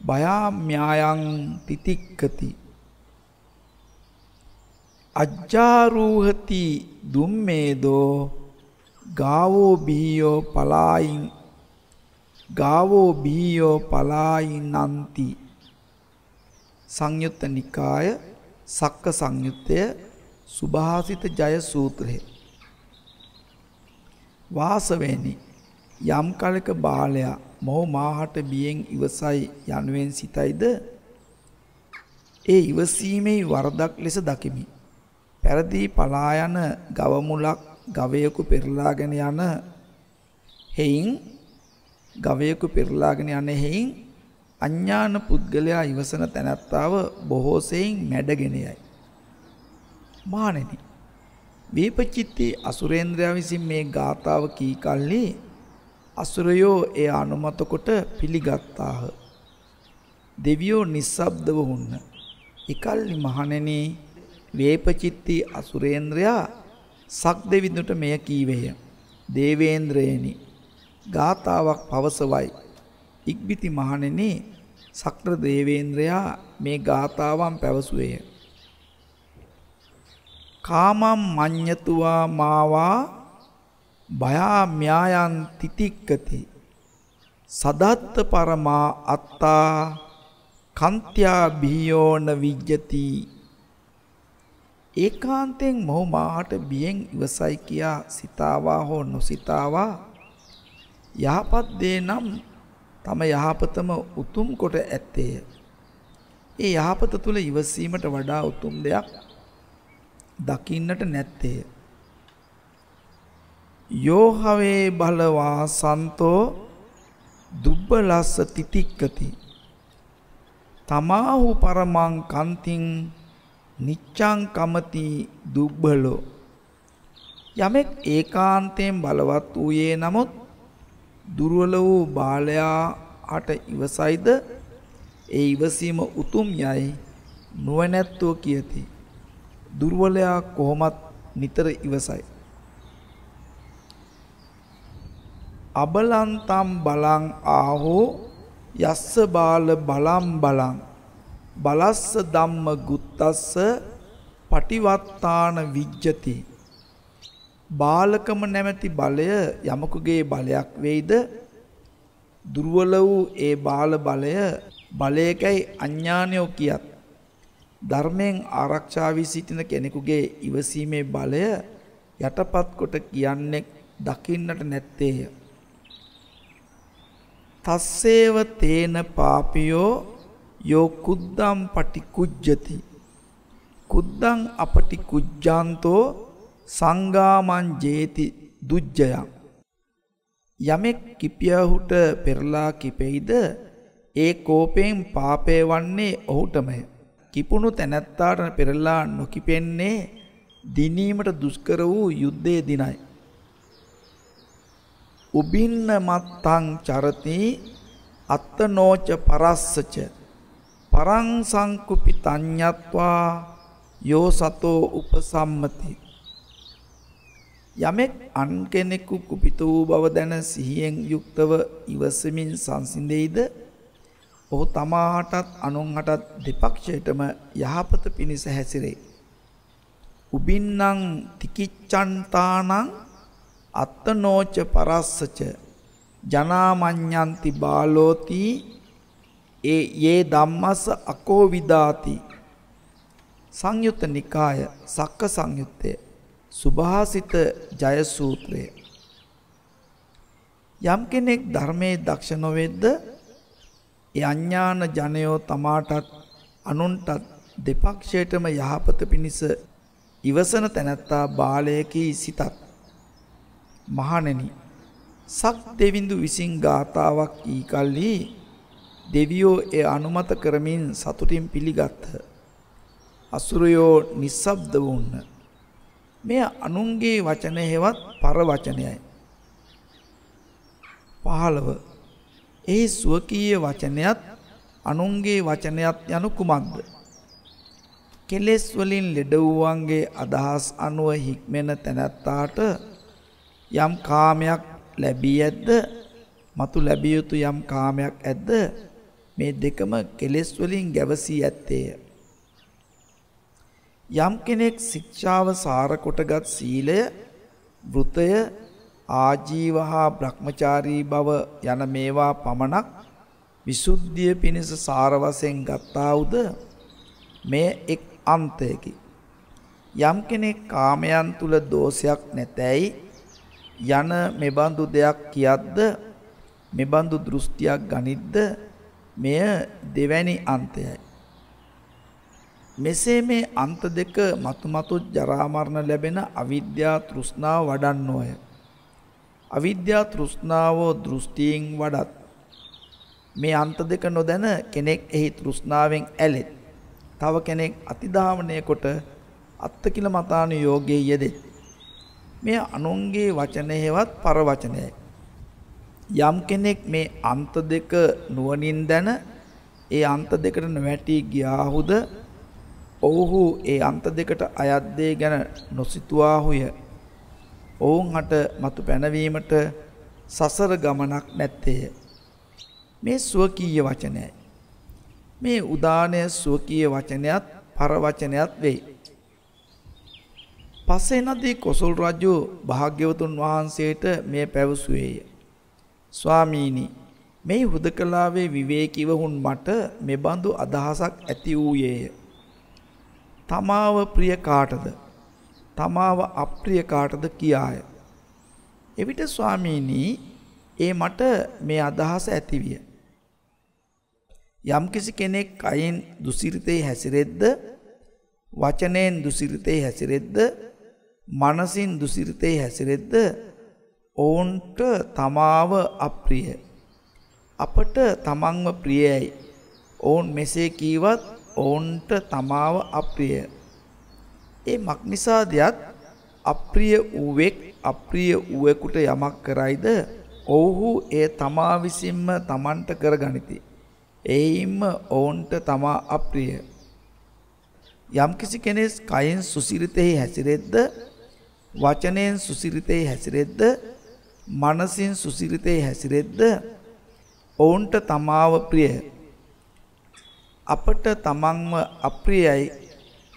S1: භයාම්‍යායන් තිතික්කති අජ්ජාරූහති දුම්මේදෝ ගාවෝ බීයෝ පලායින් ගාවෝ බීයෝ පලායින් නන්ති සංයුත්ත නිකාය සක්ක සංයුත්තය සුභාසිත ජය සූත්‍රය වාසවේනි යම් කලක බාලයා මොහු මාහට බියෙන් ඉවසයි යනුවෙන් සිතයිද ඒ ඉවසීමේ වරදක් ලෙස දකිමි. පෙරදී පලා යන ගවමුලක් ගවයෙකු පෙරලාගෙන යන හේයින් ගවයෙකු පෙරලාගෙන යන හේයින් අඥාන පුද්ගලයා ඉවසන තැනැත්තාව බොහෝසෙයින් මැඩගෙන යයි. මානෙනි. වේපචිත්තේ අසුරේන්ද්‍රයා විසින් මේ ගාථාව කී කල්ලි අසුරයෝ ඒ අනුමත කොට පිළිගත්තාහ. දෙවියෝ නිස්සබ්දව වුණ. එකල්ලි මහණෙනි වේපචිත්තී අසුරේන්ද්‍රයා සක් දෙවිඳුට මෙය කීවේය. දේවේන්ද්‍රයනි ගාතාවක් පවසවයි. ඉක්බිති මහණෙනි සක්‍ර දේවේන්ද්‍රයා මේ ගාතාවන් පැවසුවේය. කාමම් මඤ්ඤතුවා මාවා භයාම්‍යායන් තිතික්කති සදත්ත පරමා අත්තා කන්ත්‍යා බිහියෝන විජ්ජති ඒකාන්තයෙන් මොහු මාහට බියෙන් ඉවසයි කියා සිතාවා හෝ නොසිතාවා යහපත් දේ නම් තම යහපතම උතුම් කොට ඇත්තේය. ඒ යහපත තුල ඉවසීමට වඩා උතුම් දෙයක් දකින්නට නැත්තේය. යෝහවේ බලවා සන්තෝ දුබ්බලස්ස තිතික්කති. තමාහු පරමං කන්තිං නිච්ඡං කමති දුබ්බලෝ යමෙක් ඒකාන්තයෙන් බලවත් වූයේ නමුත් දුර්වල වූ බාලයාට ඉවසයිද ඒ ඉවසීම උතුම් යයි නුවණැත්තෝ කියති දුර්වලයා කොහොමත් නිතර ඉවසයි අබලන්තම් බලං ආහෝ යස්ස බාල බලම් බලං බලස්ස ධම්ම ගුත්තස්ස පටිවත්තාන විජ්ජති බාලකම නැමැති බලය යමකුගේ බලයක් වෙයිද දුර්වල වූ ඒ බාල බලය බලයකයි අඥානයෝ කියත් ධර්මයෙන් ආරක්ෂා වී සිටින කෙනෙකුගේ ඉවසීමේ බලය යටපත් කොට කියන්නේ දකින්නට නැත්තේය තස්සේව තේන පාපියෝ යෝ කුද්දම් පටිකුජ්ජති කුද්දං අපටි කුජ්ජාන්තෝ සංගාමං ජේති දුජ්ජයං යමෙක් කිපියහුට පෙරලා කිපෙයිද ඒ කෝපයෙන් පාපය වන්නේ ඔහුටමය කිපුණු තැනැත්තාට පෙරලා නොකිපෙන්නේ දිනීමට දුෂ්කර වූ යුද්ධයේ දිනයි උබින්න මත්තං චරති අත්තනෝච පරස්සච පරං සංකුපි තඥත්වා යෝ සතෝ උපසම්මති. යමෙක් අන් කෙනෙකු කුපිත වූ බව දැන සිහියෙන් යුක්තව ඉවසමින් සංසිඳෙයිද ඔහු තමාටත් අනුන්හටත් දෙපක්ෂයටම යහපත පිණිස හැසිරේ. උබින්නං තිකිච්චන්තානං අත්තනෝච පරස්සච ජනාමඤ්ඤන්ති බාලෝති ඒ යේ ධම්මස්ස අකෝ විදාති සංයුත්ත නිකාය සක්ක සංයුත්තය සුභාසිත ජය සූත්‍රය යම් කෙනෙක් ධර්මයේ දක්ෂ නොවෙද්ද ඒ අඥාන ජනයෝ තමාටත් අනුන්ටත් දෙපක්ෂයටම යහපත පිණිස ඉවසන තැනැත්තා බාලයකී සිතත් මහණෙනි සක් දෙවිඳු විසින් ගාතාවක් ඊකල්හි දෙවියෝ ඒ අනුමත කරමින් සතුටින් පිළිගත්හ. අසුරයෝ නිස්සබ්ද වුන්න. මෙය අනුන්ගේ වචනය හෙවත් පර වචනයයි. පහළව ඒ සුවකීය වචනයත් අනුන්ගේ වචනයත් යනු කුමක්ද. කෙලෙස් වලින් ලෙඩ වූවන්ගේ අදහස් අනුව හික්මෙන තැනැත්තාට යම් කාමයක් ලැබී ඇද්ද මතු ලැබිය යුතු යම් කාමයක් ඇද්ද මේ දෙකම කෙලෙස් වලින් ගැවසී ඇත්තේය. යම් කෙනෙක් ශික්ෂාව සාර කොටගත් සීලය, වෘතය, ආජීවහා භ්‍රමචාරී බව යන මේවා පමණක් විසුද්ධිය පිණිස සාර වශයෙන් ගත්තා උද මේ එක් අන්තයකි. යම් කෙනෙක් කාමයන් තුල දෝෂයක් නැතැයි යන මෙබඳු දෙයක් කියද්ද මෙබඳු දෘෂ්ටියක් ගනිද්ද මෙය දෙවැනි අන්තයයි. මෙසේ මේ අන්ත දෙක මතුමතු ජරා මරණ ලැබෙන අවිද්‍යා තෘෂ්ණාව වඩන්නෝය. අවිද්‍යා තෘෂ්ණාව දෘෂ්ටියෙන් වඩත් මේ අන්ත දෙක නොදැන කෙනෙක් එහි තෘෂ්ණාවෙන් ඇලෙත්. තව කෙනෙක් අතිධාවනය කොට අත්තකිල මතාන යෝගයේ යෙදෙත්. මේ අනුන්ගේ වචනයෙහිවත් පරවචනයයි. යම් කෙනෙක් මේ අන්ත දෙක නුවණින් දැන ඒ අන්ත දෙකට නොවැටි ගියාහුද ඔව්හු ඒ අන්ත දෙකට අයත් දේ ගැන නොසිතුවාහුය ඔවුන් හට මතු පැනවීමට සසර ගමනක් නැත්තේය මේ ස්වකීය වචනයයි මේ උදානය ස්වකීය වචනයත් පරවචනයත් වෙයි පස්සේ නදී කොසල් රජු භාග්‍යවතුන් වහන්සේට මේ පැවසුවේය ස්වාමීනි මේ හුදකලාවේ විවේකීවහුන් මට මෙබඳු අදහසක් ඇති වූයේය. තමාව ප්‍රිය කාටද? තමාව අප්‍රිය කාටද කියාය. එවිට ස්වාමීනි ඒ මට මේ අදහස ඇතිවිය. යම්කිසි කෙනෙක් කයෙන් දුසිරිතේ හැසිරෙද්ද වචනයෙන් දුසිරිතේ හැසිරෙද්ද මනසින් දුසිරිතේ හැසිරෙද්ද ඔවුන්ට තමාව අප්‍රිය. අපට තමන්ව ප්‍රියයි. ඔවුන් මෙසේ කීවත් ඔවුන්ට තමාව අප්‍රිය. ඒ මක්නිසාදයක් අප්‍රිය වූවෙක් අප්‍රිය වූවෙකුට යමක් කරයිද ඔවුහු ඒ තමා විසින්ම තමන්ට කරගනිති. එයින්ම ඔවුන්ට තමා අප්‍රිය. යම්කිසි කෙනෙස් කයෙන් සුසිරිතෙහි හැසිරෙද්ද වචනයෙන් සුසිරිතෙහි හැසිරෙද්ද මනසින් සුසිරිතේ හැසිරෙද්ද ඔවුන්ට තමාව ප්‍රිය අපට තමන්ව අප්‍රියයි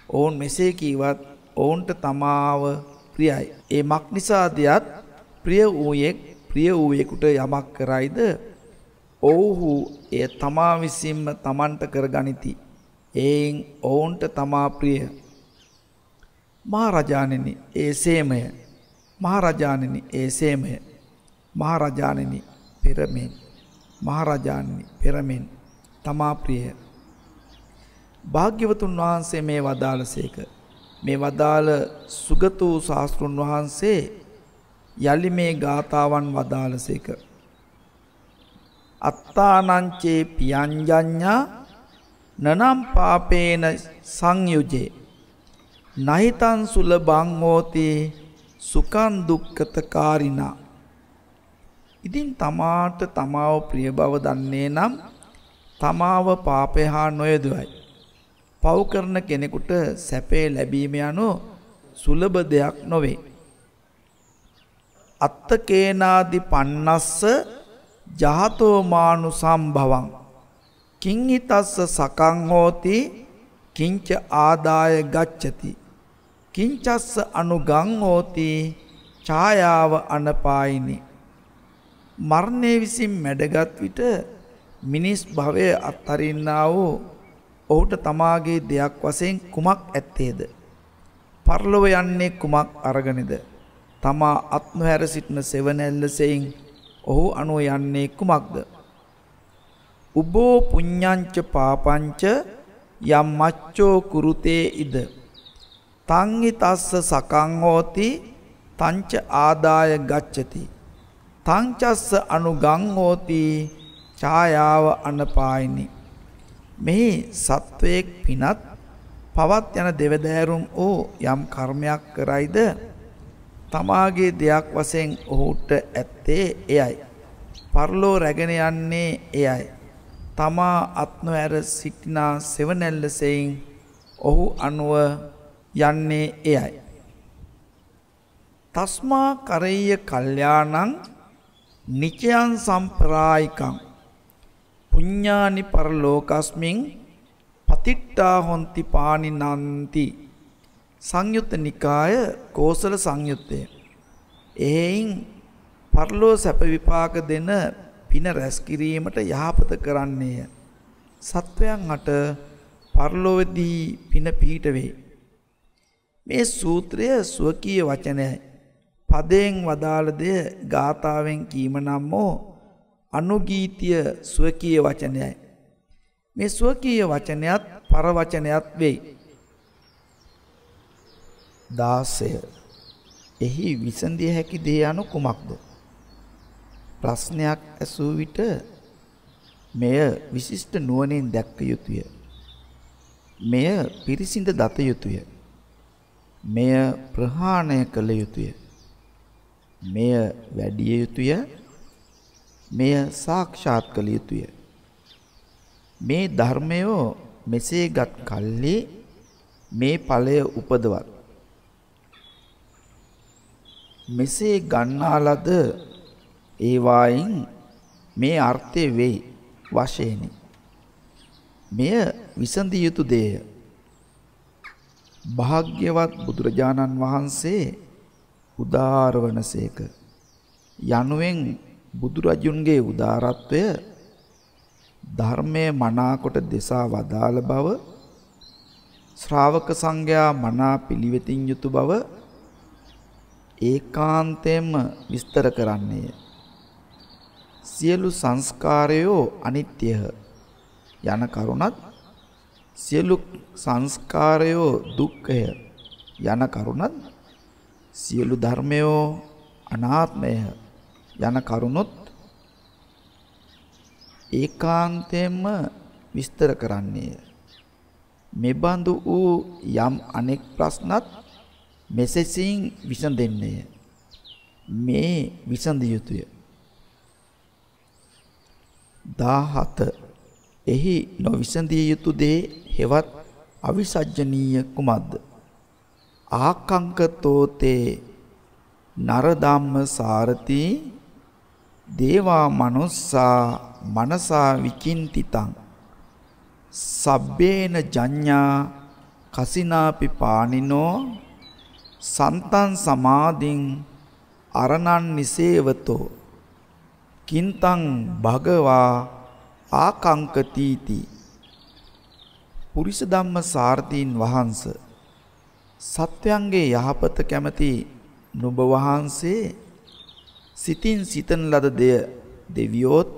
S1: ඔවුන් මෙසේ කීවත් ඔවුන්ට තමාව ප්‍රියයි ඒ මක් නිසාදයත් ප්‍රිය වූයෙක් ප්‍රිය වූයෙකුට යමක් කරයිද ඔවුහු එය තමා විසින්ම තමන්ට කරගනිති එයින් ඔවුන්ට තමා ප්‍රිය මහරජාණෙනි ඒසේමය මහරජාණෙනි ඒසේමය මහරජාණෙනි පෙරමෙන් මහරජාණනි පෙරමෙන් තමා ප්‍රිය භාග්‍යවතුන් වහන්සේ මේ වදාළසේක මේ වදාළ සුගත වූ ශාස්තෘන් වහන්සේ යලි මේ ගාථාවන් වදාළසේක අත්තානංචේ පියංජඤ්ඤා නනම් පාපේන සංයුජේ නහිතං සුලබං හෝති සුකං දුක්ඛතකාරිනා ඉතින් තමාට තමාව ප්‍රිය බව දන්නේ නම් තමාව පාපය හා නොයදුවයි. පව් කරන කෙනෙකුට සැපේ ලැබීම යනු සුලබ දෙයක් නොවේ. අත්තකේනාදි පන්නස්ස ජාතෝමානු සම්භවන්. කිංහිතස්ස සකං හෝති කිංච ආදාය ගච්ඡති. කිංචස්ස අනුගං හෝති ඡායාව අනපායිනේ. මරණය විසින් මැඩගත් විට මිනිස් භවය අත්හරින්නා වූ ඔහුට තමාගේ දෙයක් වශයෙන් කුමක් ඇත්තේද? පරලොව යන්නේ කුමක් අරගෙනද? තමා අත්මහැර සිටන සෙවණැල්ලසෙයින් ඔහු අනු යන්නේ කුමක්ද? උබෝ පුඤ්ඤංච පාපංච යම් මච්චෝ කුරුතේ ඉද තං හිතස්ස සකං හෝති තංච ආදාය ගච්ඡති තංචස්ස අනුගං හෝති ඡායාව අනපායිනි මෙහි සත්වයක් පිනත් පවත් යන දෙවදෑරුම් ඕ යම් කර්මයක් කරයිද තමාගේ දෙයක් වශයෙන් ඔහුට ඇත්තේ එයයි පරලෝ රැගෙන යන්නේ එයයි තමා අත්නොඇර සිටිනා සෙවනැල්ලසෙයින් ඔහු අනුව යන්නේ එයයි තස්මා කරෙය කල්යාණං නිචයන් සම්ප්‍රායිකං පුඤ්ඤානි පරලෝකස්මින් පතිට්ඨා හොಂತಿ පානි නන්ති සංයුත්ත නිකාය කෝසල සංයුත්තය එහෙයින් පරලෝ සැප විපාක දෙන පින රැස් කිරීමට යහපත කරන්නේය සත්වයන් අට පරලෝවදී පින පිහිට වේ මේ සූත්‍රය ස්වකීය වචනයයි පදයෙන් වදාළ දෙය ගාථාවෙන් කීම නම් වූ අනුගීතිය ස්වකීය වචනයයි. මේ ස්වකීය වචනයත් පරවචනයත් වෙයි. 16 එහි විසඳිය හැකි දේ anu කුමක්ද? ප්‍රශ්නයක් ඇසූ විට මෙය විශිෂ්ට නුවණින් දැක්ක යුතුය. මෙය පිරිසිඳ දත යුතුය. මෙය ප්‍රහාණය කළ යුතුය. මෙය වැඩිය යුතුය මෙය සාක්ෂාත් කළ යුතුය මේ ධර්මයෝ මෙසේ ගත් කල්ලි මේ ඵලය උපදවත් මෙසේ ගන්නා ලද ඒවායින් මේ අර්ථය වෙයි වශයෙනි මෙය විසඳිය යුතු දේය භාග්‍යවත් බුදුරජාණන් වහන්සේ උදාර වනසේක යනුවෙන් බුදුරජුන්ගේ උදාරත්වය ධර්මයේ මනාකොට දෙසා වදාළ බව ශ්‍රාවක සංඝයා මනා පිළිවෙතින් යුතු බව ඒකාන්තයෙන්ම විස්තර කරන්නේය. සියලු සංස්කාරයෝ අනිත්‍යහ යන කරුණත් සියලු සංස්කාරයෝ දුක්ඛය යන කරුණත් සියලු ධර්මයෝ අනාත්මය යන කරුණොත් ඒකාන්තයෙන්ම විස්තර කරන්නේය. මෙබඳු වූ යම් අනෙක් ප්‍රශ්නත් මෙසෙසින් විසඳෙන්නේය. මේ විසඳිය යුතුය. 17 එහි නොවිසඳිය යුතු දේ හෙවත් අවිසජ්ජනීය කුමක්ද? ආකංකතෝතේ නරධම්ම සාරති දේවා මනුස්සා මනසා විකින්තිතං සබ්බේන ජඤ්ඤා කසිනාපි පානිනෝ සන්තං සමාධින් අරණන් නිසේවතෝ කින්තං භගවා ආකංකතීති පුරිස ධම්ම සාර්ථීන් වහන්සේ සත්‍යයන්ගේ යහපත කැමති නුඹ වහන්සේ සිතින් සිතන ලද දෙය දෙවියොත්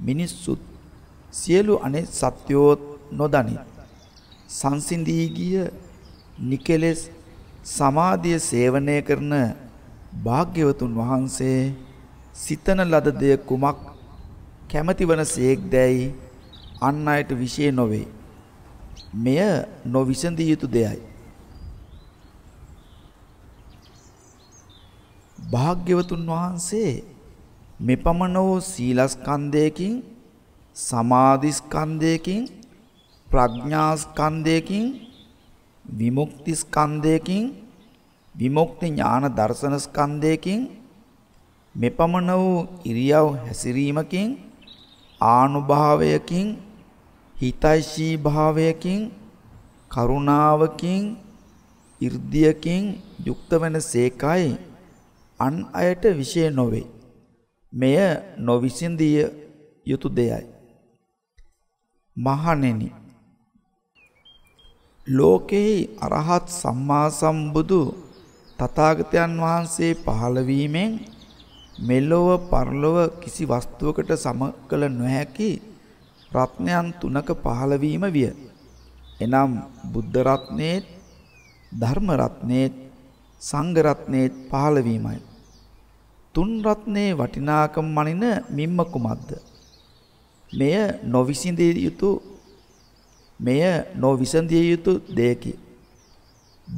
S1: මිනිස්සුත් සියලු අනෙත් සත්‍යෝත් නොදනි. සංසිඳී ගිය නිකලෙස් සමාධිය සේවනය කරන භාග්‍යවතුන් වහන්සේ සිතන ලද දෙය කුමක් කැමැතිවන සේක්දැයි අන් අයට විශේ නොවේ. මෙය නොවිසඳිය යුතු දෙයයි. භාග්‍යවතුන් වහන්සේ මෙපමණ වූ සීලස්කන්ධයකින් සමාධිස්කන්ධයකින් ප්‍රඥාස්කන්ධයකින් විමුක්තිස්කන්ධයකින් විමුක්ති ඥාන දර්ශනස්කන්ධයකින් මෙපමණ වූ ඉරියව් හැසිරීමකින් ආනුභාවයකින් හිතයිශී භාවයකින් කරුණාවකින් 이르දියකින් යුක්ත වෙන සේකයි අන් අයට විෂය නොවේ. මෙය නොවිසින්දිය යුතු දෙයයි. මහණෙනි ලෝකෙහි අරහත් සම්මා සම්බුදු තථාගතයන් වහන්සේ පහළවීමෙන් මෙලොව පරලොව කිසි වස්තුවකට සම කළ නොහැකි රත්නයන් තුනක පහළවීම විය. එනම් බුද්ධ රත්නේත් ධර්ම රත්නේත් සංඝ රත්නේත් පහළවීමයි. තුන් රත්නේ වටිනාකම මනින මිම්ම කුමක්ද? මෙය නොවිසඳිය යුතු මෙය නොවිසඳිය යුතු දෙයකි.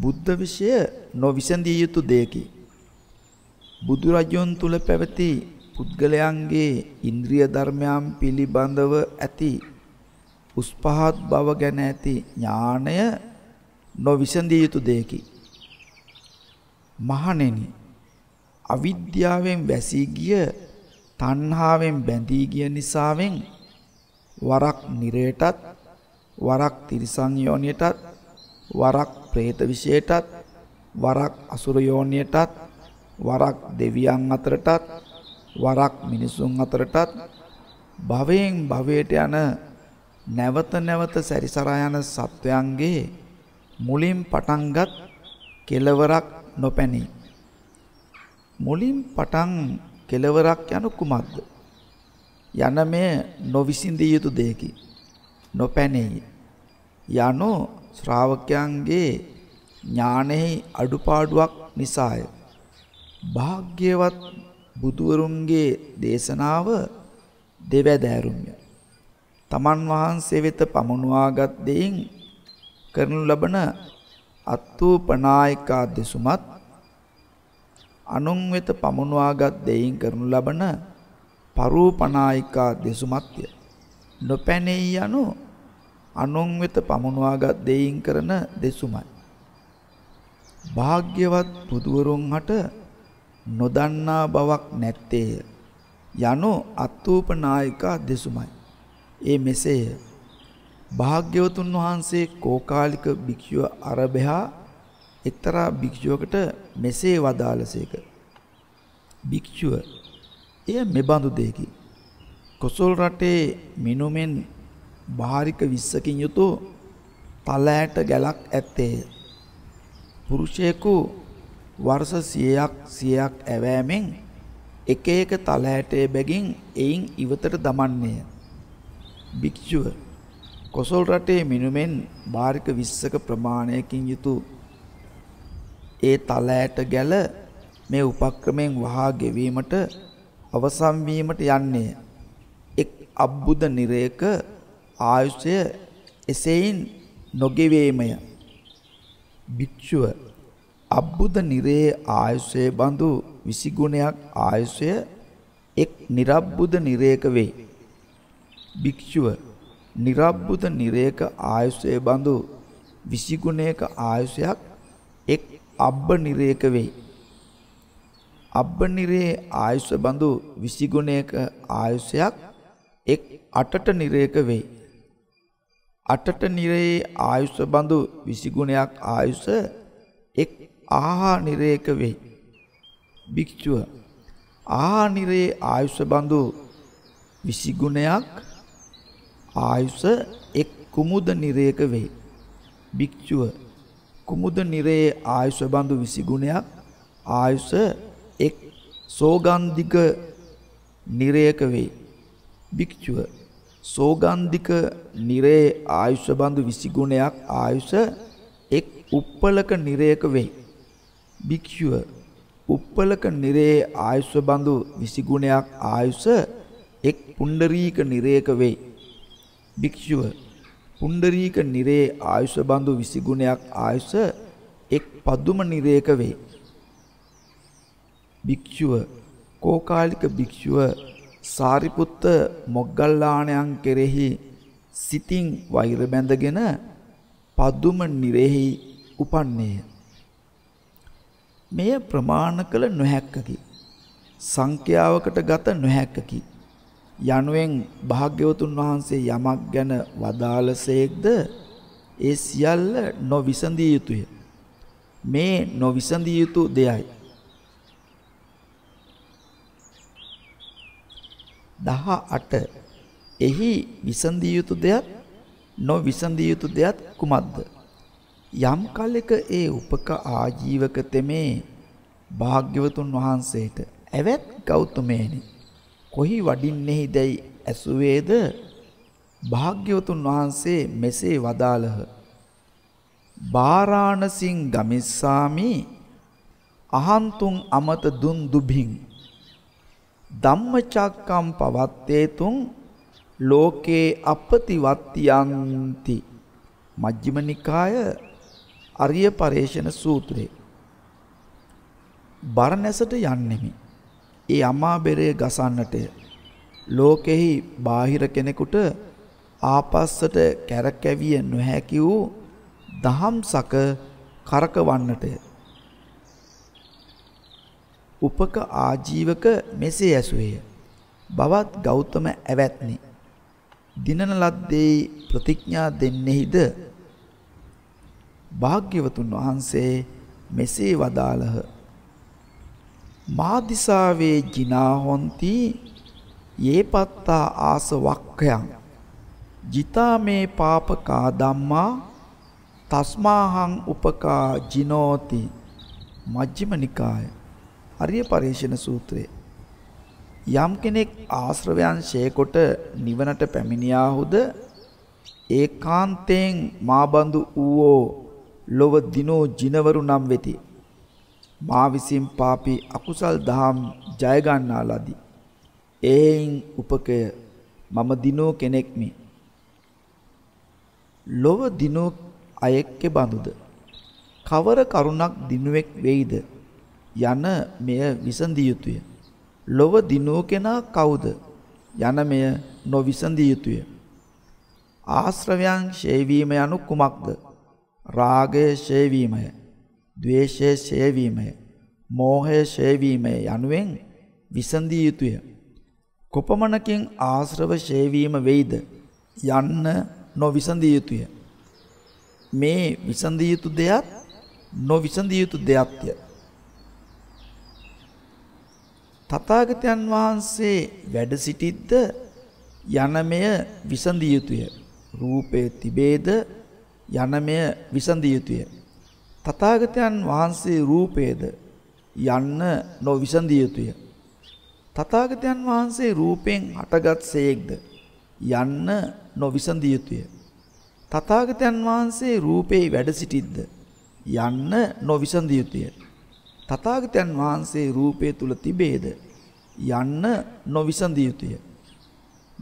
S1: බුද්ධ විෂය නොවිසඳිය යුතු දෙයකි. බුදු රජුන් තුල පැවති පුද්ගලයන්ගේ ඉන්ද්‍රිය ධර්මයන් පිළිබඳව ඇති උස්පහත් බව ගැන ඇති ඥාණය නොවිසඳිය යුතු දෙයකි. මහණෙනි අවිද්‍යාවෙන් වැසී ගිය තණ්හාවෙන් බැඳී ගිය නිසාවෙන් වරක් නිරේටත් වරක් තිරිසන් යෝනියටත් වරක් പ്രേත විශේෂයටත් වරක් අසුර යෝනියටත් වරක් දෙවියන් අතරටත් වරක් මිනිසුන් අතරටත් භවයෙන් භවයට යන නැවත නැවත සැරිසරා යන සත්වයන්ගේ මුලින් පටන්ගත් කෙලවරක් නොපැනී මුලින් පටන් කෙලවරක් යනු කුමක්ද? යන මේ නොවිසින්දිය යුතු දෙයකි. නොපැනෙයි. යනු ශ්‍රාවකයන්ගේ ඥානෙහි අඩුපාඩුවක් නිසාය. භාග්‍යවත් බුදුවරුන්ගේ දේශනාව දෙවැදෑරුම්ය. තමන් වහන්සේ වෙත පමුණුවාගත් දෙයින් කරනු ලබන අත්ූපනායකා දෙසුමත් අනුන් වෙත පමුණවාගත් දෙයින් කරනු ලබන පරූපනායිකා දෙසුමත්ය. නොපැනෙයි යනු අනුන් වෙත පමුණවාගත් දෙයින් කරන දෙසුමයි. භාග්‍යවත් බුදුවරුන් හට නොදන්නා බවක් නැත්තේය. යනු අත්ූපනායිකා දෙසුමයි. ඒ මෙසේය. භාග්‍යවතුන් වහන්සේ කෝකාලික භික්ෂුව අරබෙහා එක්තරා භික්ෂුවකට මෙසේ වදාළසේක. භික්ෂුව එය මෙබඳු දෙකි. කොසල් රටේ මිනුමෙන් භාරික 20කින් යුතු තලෑට ගැලක් ඇත්තේය. පුරුෂයෙකු වර්ෂ 100ක් 100ක් ඇවෑමෙන් එක එක තලෑටේ බැගින් එයින් ඉවතට දමන්නේය. භික්ෂුව කොසල් රටේ මිනුමෙන් භාරික 20ක ප්‍රමාණයකින් යුතු ඒ තලෑට ගැල මේ උපක්‍රමයෙන් වහා ගෙවීමට අවසන් වීමට යන්නේ එක් අබ්බුද නිරේක ආයුෂය එසේයින් නොගෙවීමය භික්ෂුව අබ්බුද නිරේ ආයුෂයේ බඳු 20 ගුණයක් ආයුෂය එක් නිර්බ්බුද නිරේක වේ භික්ෂුව නිර්බ්බුද නිරේක ආයුෂයේ බඳු 20 ගුණයක ආයුෂයක් එක් අබ්බ නිරේක වෙයි. අබ්බ නිරේ ආයුෂ බඳු 20 ගුණයක ආයුෂයක් එක් අටට නිරේක වෙයි. අටට නිරේ ආයුෂ බඳු 20 ගුණයක් ආයුෂ එක් ආහා නිරේක වෙයි. භික්ෂුව ආහා නිරේ ආයුෂ බඳු 20 ගුණයක් ආයුෂ එක් කුමුද නිරේක වෙයි. භික්ෂුව කුමුද නිරේ ආයුෂ බඳු 20 ගුණයක් ආයුෂ එක් සෝගන්ධික නිරයක වේ භික්ෂුව සෝගන්ධික නිරේ ආයුෂ බඳු 20 ගුණයක් ආයුෂ එක් උප්පලක නිරයක වේ භික්ෂුව උප්පලක නිරේ ආයුෂ බඳු 20 ගුණයක් ආයුෂ එක් පුණ්ඩරීක නිරයක වේ භික්ෂුව පුණ්ඩරීක නිරේ ආයුෂ බඳු 20 ගුණයක් ආයුෂ එක් පදුම නිරේක වේ. භික්ෂුව කෝකාලික භික්ෂුව සාරිපුත්ත මොග්ගල්ලාණයන් කෙරෙහි සිතින් වෛර බැඳගෙන පදුම නිරෙහි උපන්නේය. මෙය ප්‍රමාණ කළ නොහැක්කකි. සංඛ්‍යාවකට ගත නොහැක්කකි. යනුවෙන් භාග්‍යවතුන් වහන්සේ යමක් ගැන වදාළසේක්ද ඒ සියල්ල නොවිසඳිය යුතුය. මේ නොවිසඳිය යුතු දෙයයි. දහ අට එහි විසඳිය යුතු දෙයක් නොවිසඳිය යුතු දෙයක් කුමක්ද? යම් කලෙක ඒ උපක ආජීවක තෙමේ භාග්‍යවතුන් වහන්සේට ඇවත් ගෞතමයෙනි කොහි වඩින්නේහි දැයි ඇසුවේද භාග්‍යවතුන් වහන්සේ මෙසේ වදාළහ. බාරාණසින් ගමිස්සාමි අහන්තුන් අමත දුන් දුබින් ධම්මචක්කම් පවත්තේතුන් ලෝකේ අපතිවත්තියන්ති මජ්ක්‍ධිම නිකාය අරිය පරේෂණ සූත්‍රේ බරණැසට යන්නෙමි ඒ අමාබෙරය ගසන්නටය. ලෝකෙහි බාහිර කෙනෙකුට ආපස්සට කැරකැවිය නොහැකි වූ දහම් සක කරකවන්නටය. උපක ආජීවක මෙසේ ඇසුවේය. බවත් ගෞතම ඇවැත්නි. දිනන ලද්දේ ප්‍රතිඥා දෙන්නේහිද භාග්‍යවතුන් වහන්සේ මෙසේ වදාළහ. මාදිසාවේ ජිනා හොಂತಿ යේපත්තා ආස වක්ඛයන් ජිතා මේ පාපකා ධම්මා තස්මාහං උපකා ජිනෝති මජ්ක්‍ධිම නිකාය අරිය පරේෂණ සූත්‍රය යම් කෙනෙක් ආශ්‍රවයන් ශේකොට නිවනට පැමිණියාහුද ඒකාන්තයෙන් මාබඳු වූෝ ලොව දිනෝ ජිනවරු නම් වෙති මා විසින් පාපී අකුසල් දහම් ජය ගන්නා ලදී. එහෙන් උපකය මම දිනෝ කෙනෙක්මි. ලොව දිනෝ අයෙක්ක බඳුද. කවර කරුණක් දිනුවෙක් වෙයිද යන මෙය විසඳිය යුතුය. ලොව දිනෝ කෙනා කවුද යන මෙය නොවිසඳිය යුතුය. ආශ්‍රවයන් ශේවීම යනු කුමක්ද? රාගය ශේවීමය. ද්වේෂයේ ඡේවීමය, මෝහයේ ඡේවීමය යනුවෙන් විසඳිය යුතුය. කොපමණකින් ආශ්‍රව ඡේවීම වෙයිද යන්න නොවිසඳිය යුතුය. මේ විසඳිය යුතු දෙයත් නොවිසඳිය යුතු දෙයක්ය. තථාගතයන් වහන්සේ වැඩ සිටිද්ද යනමය විසඳිය යුතුය. රූපේ තිබේද යනමය විසඳිය යුතුය. තථාගතයන් වහන්සේ රූපයේද යන්න නොවිසඳිය යුතුය. තථාගතයන් වහන්සේ රූපයෙන් හටගත්සේක්ද යන්න නොවිසඳිය යුතුය. තථාගතයන් වහන්සේ රූපේ වැඩ සිටිද්ද යන්න නොවිසඳිය යුතුය. තථාගතයන් වහන්සේ රූපය තුල තිබේද යන්න නොවිසඳිය යුතුය.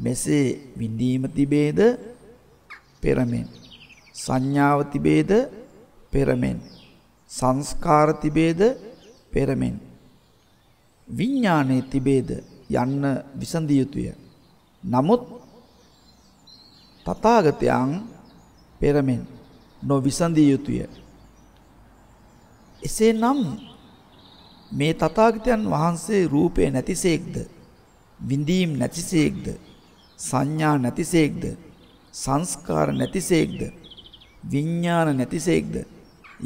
S1: මෙසේ විඳීම තිබේද පෙරමෙන් සංඥාව තිබේද පෙරමෙන් සංස්කාර තිබේද පෙරමෙන් විඥානයේ තිබේද යන්න විසඳිය යුතුය නමුත් තථාගතයන් පෙරමෙන් නොවිසඳිය යුතුය එසේනම් මේ තථාගතයන් වහන්සේ රූපේ නැතිසේක්ද විඳීම් නැතිසේක්ද සංඥා නැතිසේක්ද සංස්කාර නැතිසේක්ද විඥාන නැතිසේක්ද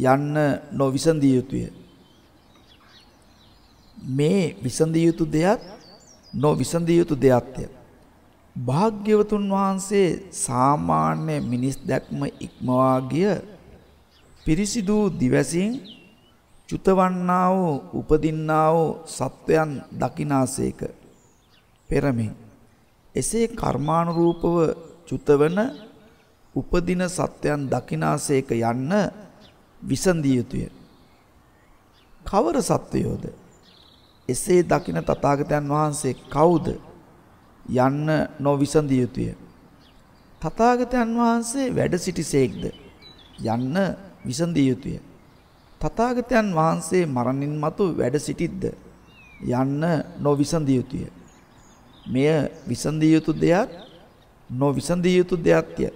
S1: යන්න නොවිසඳිය යුතුය. මේ විසඳිය යුතු දෙයක් නොවිසඳිය යුතු දෙයක්ය. භාග්‍යවතුන් වහන්සේ සාමාන්‍ය මිනිස් දැක්ම ඉක්මවා ගිය පිරිසිදු දිවසින් චුතවන්නා වූ උපදින්නා වූ සත්වයන් දකිනාසේක පෙරමේ එසේ කර්මානුරූපව චුතවන උපදින සත්වයන් දකිනාසේක යන්න විසඳිය යුතුය. කවර සත්වයෝද? එසේ දකින තථාගතයන් වහන්සේ කවුද? යන්න නොවිසඳිය යුතුය. තථාගතයන් වහන්සේ වැඩ සිටිසේක්ද? යන්න විසඳිය යුතුය. තථාගතයන් වහන්සේ මරණින් මතු වැඩ සිටිද්ද? යන්න නොවිසඳිය යුතුය. මෙය විසඳිය යුතු දෙයක් නොවිසඳිය යුතු දෙයක්ය.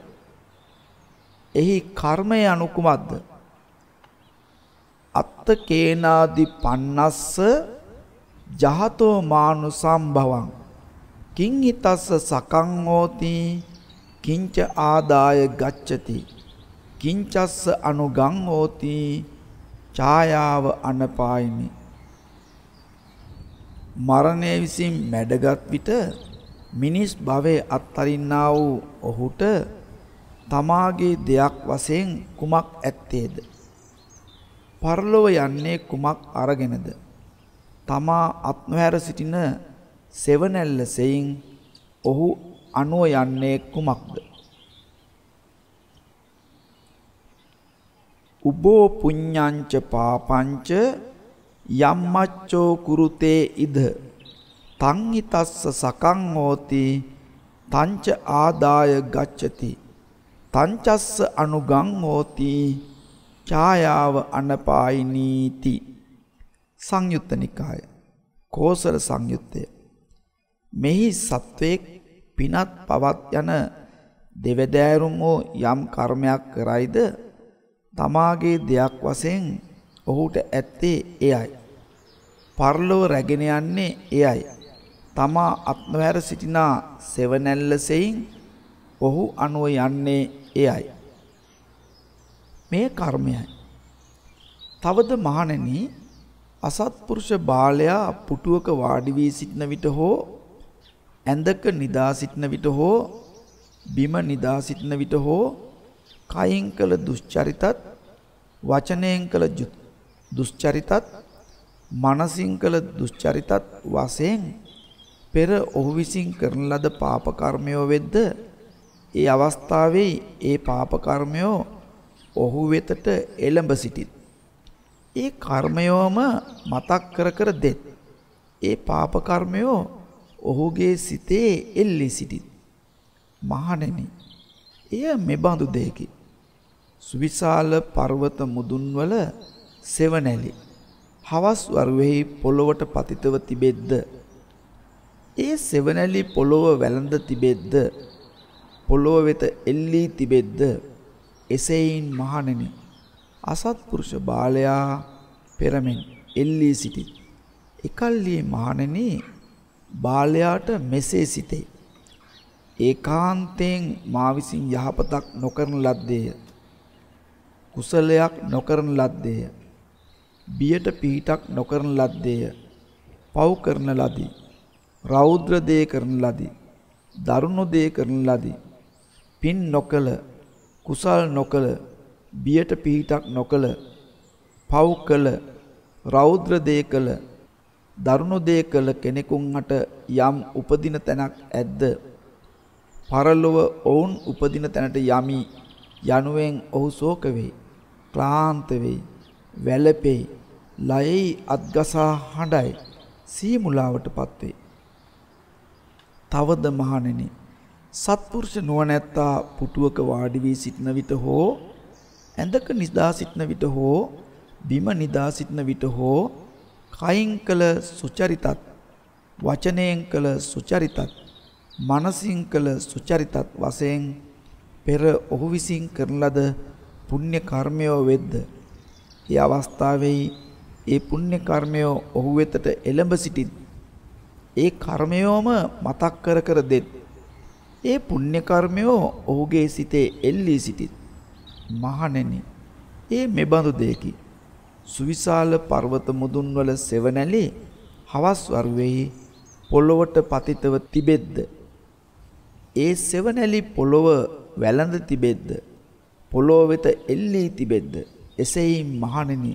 S1: එහි කර්මය අනුකුමක්ද? අත්ත කේනාදි පන්නස්ස ජහතෝ මානු සම්භවං කිං හිතස්ස සකං හෝති කිංච ආදාය ගච්ඡති කිංචස්ස අනුගං හෝති ඡායාව අනපායිනි මරණය විසින් මැඩගත් විට මිනිස් භවයේ අත්තරින්නා වූ ඔහුට තමාගේ දෙයක් වශයෙන් කුමක් ඇත්තේද පරලොව යන්නේ කුමක් අරගෙනද? තමා අත්නොහැර සිටින සෙවණැල්ල සෙයින් ඔහු අනුව යන්නේ කුමක්ද? උබෝ පුඤ්ඤංච පාපංච යම්මච්චෝ කුරුතේ ඉද තං හිතස්ස සකං හෝති තංච ආදාය ගච්ඡති තංචස්ස අනුගං හෝති ඡායාව අනපායි නීති සංයුත්ත නිකාය කෝසල සංයුත්තය මෙහි සත්වයෙක් පිනත් පවත් යන දෙවදෑරුම් හෝ යම් කර්මයක් කරයිද තමාගේ දෙයක් වශයෙන් ඔහුට ඇත්තේ එයයි පරලොව රැගෙන යන්නේ එයයි තමා අත්නොහැර සිටිනා සෙවනැල්ලසෙයින් ඔහු අනුව යන්නේ එයයි මේ කර්මයයි. තවද මහණෙනි අසත්පුරුෂ බාලයා පුටුවක වාඩි වී සිටන විට හෝ ඇඳක නිදා සිටන විට හෝ බිම නිදා සිටන විට හෝ කයින් කළ දුස්චරිතත් වචනයෙන් කළ දුස්චරිතත් මනසින් කළ දුස්චරිතත් වශයෙන් පෙර ඔහු විසින් කරන ලද පාප කර්මයෝ වෙද්ද ඒ අවස්ථාවේ ඒ පාප කර්මයෝ ඔහු වෙතට එළඹ සිටිත්. ඒ කර්මයෝම මතක් කර කර දෙත්. ඒ පාප කර්මයෝ ඔහුගේ සිතේ එල්ලී සිටිත්. මහණෙනි, එය මෙබඳු දෙයකි. සුවිශාල පර්වත මුදුන්වල සෙවණැලි හවස් වරුවෙහි පොළොවට පතිතව තිබෙද්ද ඒ සෙවණැලි පොළොව වැළඳ තිබෙද්ද පොළොව වෙත එල්ලී තිබෙද්ද එසේයින් මහණෙනි අසත්පුරුෂ බාලයා පෙරමෙන් එල්ලී සිටි. එකල්ලී මහණෙනි බාලයාට මෙසේ සිටේ. ඒකාන්තයෙන් මා විසින් යහපතක් නොකරන ලද්දේය. කුසලයක් නොකරන ලද්දේය. බියට පිහිටක් නොකරන ලද්දේය. පව් කරන ලදී. රෞද්‍ර දේ කරන ලදී. දරුණු දේ කරන ලදී. පින් නොකල කුසල් නොකල බියට පිහිටක් නොකල පව් කළ රෞද්‍ර දේ කළ දරුණු දේ කළ කෙනෙකුන්ට යම් උපදින තැනක් ඇද්ද පරලොව ඔවුන් උපදින තැනට යමි යනුවෙන් ඔහු ශෝක වේ ක්ලාන්ත වේ වැළපේ ලයෙහි අත්ගසා හඬයි සීමුලාවටපත් වේ තවද මහණෙනි සත්පුරුෂ නුවණැත්තා පුටුවක වාඩි වී සිටන විට හෝ ඇඳක නිදා සිටන විට හෝ බිම නිදා සිටන විට හෝ කයින් කළ සුචරිතත් වචනයෙන් කළ සුචරිතත් මනසින් කළ සුචරිතත් වශයෙන් පෙර ඔහු විසින් කරන ලද පුණ්‍ය කර්මය වෙද්ද ඒ අවස්ථාවේ ඒ පුණ්‍ය කර්මය ඔහු වෙතට එළඹ සිටින් ඒ කර්මයෝම මතක් කර කර දෙත් ඒ පුණ්‍ය කර්මයෝ ඔහුගේ සිතේ එල්ලී සිටිත්. මහණෙනි, ඒ මෙබඳු දෙයකි. සුවිශාල පර්වත මුදුන්වල සෙවණැලි හවස් වරුවේහි පොළොවට පතිතව තිබෙද්ද ඒ සෙවණැලි පොළොව වැළඳ තිබෙද්ද පොළොව වෙත එල්ලී තිබෙද්ද එසේයි මහණෙනි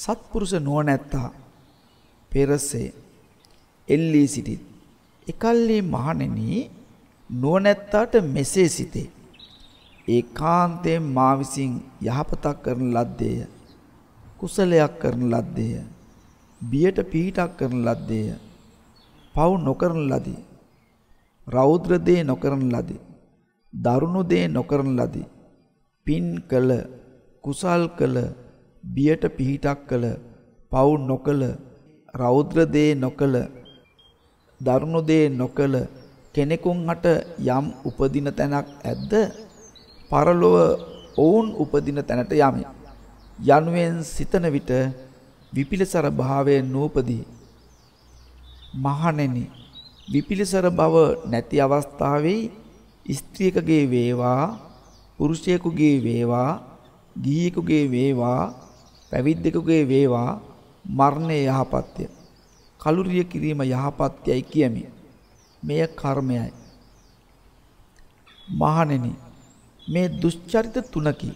S1: සත්පුරුෂ නුවණැත්තා පෙරසේ එල්ලී සිටිත් එකල්ලි මහණෙනි නුවණැත්තාට මෙසේ සිතේ. ඒකාන්තයෙන් මා විසින් යහපතක් කරන ලද්දේය. කුසලයක් කරන ලද්දේය. බියට පීඩක් කරන ලද්දේය. පව් නොකරන ලදී. රෞද්‍ර දේ නොකරන ලදී. දරුණු දේ නොකරන ලදී. පින් කළ, කුසල් කළ, බියට පිහිටක් කළ, පව් නොකළ, රෞද්‍ර දේ නොකළ, දරුණු දේ නොකළ කෙනෙකුන්ට යම් උපදින තැනක් ඇද්ද? පරලොව ඔවුන් උපදින තැනට යමි. යනුවෙන් සිතන විට විපිලිසර භාවයෙන් නූපදී. මහණෙනි විපිලිසර බව නැති අවස්ථාවේ ස්ත්‍රියකගේ වේවා පුරුෂයෙකුගේ වේවා ගීයෙකුගේ වේවා පැවිද්දෙකුගේ වේවා මරණය යහපත්ය. කලුරිය කිරීම යහපත්යයි කියමි. මෙය කර්මයයි. මහණෙනි මේ දුෂ්චරිත තුනකි.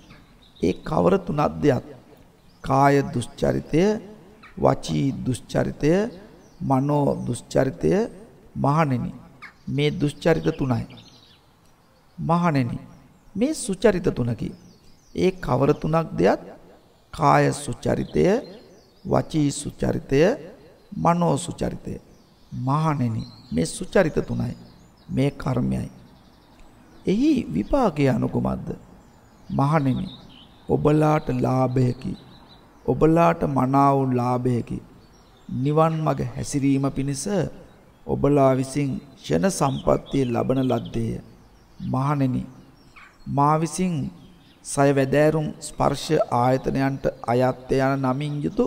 S1: ඒ කවර තුනක් දෙයක්. කාය දුෂ්චරිතය, වචී දුෂ්චරිතය, මනෝ දුෂ්චරිතය මහණෙනි මේ දුෂ්චරිත තුනයි. මහණෙනි මේ සුචරිත තුනකි. ඒ කවර තුනක් දෙයක් කාය සුචරිතය, වචී සුචරිතය, මනෝ සුචරිතය. මහණෙනි මේ සුචරිත තුනයි මේ කර්මයයි. එහි විපාකය අනුකුමක්ද? මහණෙනි ඔබලාට ලාභයකි. ඔබලාට මනාව ලාභයකි. නිවන් මඟ හැසිරීම පිණිස ඔබලා විසින් ෂණ සම්පත්තිය ලබන ලද්දේය. මහණෙනි මා විසින් සය වැදෑරුම් ස්පර්ශ ආයතනයන්ට අයත් යන නමින් යුතු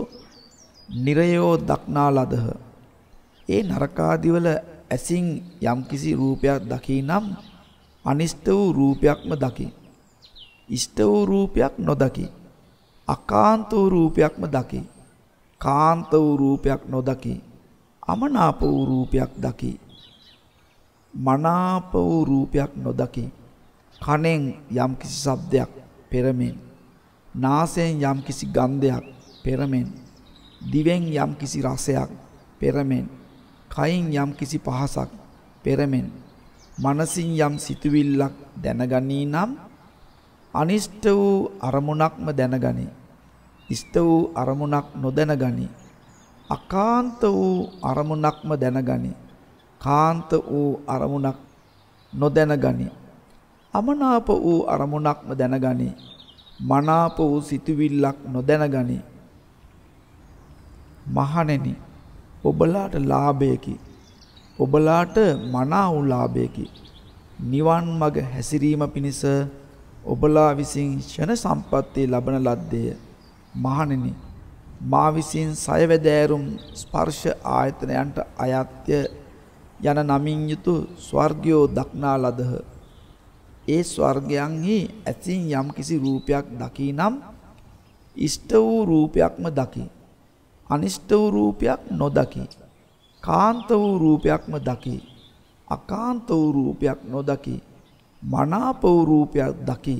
S1: නිරයෝ දක්නා ලදහ. ඒ නරකාදිවල ඇසින් යම්කිසි රූපයක් දකිනම් අනිෂ්ට වූ රූපයක්ම දකි. ඉෂ්ට වූ රූපයක් නොදකි. අකාන්ත වූ රූපයක්ම දකි. කාන්ත වූ රූපයක් නොදකි. අමනාප වූ රූපයක් දකි. මනාප වූ රූපයක් නොදකි. කනෙන් යම්කිසි ශබ්දයක් පෙරමෙන්. නාසයෙන් යම්කිසි ගන්ධයක් පෙරමෙන්. දිවෙන් යම්කිසි රසයක් පෙරමෙන්. කයින් යම් කිසි පහසක් පෙරමෙන් මනසින් යම් සිතුවිල්ලක් දැනගනී නම් අනිෂ්ට වූ අරමුණක්ම දැනගනී. ඉෂ්ට වූ අරමුණක් නොදැනගනී. අකාන්ත වූ අරමුණක්ම දැනගනී. කාන්ත වූ අරමුණක් නොදැනගනී. අමනාප වූ අරමුණක්ම දැනගනී. මනාප වූ සිතුවිල්ලක් නොදැනගනී. මහණෙනි ඔබලාට ලාභයකි. ඔබලාට මනා වූ ලාභයකි. නිවන් මඟ හැසිරීම පිණිස ඔබලා විසින් ෂණ සම්පත්තිය ලබන ලද්දේ මහණෙනි මා විසින් සයවැදෑරුම් ස්පර්ශ ආයතනයන්ට අයත්‍ය යන නමින් යුතු ස්වර්ගයෝ දක්නා ලදහ. ඒ ස්වර්ගයන්හි ඇසින් යම්කිසි රූපයක් දකිනම් ඉෂ්ට වූ රූපයක්ම දකි. අනිෂ්ට වූ රූපයක් නොදකි. කාන්ත වූ රූපයක්ම දකි. අකාන්ත වූ රූපයක් නොදකි. මනාප වූ රූපයක් දකි.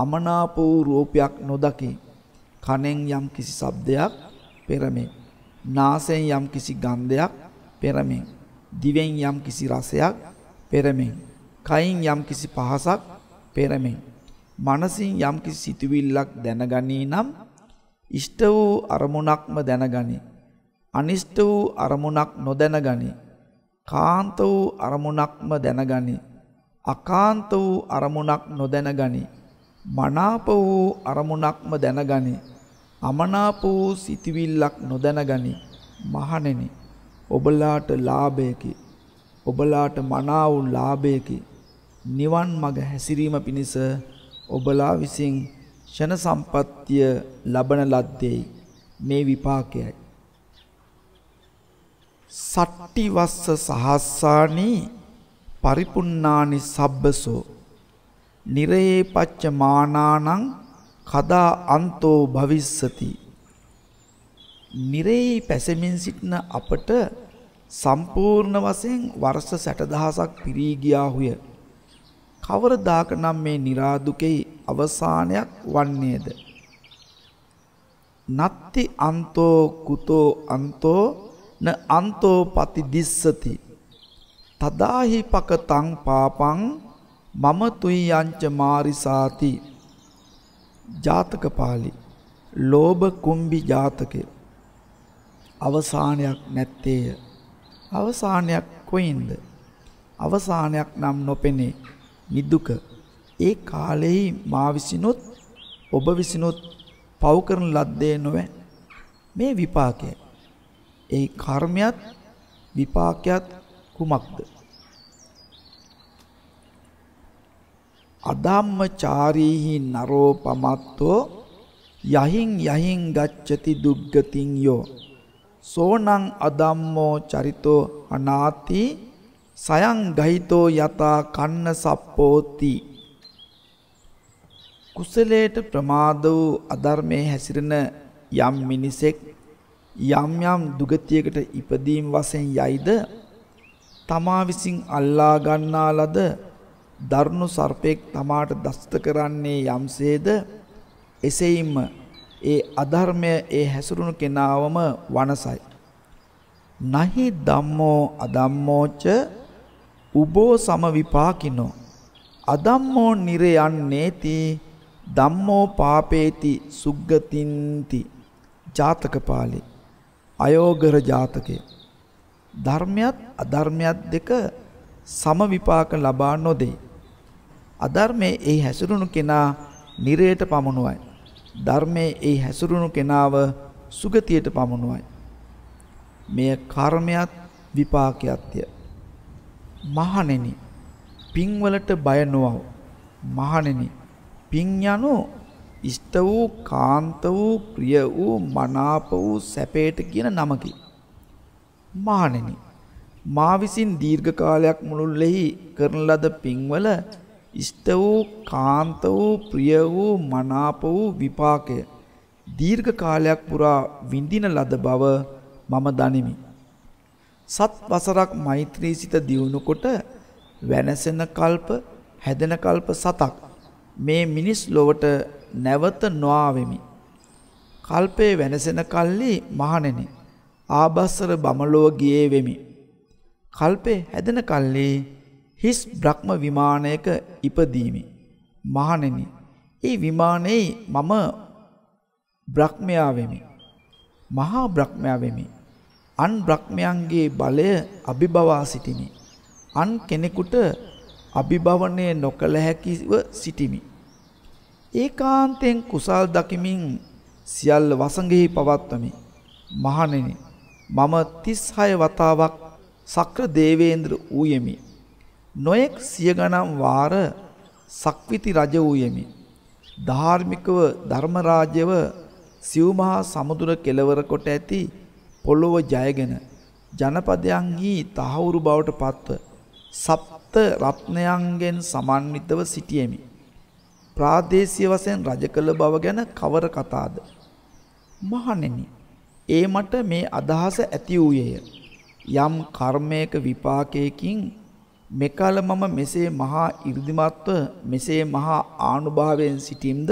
S1: අමනාප වූ රූපයක් නොදකි. කනෙන් යම් කිසි ශබ්දයක් පෙරමේ. නාසයෙන් යම් කිසි ගන්ධයක් පෙරමේ. දිවෙන් යම් කිසි රසයක් පෙරමේ. කයින් යම් කිසි පහසක් පෙරමේ. මනසින් යම් කිසි සිතුවිල්ලක් දැනගනී නම් ඉෂ්ට වූ අරමුණක්ම දැනගනි. අනිෂ්ට වූ අරමුණක් නොදැනගනි. කාන්ත වූ අරමුණක්ම දැනගනි. අකාන්ත වූ අරමුණක් නොදැනගනි. මනාප වූ අරමුණක්ම දැනගනි. අමනාප වූ සිතිවිල්ලක් නොදැනගනි. මහණෙනි, ඔබලාට ලාභයකි. ඔබලාට මනා වූ ලාභයකි. නිවන් මඟ හැසිරීම පිණිස ඔබලා විසින් ෂණ සම්පත්තිය ලබන ලද්දේයි මේ විපාකයයි. සට්ටි වස්ස සහස්සානි පරිපුන්නානි සබ්බසෝ. නිරයේ පච්ච මානානං කදා අන්තෝ භවිස්සති. නිරයේ පැසමින් සිටින අපට සම්පූර්ණ වශයෙන් වර්ෂ 60000ක් පිරී ගියාහුය. කවරදාක නම් මේ නිරාදුකෙහි අවසානයක් වන්නේද. නත්ති අන්තෝ කුතෝ අන්තෝ න අන්තෝ පති දිස්සති. තදාහි පකතං පාපං මම තුයි යංච මාරිසාති. ජාතක පාලි ලෝභ කුම්බි ජාතකය අවසානයක් නැත්තේය. අවසානයක් කොයින්ද? අවසානයක් නම් නොපෙනේ. නිදුක ඒ කාලෙහි මා විසිනොත් ඔබ විසිනොත් පව කරන ලද්දේ නොවේ මේ විපාකය ඒ කර්මයක් විපාකයක් කුමක්ද අදම්මචාරීහි නරෝ පමත්තෝ යහින් යහින් ගච්ඡති දුග්ගතින් යෝ සෝනං අදම්මෝ චරිතෝ අනාති සයං ගහිතෝ යතා කන්න සප්පෝති කුසලයට ප්‍රමාද වූ අධර්මයේ හැසිරෙන යම් මිනිසෙක් යම් යම් දුගතියකට ඉපදීම් වශයෙන් යයිද තමා විසින් අල්ලා ගන්නා ලද දරුණු සර්පෙක් තමාට දස්ත කරන්නේ යම්සේද එසේයින්ම ඒ අධර්මය ඒ හැසිරුණු කෙනාවම වනසයි නහි ධම්මෝ අධම්මෝච උබෝ සම විපාකිනෝ අදම්මෝ නිරයන්නේති ධම්මෝ පාපේති සුග්ගතින්ති ජාතක පාළි අයෝගර ජාතකය ධර්මයත් අධර්මයත් දෙක සම විපාක ලබා නොදේ අධර්මයේ ඒ හැසිරුණු කෙනා නිරයට පමණුවයි ධර්මයේ ඒ හැසිරුණු කෙනාව සුගතියට පමණුවයි මෙය කර්මයක් විපාකයක්ය මහණෙනි පින්වලට බය නොවව මහණෙනි පින් යනු ඉෂ්ට වූ කාන්ත වූ ප්‍රිය වූ මනාප වූ සැපේට කියන නමකි මහණෙනි මා විසින් දීර්ඝ කාලයක් මුළුල්ලෙහි කරන ලද පින්වල ඉෂ්ට වූ කාන්ත වූ ප්‍රිය වූ මනාප වූ විපාකය දීර්ඝ කාලයක් පුරා විඳින ලද බව මම දනිමි සත් වසරක් මෛත්‍රී සිත දියුණුකොට වෙනසෙන කල්ප හැදෙන කල්ප සතක් මේ මිනිස් ලොවට නැවත නොආවෙමි. කල්පේ වෙනසෙන කල්ලි මහණෙනි ආබස්සර බමලොව ගියේ වෙමි. කල්පේ හැදෙන කල්ලි හිස් බ්‍රහ්ම විමානයක ඉපදීමි. මහණෙනි ඒ විමානයේ මම බ්‍රහ්මයා වෙමි. මහා බ්‍රහ්මයා වෙමි. අන් බ්‍රහ්මයන්ගේ බලය අභිබවා සිටිනි. අන් කෙනෙකුට අභිභවනය නොකළ හැකිව සිටිමි. ඒකාන්තයෙන් කුසල් දකිමින් සියල්ල වසඟෙහි පවත්වමි. මහණෙනි මම 36 වතාවක් සක්‍ර දේවේන්ද්‍ර ඌයෙමි. නොයෙක් සිය ගණන් වාර සක්විති රජ ඌයෙමි. ධාර්මිකව ධර්ම රාජ්‍යව සිව් මහා සමුද්‍ර කෙළවර කොට ඇති පොළොව ජයගෙන ජනපදයන්හි තහවුරු බවට පත්ව සප්ත රත්නයන්ගෙන් සමන්විතව සිටියෙමි. ප්‍රාදේශීය වශයෙන් රජ කළ බව ගැන කවර කතාද? මහණෙනි, ඒ මට මේ අදහස ඇති වූයේය. යම් කර්මයක විපාකයකින් මෙකල මම මෙසේ මහා 이르දිමත්ව මෙසේ මහා ආනුභාවයෙන් සිටින්ද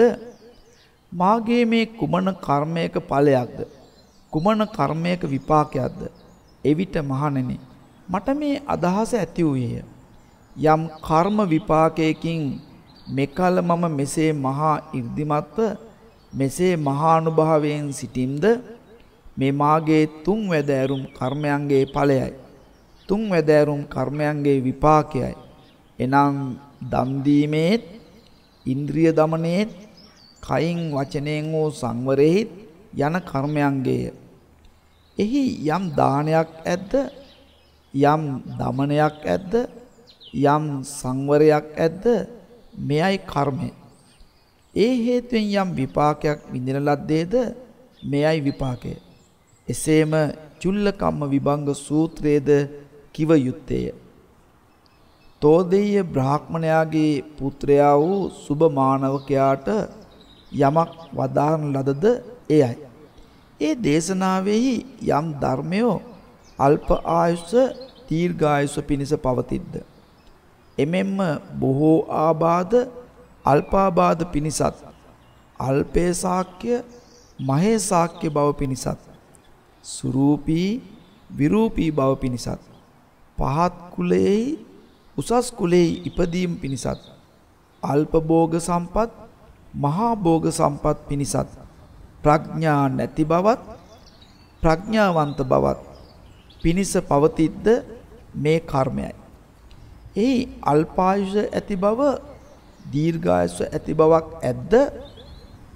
S1: මාගේ මේ කුමන කර්මයක ඵලයක්ද? කුමන කර්මයක විපාකයක්ද? එවිට මහණෙනි මට මේ අදහස ඇති වූයේය. යම් කර්ම විපාකයකින් මෙකල මම මෙසේ මහා irdimatව මෙසේ මහානුභාවයෙන් සිටින්ද මේ මාගේ තුන් වැදෑරුම් කර්මයන්ගේ ඵලයයි තුන් වැදෑරුම් කර්මයන්ගේ විපාකයයි එනම් දන් දීමේත් ඉන්ද්‍රිය දමනයේත් කයින් වචනයෙන් වූ සංවරෙහිත් යන කර්මයන්ගේය එහි යම් දානයක් ඇද්ද යම් দমনයක් ඇද්ද යම් සංවරයක් ඇද්ද මෙයයි කර්මය ඒ හේතුවෙන් යම් විපාකයක් විඳින ලද්දේද මෙයයි විපාකය එසේම චුල්ල කම්ම විභංග සූත්‍රයේද කිව යුත්තේය තෝදෙය බ්‍රාහ්මණයාගේ පුත්‍රයා වූ සුබ මානවකයාට යමක් වදාන ලදද එයයි ඒ දේශනාවෙහි යම් ධර්මයෝ අල්ප ආයුෂ දීර්ඝායුෂ පිණිස පවතිද්ද. එමෙන්ම බොහෝ ආබාධ අල්පාබාධ පිණිසත් අල්පේ සාක්්‍ය මහේ සාක්්‍ය බව පිණිසත් සුරූපී විරූපී බව පිණිසත් පහත් කුලෙහි උසස් කුලෙහි ඉපදීම් පිණිසත් අල්පභෝග සම්පත් මහා භෝග සම්පත් පිණිසත් ප්‍රඥා නැති බවත් ප්‍රඥාවන්ත බවත් පිනිස පවතිද්ද මේ කර්මයයි. එහි අල්පායුෂ ඇති බව දීර්ඝායුෂ ඇති බවක් ඇද්ද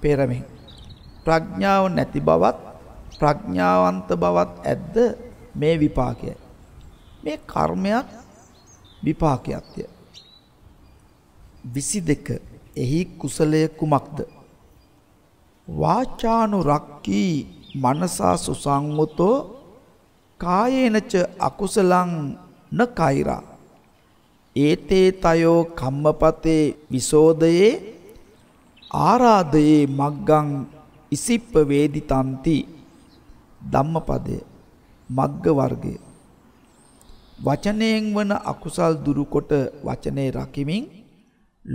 S1: පෙරමෙහි. ප්‍රඥාව නැති බවත් ප්‍රඥාවන්ත බවත් ඇද්ද මේ විපාකයයි. මේ කර්මයක් විපාකයක්ය. 22 එහි කුසලය කුමක්ද? වාචානුරක්කී මනසා සුසංගතෝ කායේනච අකුසලං න කෛරා ඒතේ තයෝ කම්මපතේ විසෝදයේ ආරාධයේ මග්ගං ඉසිප්ප වේදිතන්ති ධම්මපදය මග්ග වර්ගය වචනයෙන් වන අකුසල් දුරුකොට වචනේ රකිමින්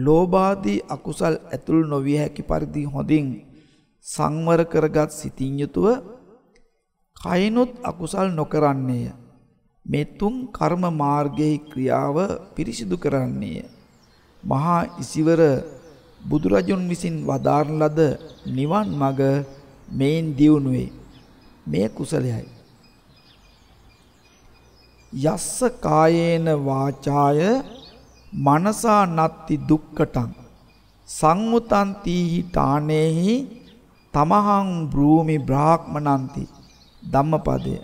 S1: ලෝභාදී අකුසල් ඇතුළු නොවිය හැකි පරිදි හොඳින් සංවර කරගත් සිතින් යුතුව කයනොත් අකුසල් නොකරන්නේය. මෙතුන් කර්ම මාර්ගෙහි ක්‍රියාව පිරිසිදු කරන්නේය. මහා ඉසිවර බුදුරජුන් විසින් වදාරන ලද නිවන් මඟ මේන් දියුණුවේ. මේ කුසලයයි. යස්ස කායේන වාචාය මනසා නත්ති දුක්කටං සංමුතන්තීහි ටානෙහි තමහං බ්‍රූමි බ්‍රාහ්මණන්ති ධම්මපදය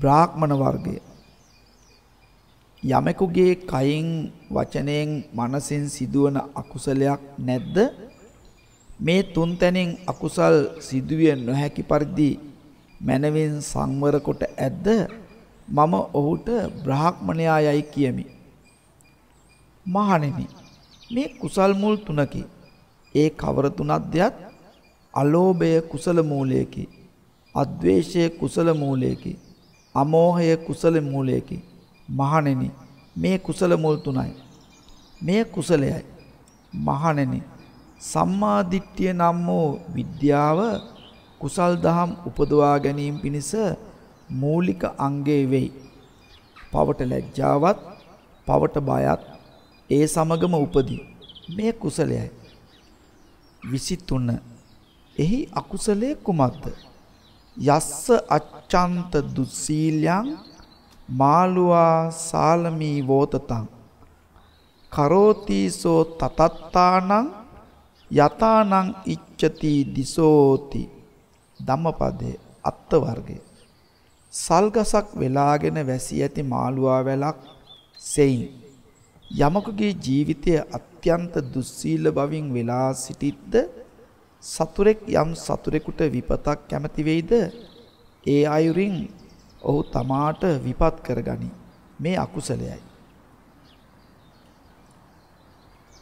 S1: බ්‍රාහ්මණ වර්ගය යමෙකුගේ කයින් වචනයෙන් මනසින් සිදුවන අකුසලයක් නැද්ද මේ තුන් තැනින් අකුසල් සිදුවිය නොහැකි පරිදි මනවින් සංවර කොට ඇද්ද මම ඔහුට බ්‍රාහ්මණයා යයි කියමි මහණෙනි මේ කුසල් මුල් තුනකි ඒ කවර තුනක්දයක් අලෝභය කුසල මූලයකි. අද්වේෂය කුසල මූලයකි. අමෝහය කුසල මූලයකි. මහණෙනි මේ කුසල මුල් තුනයි. මේ කුසලයයි. මහණෙනි සම්මාදිට්ඨිය නම් වූ විද්‍යාව කුසල් දහම් උපදවා ගැනීම පිණිස මූලික අංගේ වෙයි. පවට ලැජ්ජාවත් පවට බයත් ඒ සමගම උපදී. මේ කුසලයයි. 23 එහි අකුසලයේ කුමක්ද? යස්ස අච්ඡන්ත දුස්සීලං මාළුවා සාලමී වෝතතං කරෝතිසෝ තතත්තානං යතානං ඉච්ඡති දිසෝති ධම්මපදයේ අත්ත වර්ගය සල්ගසක් වෙලාගෙන වැසී ඇති මාළුවා වැලක් සෙයින් යමකගේ ජීවිතය අත්‍යන්ත දුස්සීල බවින් වෙලා සිටිද්ද සතුරෙක් යම් සතුරෙකුට විපතක් කැමති වෙයිද? ඒ අයුරින් ඔහු තමාට විපත් කරගනි. මේ අකුසලයයි.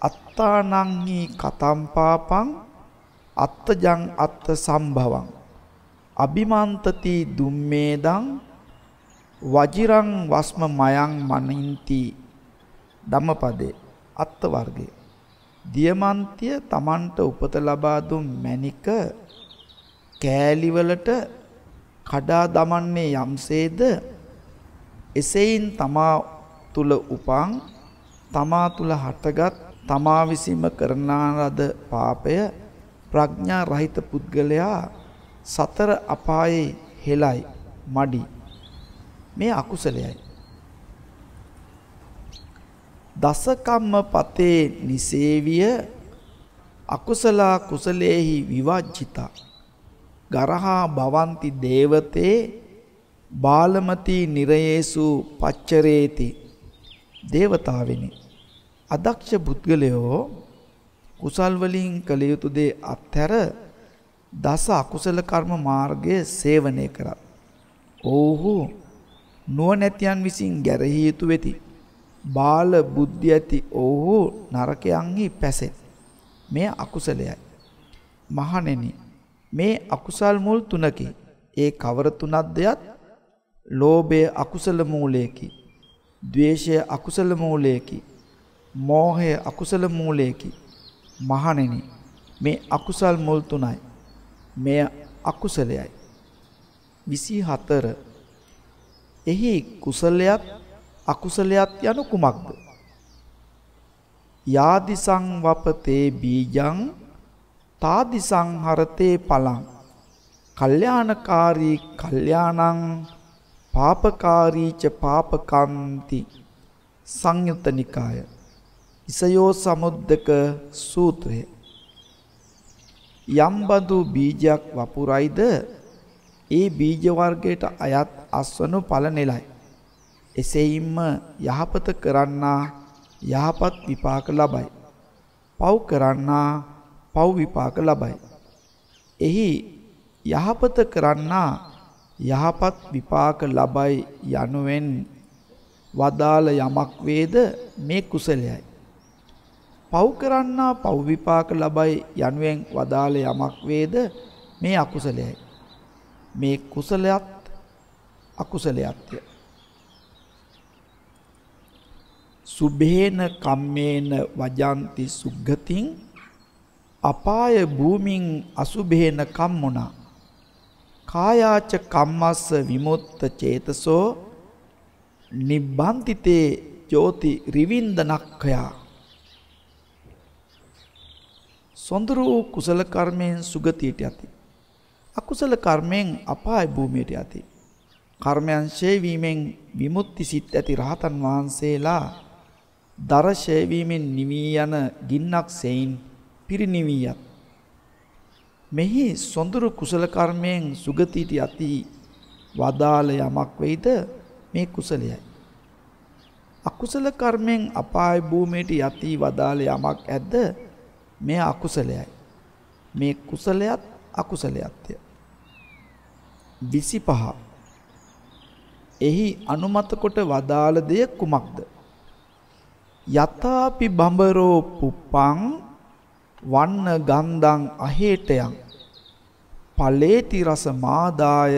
S1: අත්තානං හි කතම් පාපං අත්තජං අත්ත සම්භවං අභිමන්තති දුම්මේදං වජිරං වස්ම මයං මනින්ති ධම්මපදේ අත්ත වර්ගය දියමන්තිය Tamanට උපත ලබා දුන් මණික කෑලිවලට කඩා දමන්නේ යම්සේද එසේයින් තමා තුල උපන් තමා තුල හටගත් තමා විසීම කරනා ලද පාපය ප්‍රඥා රහිත පුද්ගලයා සතර අපායේ හෙළයි මඩි මේ අකුසලයයි දසකම්ම පතේ නිසේවිය අකුසලා කුසලේහි විවජ්ජිතා ගරහා භවಂತಿ දේවතේ බාලමති නිරයේසු පච්චරේති දේවතාවෙනි අදක්ෂ පුද්ගලයෝ කුසල් වලින් කළ යුතු දේ අත්හැර දස අකුසල කර්ම මාර්ගයේ සේවනය කරත් ඔව්හු නුවණැතියන් විසින් ගැරහී යුතු වෙති බාල බුද්ධි ඇති ඔව්හු නරකයන්හි පැසෙත්. මේ අකුසලයයි. මහණෙනි මේ අකුසල් මුල් තුනකි. ඒ කවර තුනක් දෙයත් ලෝභය අකුසල මූලයකි. ද්වේෂය අකුසල මූලයකි. මෝහය අකුසල මූලයකි. මහණෙනි මේ අකුසල් මුල් තුනයි. මෙය අකුසලයයි. 24 එහි කුසලයක් අකුසලයක් යනු කුමක්ද? යාදිසං වපතේ බීජං තාදිසං හරතේ පලං. කල්යාණකාරී කල්යාණං පාපකාරීච පාපකන්ති සංයුත්ත නිකාය ඉසයෝ සමුද්දක සූත්‍රය යම්බඳු බීජයක් වපුරයිද ඒ බීජ වර්ගයට අයත් අස්වනු පල නෙලයි එසේයින්ම යහපත කරන්නා යහපත් විපාක ලබයි. පව් කරන්නා පව් විපාක ලබයි. එහි යහපත කරන්නා යහපත් විපාක ලබයි යනුවෙන් වදාළ යමක් වේද මේ කුසලයයි. පව් කරන්නා පව් විපාක ලබයි යනුවෙන් වදාළ යමක් වේද මේ අකුසලයයි. මේ කුසලයත් අකුසලයත්ය. සුභේන කම්මේන වජන්ති සුග්ගතින් අපාය භූමින් අසුභේන කම්මුණා කායාච කම්මස්ස විමුක්ත චේතසෝ නිබ්බන්තිතේ ජෝති රිවින්දනක්ඛයා සොඳුරු කුසල කර්මයෙන් සුගතියට යති අකුසල කර්මයෙන් අපාය භූමියට යති කර්මයන් ඡේ වීමෙන් විමුක්ති සිත් ඇති රහතන් වහන්සේලා දරශය වීමෙන් නිවී යන ගින්නක් සෙයින් පිරිනිවියත් මෙහි සොඳුරු කුසල කර්මයෙන් සුගතියට යති වදාළ යමක් වෙයිද මේ කුසලයයි අකුසල කර්මෙන් අපාය භූමියට යති වදාළ යමක් ඇද්ද මේ අකුසලයයි මේ කුසලයත් අකුසලයත්ය 25 එහි අනුමත කොට වදාළ දෙය කුමක්ද යතාපි බඹරෝ පුප්පං වන්න ගන්ධං අහේටයන් පලේති රස මාදාය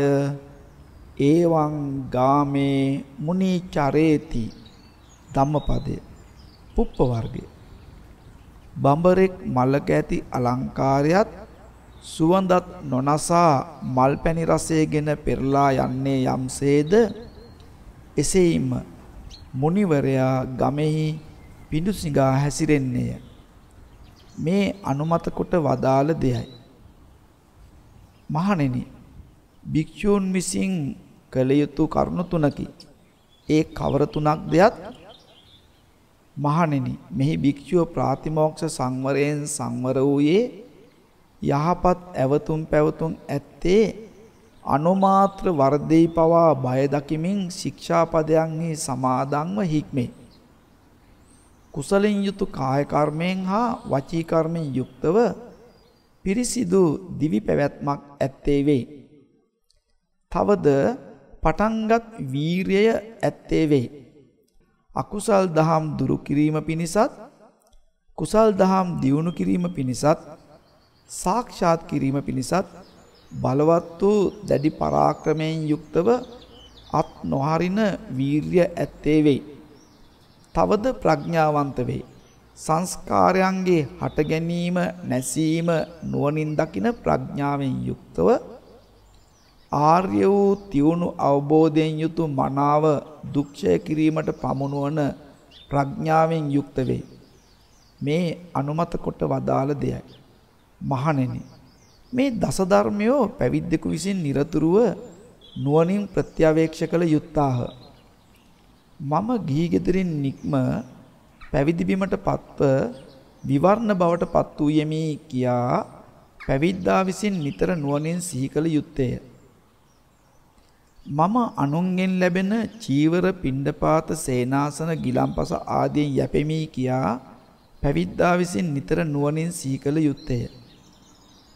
S1: ඒවං ගාමේ මුනි චරේති ධම්මපදේ පුප්ප වර්ගය බඹරෙක් මලක ඇති අලංකාරයත් සුවඳත් නොනසා මල් පැණි රසයේගෙන පෙරලා යන්නේ යම්සේද එසේම මුනිවරයා ගමෙහි පිඬුසිඟා හැසිරෙන්නේය. මේ අනුමත කොට වදාළ දෙයයි. මහණෙනි භික්ෂූන් විසින් කළ යුතු කරුණු තුනකි. ඒ කවර තුනක් දෙයත් මහණෙනි මෙහි භික්ෂුව ප්‍රාතිමෝක්ෂ සංවරයෙන් සංවර වූයේ යහපත් ඇවතුම් පැවතුම් ඇත්තේ අනුමාත්‍ර වර්ධේ පවා බය දකිමින් ශික්ෂාපදයන්හි සමාදන්ව හික්මේ. කුසලෙන් යුතු කාය කර්මයෙන් හා වචී කර්මෙන් යුක්තව පිරිසිදු දිවි පැවැත්මක් ඇත්තේ වෙයි. තවද පටන්ගත් වීරයය ඇත්තේ වෙයි. අකුසල් දහම් දුරු කිරීම පිණිසත් කුසල් දහම් දියුණු කිරීම පිණිසත් සාක්ෂාත් කිරීම පිණිසත් බලවත් වූ දැඩි පරාක්‍රමයෙන් යුක්තව අත් නොහරින වීරිය ඇත්තේ වෙයි. තවද ප්‍රඥාවන්ත වෙයි. සංස්කාරයන්ගේ හට ගැනීම නැසීම නුවණින් දකින ප්‍රඥාවෙන් යුක්තව ආර්ය වූ තියුණු අවබෝධයෙන් යුතු මනාව දුක්ෂය කිරීමට පමුණුවන ප්‍රඥාවෙන් යුක්ත වෙයි. මේ අනුමත කොට වදාළ දෙයයි. මහණෙනි මේ දස ධර්මයෝ පැවිද්දෙකු විසින් নিরතුරුව නුවණින් ප්‍රත්‍යවේක්ෂ කළ යුත්තාහ. මම ගිහි ගෙදරින් නික්ම පැවිදි බිමට පත්ව විවර්ණ බවට පත් වූ යෙමි කියා පැවිද්දා විසින් නිතර නුවණින් සිහි කළ යුත්තේය. මම අනුන්ගෙන් ලැබෙන චීවර පිණ්ඩපාත සේනාසන ගිලම්පස ආදීන් යැපෙමි කියා පැවිද්දා විසින් නිතර නුවණින් සිහි කළ යුත්තේය.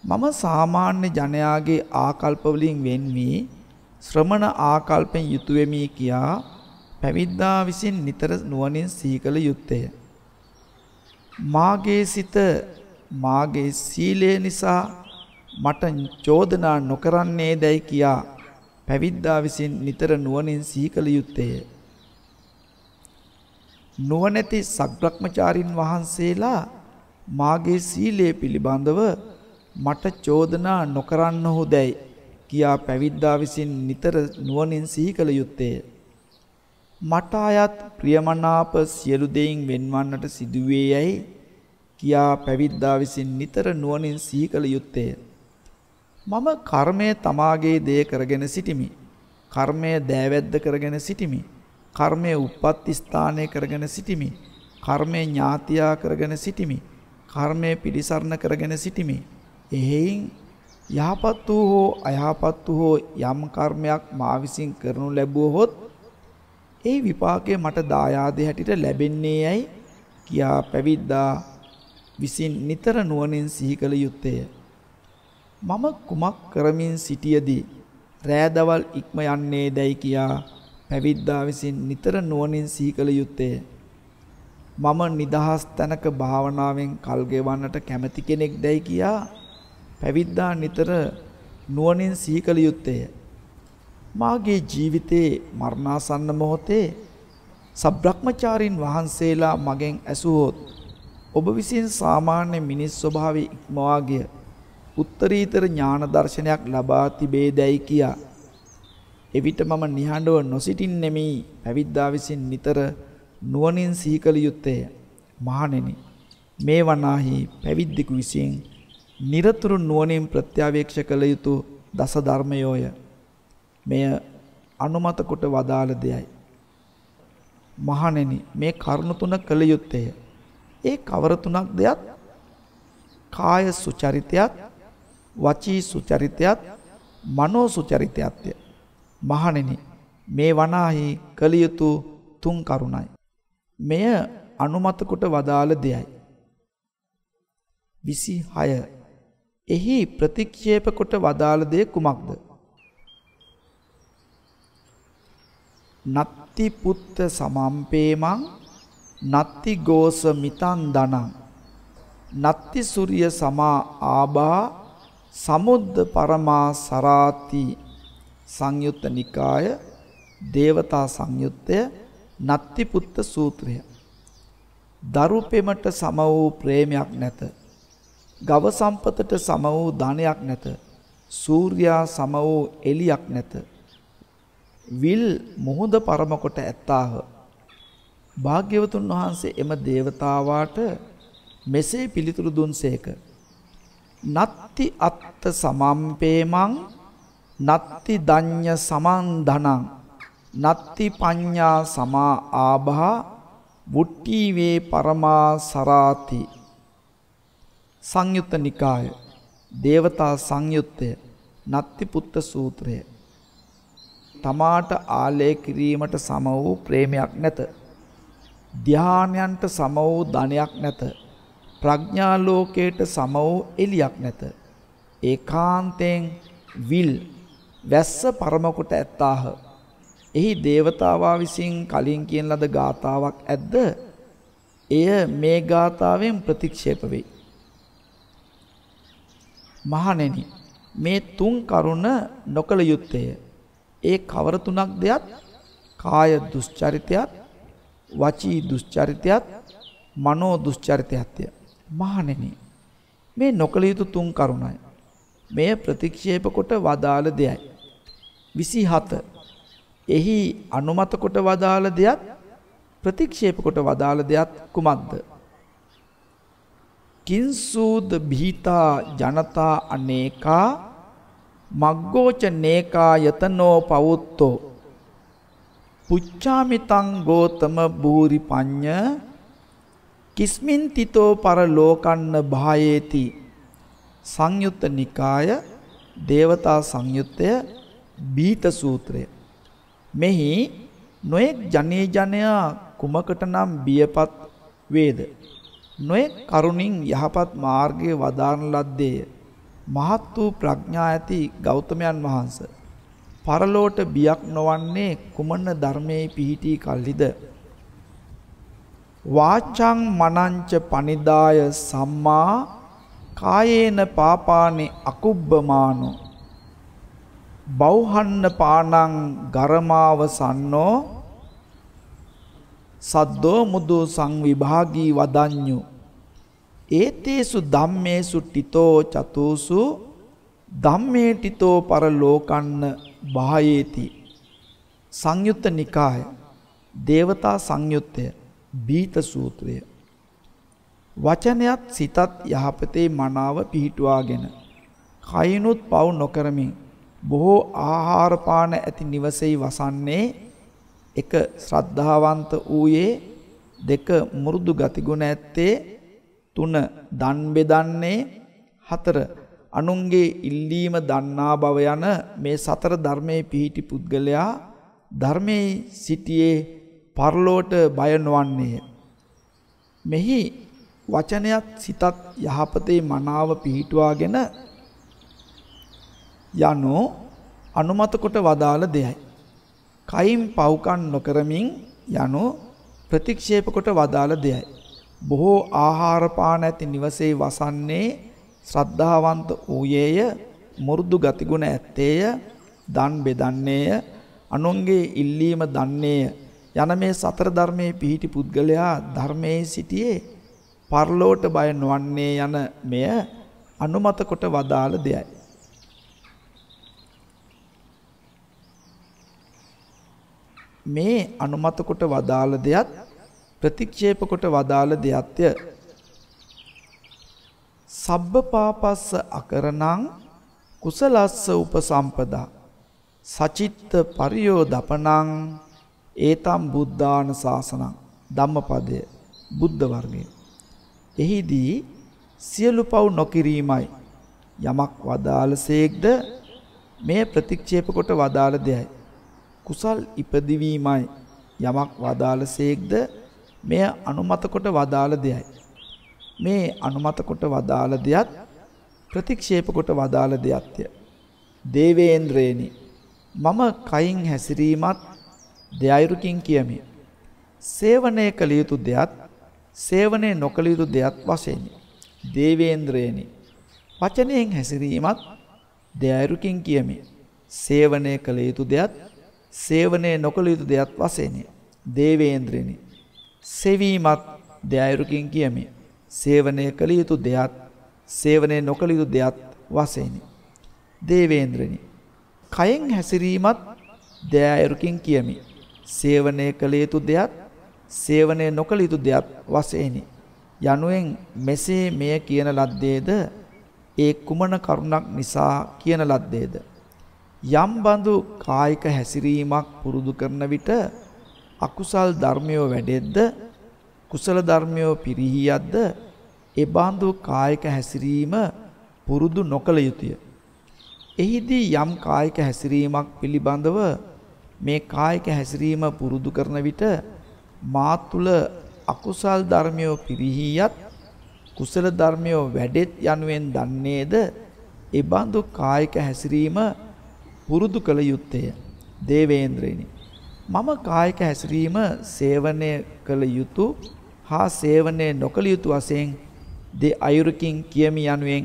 S1: මම සාමාන්‍ය ජනයාගේ ආකල්ප වලින් වෙන්වී ශ්‍රමණ ආකල්පෙන් යුතුය වෙමි කියා පැවිද්දා විසින් නිතර නුවණින් සීකල යුත්තේ. මාගේ සිත මාගේ සීලය නිසා මට චෝදනා නොකරන්නේ දැයි කියා පැවිද්දා විසින් නිතර නුවණින් සීකල යුත්තේ. නුවණැති සග්‍රක්‍මචාරින් වහන්සේලා මාගේ සීලය පිළිබඳව මට චෝදනා නොකරන්න හොදැයි කියා පැවිද්දා විසින් නිතර නුවණින් සිහි කළ යුත්තේ මට අයත් ප්‍රියමනාප සියලු දෙයින් වෙන්වන්නට සිදුවේ යයි කියා පැවිද්දා විසින් නිතර නුවණින් සිහි කළ යුත්තේ. මම කර්මය තමාගේ දේ කරගෙන සිටිමි. කර්මය දෑවැද්ද කරගෙන සිටිමි. කර්මය උප්පත් ස්ථානය කරගෙන සිටිමි. කර්මය ඥාතියා කරගෙන සිටිමි. කර්මය පිළිසරණ කරගෙන සිටිමි. එහෙයින් යහපත් වූ හෝ අයහපත් වූ හෝ යම් කර්මයක් මා විසින් කරනු ලැබුවහොත් ඒ විපාකය මට දායාදේ හැටියට ලැබෙන්නේ යයි කියා පැවිද්දා විසින් නිතර නුවණින් සිහි කළ යුත්තේ. මම කුමක් කරමින් සිටියදී රෑදවල් ඉක්ම යන්නේ දැයි කියා පැවිද්දා විසින් නිතර නුවණින් සිහි කළ යුත්තේ. මම නිදහස් තැනක භාවනාවෙන් කල් ගෙවන්නට කැමති කෙනෙක් දැයි කියා පැවිද්දා නිතර නුවණින් සිහි කළ යුත්තේ. මාගේ ජීවිතේ මරණාසන්න මොහොතේ සබ්‍රක්‍මචාරින් වහන්සේලා මගෙන් ඇසුවොත් ඔබ විසින් සාමාන්‍ය මිනිස් ස්වභාවය ඉක්මවා ගිය උත්තරීතර ඥාන දර්ශනයක් ලබා තිබේදයි කියා. එවිට මම නිහඬව නොසිටින්නෙමි පැවිද්දා විසින් නිතර නුවණින් සිහිකල යුත්තේ. මහණෙනි මේ වනාහි පැවිද්දෙකු විසින් নিরතුරු නුවණින් ප්‍රත්‍යාවේක්ෂ කළ යුතු දස ධර්මයෝය. මෙය අනුමත කොට වදාළ දෙයයි. මහණෙනි මේ කරුණ තුන කළ යුත්තේ. ඒ කවර තුනක් දෙයත් කාය සුචරිතයත් වචී සුචරිතයත් මනෝ සුචරිතයත්ය. මහණෙනි මේ වනාහි කළ යුතු තුන් කරුණයි. මෙය අනුමත කොට වදාළ දෙයයි. 26 එහි ප්‍රතික්ෂේප කොට වදාළ දෙය කුමක්ද? නත්ති පුත්ත සමම්පේමං නත්ති ගෝස මිතන් දනං නත්ති සූර්ය සමා ආබා සමුද්ද පරමා සරාති සංයුත්ත නිකාය දේවතා සංයුත්තය නත්ති පුත්ත සූත්‍රය දරුපෙමට සම වූ ප්‍රේමයක් නැත ගව සම්පතට සම වූ ධනයක් නැත සූර්යා සම වූ එලියක් නැත විල් මුහුද පරම කොට ඇත්තාහ. භාග්‍යවතුන් වහන්සේ එම దేవතාවාට මෙසේ පිළිතුරු දුන්සේක. නත්ති අත්ත සමම්පේමං නත්ති ධඤ්ඤ සමන් ධනං නත්ති පඤ්ඤා සමා ආභා වුට්ටි වේ පරමා සරාති සංයුත්ත නිකාය දේවතා සංයුත්තය නත්ති පුත්ත සූත්‍රය තමාට ආලේ කිරීමට සම වූ ප්‍රේමයක් නැත. ධානයන්ට සම වූ ධනයක් නැත. ප්‍රඥා ලෝකයට සම වූ එළියක් නැත. ඒකාන්තයෙන් විල් වැස්ස පරම කොට ඇත්තාහ. එහි దేవතාවා විසින් කලින් කියන ලද ගාතාවක් ඇද්ද? එය මේ ගාතාවෙන් ප්‍රතික්ෂේප වෙයි. මහණෙනි මේ තුන් කරුණ නොකල යුත්තේ ඒ කවර තුනක් දෙයත් කාය දුස්චරිතයත් වචී දුස්චරිතයත් මනෝ දුස්චරිතයත්ය. මහණෙනි මේ නොකළ යුතු තුන් කරුණයි. මෙය ප්‍රතික්ෂේප කොට වදාළ දෙයයි. 27 එහි අනුමත කොට වදාළ දෙයත් ප්‍රතික්ෂේප කොට වදාළ දෙයත් කුමක්ද? කිංසූද බීතා ජනතා අනේකා මග්ගෝච නේකායතනෝ පවුත්තෝ පුච්චාමිතං ගෝතම බූරි පඤ්ඤ කිස්මින් තිතෝ පරලෝකන්න භායේති සංයුත්ත නිකාය දේවතා සංයුත්තය බීත සූත්‍රය මෙහි නොයෙක් ජනේ ජනයා කුමකට නම් බියපත් වේද නොයෙක් කරුණින් යහපත් මාර්ගයේ වදාන ලද්දේය මහත් වූ ප්‍රඥා ඇති ගෞතමයන් වහන්ස පරලෝට බියක් නොවන්නේ කුමන ධර්මයේ පිහිටි කල්හිද වාචං මනංච පනිදාය සම්මා කායේන පාපානේ අකුබ්බමානෝ බෞහන්න පානං ගරමාව සන්නෝ සද්දෝ මුදු සංවිභාගී වදඤ්ඤෝ ඒතේසු ධම්මේසු ටිතෝ චතුසු ධම්මේ ටිතෝ පරලෝකන්න බායේති සංයුත්ත නිකාය දේවතා සංයුත්තය බීත සූත්‍රය වචනයත් සිතත් යහපතේ මනාව පිහිටුවාගෙන කයිනුත් පව් නොකරමින් බොහෝ ආහාර පාන ඇති නිවසෙහි වසන්නේ එක ශ්‍රද්ධාවන්ත ඌයේ දෙක මුරුදු ගතිගුණ ඇත්තේ තුන දන් බෙදන්නේ හතර අනුන්ගේ ඉල්ලීම දන්නා බව යන මේ සතර ධර්මයේ පිහිටි පුද්ගලයා ධර්මයේ සිටියේ පරලෝට බය නොවන්නේය. මෙහි වචනයත් සිතත් යහපතේ මනාව පිහිටුවාගෙන යනු අනුමත කොට වදාළ දෙයයි. කයින් පව්කම් නොකරමින් යනු ප්‍රතික්ෂේප කොට වදාළ දෙයයි. බොහෝ ආහාර පාන ඇති නිවසේ වසන්නේ ශ්‍රද්ධාවන්ත ඌයේය මුරුදු ගතිගුණ ඇත්තේය දන් බෙදන්නේය අනුන්ගේ ඉල්ලීම දන්නේය යන මේ සතර ධර්මයේ පිහිටි පුද්ගලයා ධර්මයේ සිටියේ පරලෝට බය නොවන්නේ යන මෙය අනුමත කොට වදාළ දෙයයි. මේ අනුමත කොට වදාළ දෙයත් ප්‍රතික්ෂේප කොට වදාළ දෙයක්ය. සබ්බ පාපස්ස අකරණං කුසලස්ස උපසම්පදා සචිත්ත පරියෝදපණං ඒතම් බුද්ධාන ශාසනං ධම්මපදය බුද්ධ වර්ගය. එහිදී සියලු පව් නොකිරීමයි යමක් වදාළසේක්ද මේ ප්‍රතික්ෂේප කොට වදාළ දෙයයි. කුසල් ඉපදිවීමයි යමක් වදාළසේක්ද මෙය අනුමත කොට වදාළ දෙයයි. මේ අනුමත කොට වදාළ දෙයත් ප්‍රතික්ෂේප කොට වදාළ දෙයත්ය. දේවේන්ද්‍රේනි මම කයින් හැසිරීමත් දෙයයිරුකින් කියමි. සේවනය කළ යුතු දෙයත් සේවනය නොකළ යුතු දෙයත් වශයෙන්. දේවේන්ද්‍රේනි වචනයෙන් හැසිරීමත් දෙයයිරුකින් කියමි. සේවනය කළ යුතු දෙයත් සේවනය නොකළ යුතු දෙයත් වශයෙන්. දේවේන්ද්‍රේනි සෙවීමත් දෙයයිරුකින් කියමි. සේවනය කළ යුතු දෙයත් සේවනය නොකළ යුතු දෙයත් වසයනි. දේවේන්ද්‍රණි. කයෙන් හැසිරීමත් දෙයයිරුකින් කියමි. සේවනය කළ යුතු දෙයත් සේවනය නොකළ යුතු දෙයක් වසයනි. යනුවෙන් මෙසේ මෙය කියන ලද්දේද ඒ කුමන කරුණක් නිසා කියන ලද්දේද. යම් බඳු කායික හැසිරීමක් පුරුදු කරන විට අකුසල් ධර්මයෝ වැඩෙද්ද කුසල ධර්මයෝ පිරිහියද්ද ඒ බඳු කායික හැසිරීම පුරුදු නොකළ යුතුය. එහිදී යම් කායික හැසිරීමක් පිළිබඳව මේ කායික හැසිරීම පුරුදු කරන විට මා තුළ අකුසල් ධර්මයෝ පිරිහියත් කුසල ධර්මයෝ වැඩෙත් යනුවෙන් දන්නේද ඒ බඳු කායික හැසිරීම පුරුදු කළ යුත්තේ. දේවේන්ද්‍රයනි මම කායික හැසිරීම සේවනය කළ යුතු හා සේවනය නොකළ යුතු වශයෙන් දෙ අයුරකින් කියමි යනුවෙන්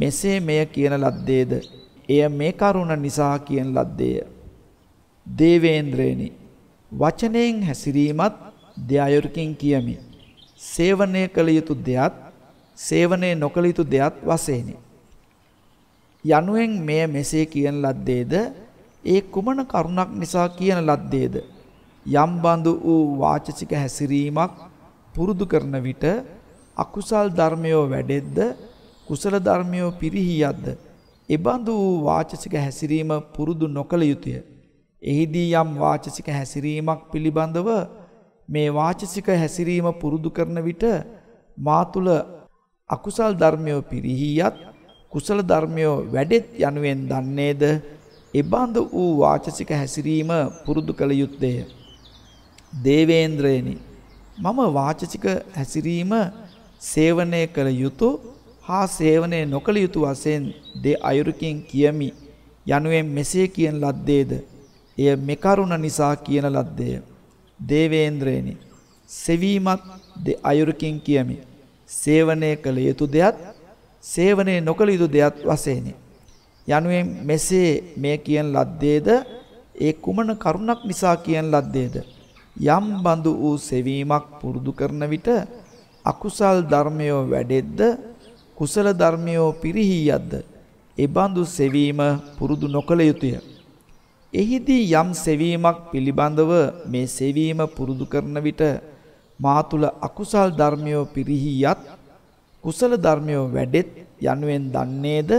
S1: මෙසේ මෙය කියන ලද්දේද එය මේ කරුණ නිසා කියන ලද්දේය දේවේන්ද්‍රයනි වචනයෙන් හැසිරීමත් දෙ අයුරකින් කියමි සේවනය කළ යුතු දෙයත් සේවනය නොකළ යුතු දෙයත් වශයෙන් යනුවෙන් මෙය මෙසේ කියන ලද්දේද ඒ කුමන කරුණක් නිසා කියන ලද්දේද යම් බඳු වූ වාචසික හැසිරීමක් පුරුදු කරන විට අකුසල් ධර්මයෝ වැඩෙද්ද කුසල ධර්මයෝ පිරිහියද්ද එබඳු වූ වාචසික හැසිරීම පුරුදු නොකළ යුතුය එහිදී යම් වාචසික හැසිරීමක් පිළිබඳව මේ වාචසික හැසිරීම පුරුදු කරන විට මා තුළ අකුසල් ධර්මයෝ පිරිහියත් කුසල ධර්මයෝ වැඩෙත් යනුවෙන් දන්නේද එබඳු වූ වාචසික හැසිරීම පුරුදු කළ යුත්තේය. දේවේන්ද්‍රයනි මම වාචසික හැසිරීම සේවනය කළ යුතු හා සේවනය නොකළ යුතු වසයෙන් දෙ අයුරුකින් කියමි යනුවෙන් මෙසේ කියන ලද්දේද. එය මෙකරුණ නිසා කියන ලද්දේය. දේවේන්ද්‍රයනි සෙවීමත් දෙ අයුරුකින් කියමි. සේවනය කළ යුතු දෙයත් සේවනය නොකළ යුතු දෙයත් වසේනේ. යනුවෙන් මෙසේ මේ කියන ලද්දේද ඒ කුමන කරුණක් නිසා කියන ලද්දේද යම් බඳු වූ සෙවීමක් පුරුදු කරන විට අකුසල් ධර්මයෝ වැඩෙද්ද කුසල ධර්මයෝ පිරිහියද්ද එබඳු සෙවීම පුරුදු නොකළ යුතුය එහිදී යම් සෙවීමක් පිළිබඳව මේ සෙවීම පුරුදු කරන විට මා තුල අකුසල් ධර්මයෝ පිරිහියත් කුසල ධර්මයෝ වැඩෙත් යනුවෙන් දන්නේද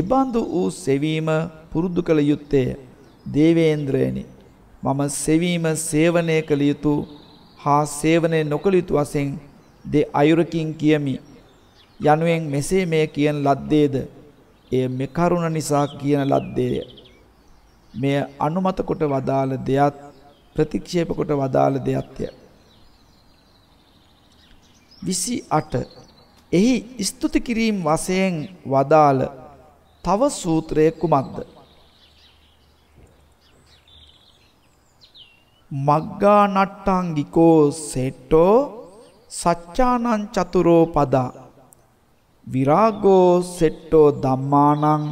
S1: එබඳු වූ සෙවීම පුරුදු කළ යුත්තේ දේවේන්ද්‍රයනි මම සෙවීම සේවනය කළ යුතු හා සේවනය නොකළ යුතු වශයෙන් දේ අයුරකින් කියමි යනුවෙන් මෙසේ මේ කියන ලද්දේද එය මෙකරුණ නිසා කියන ලද්දේය මෙය අනුමත කොට වදාළ දෙයත් ප්‍රතික්ෂේප කොට වදාළ දෙයත්ය 28 එහි ස්තුති කිරීම වශයෙන් වදාළ තව සූත්‍රයේ කුමක්ද? මග්ගා නට්ටාංගිකෝ සෙට්ටෝ සච්චානං චතුරෝ පදා විරාගෝ සෙට්ටෝ ධම්මානං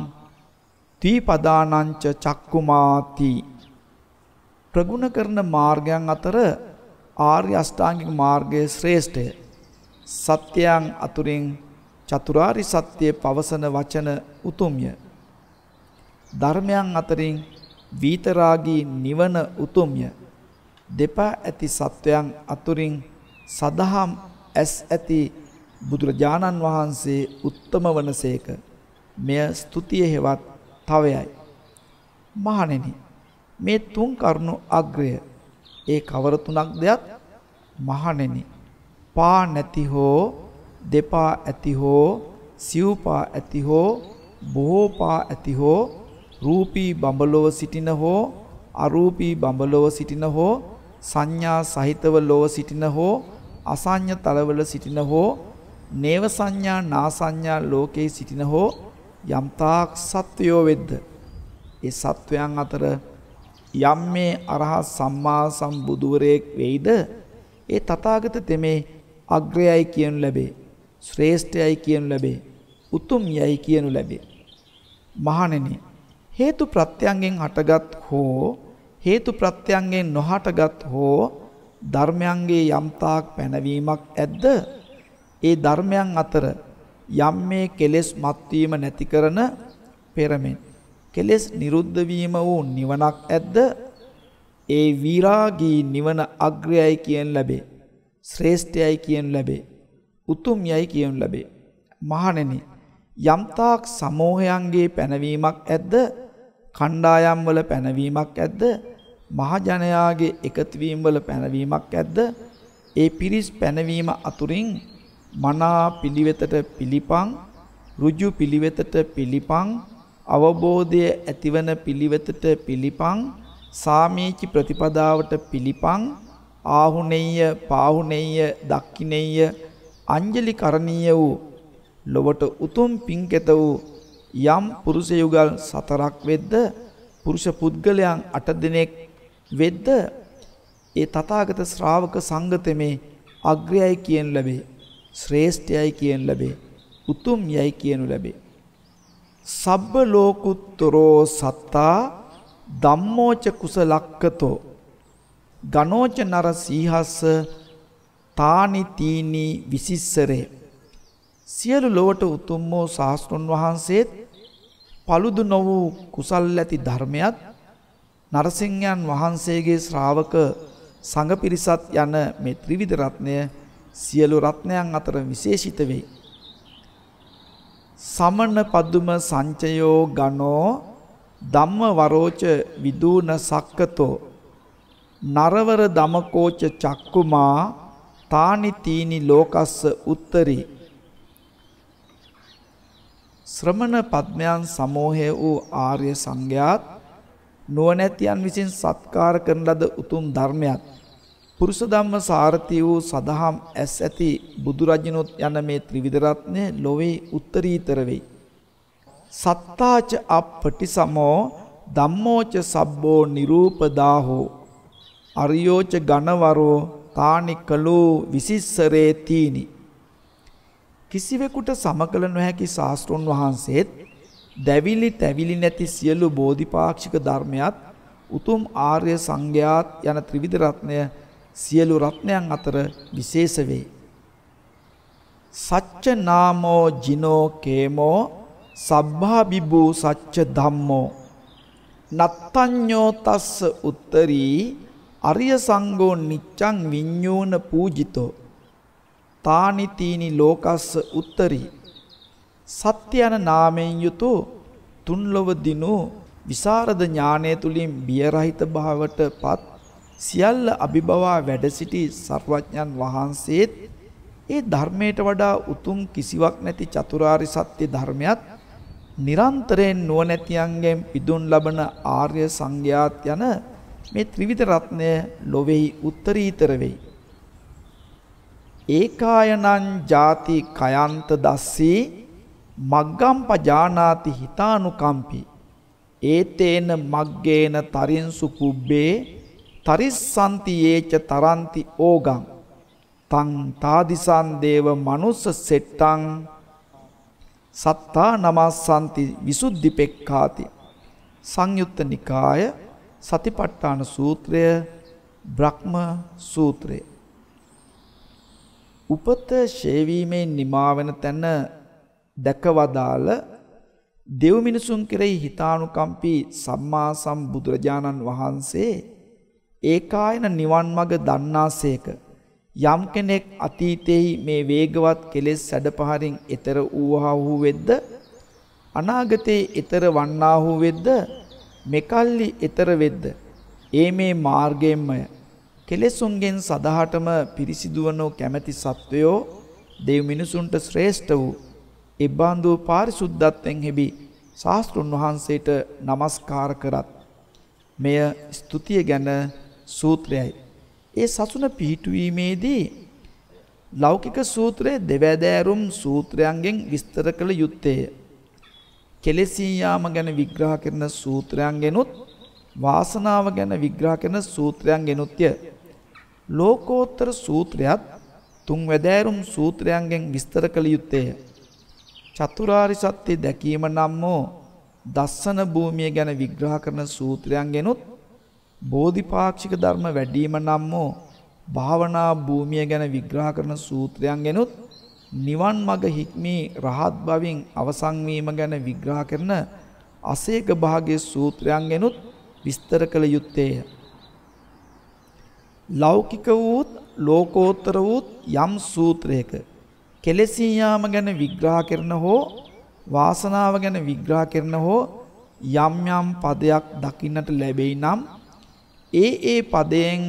S1: දීපදානංච චක්කුමාති ප්‍රගුණ කරන මාර්ගයන් අතර ආර්ය අෂ්ටාංගික මාර්ගයේ ශ්‍රේෂ්ඨය. සත්‍යයන් අතුරින් චතුරාරි සත්‍යයේ පවසන වචන උතුම්ය. ධර්මයන් අතරින් වීතරාගී නිවන උතුම්ය. දෙපා ඇති සත්වයන් අතුරින් සදහම් ඇස් ඇති බුදුරජාණන් වහන්සේ උත්තම වනසේක. මෙය ස්තුතිය හෙවත් තවයයි. මහණෙනි මේ තුන් කරුණු අග්‍රය ඒ කවර තුනක් දෙයක් මහණෙනි පා නැති හෝ දෙපා ඇති හෝ සිව්පා ඇති හෝ බොහෝ පා ඇති හෝ රූපී බඹලොව සිටින හෝ අරූපී බඹලොව සිටින හෝ සංඥා සහිතව ලොව සිටින හෝ අසඤ්ඤ තලවල සිටින හෝ නේව සංඥා නා සංඥා ලෝකේ සිටින හෝ යම්තාක් සත්වයෝ වෙද්ද ඒ සත්වයන් අතර යම් මේ අරහත් සම්මා සම්බුදුවරයෙක් වෙයිද ඒ තථාගත තෙමේ අග්‍රයයි කියනු ලැබේ ශ්‍රේෂ්ඨයයි කියනු ලැබේ. උතුම් යයි කියනු ලැබේ. මහණෙනි හේතු ප්‍රත්‍යයෙන් හටගත් හෝ හේතු ප්‍රත්‍යයෙන් නොහටගත් හෝ ධර්මයන්ගේ යම්තාක් පැනවීමක් ඇද්ද? ඒ ධර්මයන් අතර යම් මේ කෙලෙස් මත්වීම නැති කරන පෙරමෙන් කෙලෙස් නිරුද්ධ වීම වූ නිවනක් ඇද්ද? ඒ විරාගී නිවන අග්‍රයයි කියන ලැබේ. ශ්‍රේෂ්ඨයයි කියන ලැබේ. උතුම් යයි කියනු ලැබේ. මහණෙනි යම්තාක් සමෝහයන්ගේ පැනවීමක් ඇද්ද කණ්ඩායම් වල පැනවීමක් ඇද්ද මහජනයාගේ එකතුවීම් වල පැනවීමක් ඇද්ද ඒ පිරිස් පැනවීම අතුරින් මනා පිළිවෙතට පිළිපං ඍජු පිළිවෙතට පිළිපං අවබෝධය ඇතිවන පිළිවෙතට පිළිපං සාමීචි ප්‍රතිපදාවට පිළිපං ආහුණෙය්‍ය පාහුණෙය්‍ය දක්ඛිනෙය්‍ය අංජලි කරණීය වූ ලොවට උතුම් පින්කෙත වූ යම් පුරුෂයුගල් සතරක් වෙද්ද පුරුෂ පුද්ගලයන් අට දෙනෙක් වෙද්ද ඒ තථාගත ශ්‍රාවක සංගතමේ අග්‍රයයි කියන ලැබේ ශ්‍රේෂ්ඨයයි කියන ලැබේ උතුම් යයි කියනු ලැබේ සබ්බ ලෝකුත්තරෝ සත්තා ධම්මෝච කුසලක්කතෝ ගනෝච නර සීහස්ස තානි තීනි විසිස්සරේ සියලු ලොවට උතුම් වූ ශාස්ත්‍රඥ වහන්සේත් paludu නො වූ කුසල් ඇති ධර්මයක් නරසිංහයන් වහන්සේගේ ශ්‍රාවක සංඝ පිරිසත් යන මේ ත්‍රිවිධ රත්නය සියලු රත්නයන් අතර විශේෂිත වෙයි. සමන පදුම සංචයෝ ගනෝ ධම්ම වරෝච විදූන සක්කතෝ නරවර දමකෝච චක්කුමා තානි තීනි ලෝකස්ස උත්තරි ශ්‍රමණ පද්මයන් සමෝහය වූ ආර්ය සංඝයාත් නුවණැතියන් විසින් සත්කාර කරන ලද උතුම් ධර්මයක් පුරුෂ ධම්ම සාරති වූ සදහම් ඇස් ඇති බුදුරජිනොත් යන මේ ත්‍රිවිධ රත්නය ලොවේ උත්තරීතර වෙයි. සත්තාච අප්පටිසමෝ ධම්මෝච සබ්බෝ නිරූපදාහෝ අරියෝච ඝනවරෝ තානිකලු විසිස්සරේ තීනි කිසිවෙකුට සමකල නොහැකි ශාස්ත්‍රොන් වහන්සේත් දැවිලි තැවිලි නැති සියලු බෝධිපාක්ෂික ධර්මයත් උතුම් ආර්ය සංඝයාත් යන ත්‍රිවිධ රත්නය සියලු රත්නයන් අතර විශේෂ වේ. සච්ච නාමෝ ජිනෝ කේමෝ සබ්බා බිබූ සච්ච ධම්මෝ නත්තඤ්ඤෝ තස්ස උත්තරී අරිය සංඝෝ නිච්ඡං විඤ්ඤූණ පූජිතෝ තානි තීනි ලෝකස්ස උත්තරි සත්‍ය යන නාමයෙන් යුතු තුන් ලොව දිනු විසරද ඥානය තුලින් බිය රහිත භාවටපත් සියල්ල අභිබවා වැඩ සිටි සර්වඥන් වහන්සේත් ඒ ධර්මයට වඩා උතුම් කිසිවක් නැති චතුරාරි සත්‍ය ධර්මයත් නිරන්තරයෙන් නුවණැතියන්ගෙන් පිදුන් ලබන ආර්ය සංඝයාත් යන මේ ත්‍රිවිධ රත්නය ලොවේයි උත්තරීතර වෙයි. ඒකායනං ಜಾති කයන්ත දස්සී මග්ගම් පජානාති හිතානුකම්පි. ඒතේන මග්ගේන තරින්සු පුබ්බේ තරිස්සන්ති යේච තරන්ති ඕගම්. තං තාදිසන් දේව මනුස්ස සෙට්ටං සත්තා නමස්සන්ති විසුද්ධිපෙක්ඛාති. සංයුත්ත නිකාය සතිපට්ඨාන සූත්‍රය බ්‍රහ්ම සූත්‍රය. උපත ශේවීමෙන් නිමාවන තැන දැකවදාළ දෙව් මිනිසුන් කෙරෙහි හිතානුකම්පී සම්මා සම්බුදුරජාණන් වහන්සේ ඒකායන නිවන් මඟ දන්නාසේක යම් කෙනෙක් අතීතෙහි මේ වේගවත් කෙලෙස් සැඩපහරින් ඈතර වූවා වූ වෙද්ද අනාගතේ ඈතර වන්නා වූ වෙද්ද මෙකල්ලි ඊතර වෙද්ද ඒ මේ මාර්ගයෙන්මය කෙලෙසුන්ගෙන් සදහටම පිරිසිදුවනෝ කැමැති සත්වයෝ දෙව් මිනිසුන්ට ශ්‍රේෂ්ඨ වූ එබ්බාන්දු පාරිශුද්ධත්වයෙන් හෙබි ශාස්තෘන් වහන්සේට নমස්කාර කරත් මෙය ස්තුතිය ගැන සූත්‍රයයි ඒ සසුන පිහිටුවීමේදී ලෞකික සූත්‍රයේ දෙවැදෑරුම් සූත්‍රයන්ගෙන් විස්තර කළ යුත්තේය කෙලෙසී යාම ගැන විග්‍රහ කරන සූත්‍රයන්ගෙනුත් වාසනාව ගැන විග්‍රහ කරන සූත්‍රයන්ගෙනුත්ය. ලෝකෝත්තර සූත්‍රයත් තුන් වැදෑරුම් සූත්‍රයන්ගෙන් විස්තර කළ යුත්තේ. චතුරාරි සත්‍ය දැකීම නම් වූ දස්සන භූමිය ගැන විග්‍රහ කරන සූත්‍රයන්ගෙනුත් බෝධිපාක්ෂික ධර්ම වැඩීම නම් වූ භාවනා භූමිය ගැන විග්‍රහ කරන සූත්‍රයන්ගෙනුත් නිවන් මඟ හික්මී රහත් භවෙන් අවසන් වීම ගැන විග්‍රහ කරන අසේක භාගයේ සූත්‍රයන්ගෙනුත් විස්තර කළ යුත්තේය. ලෞකික වූත් ලෝකෝත්තර වූත් යම් සූත්‍රයක කෙලෙසී යාම ගැන විග්‍රහ කරන හෝ වාසනාව ගැන විග්‍රහ කරන හෝ යම් යම් පදයක් දකින්නට ලැබෙයි නම් ඒ ඒ පදයෙන්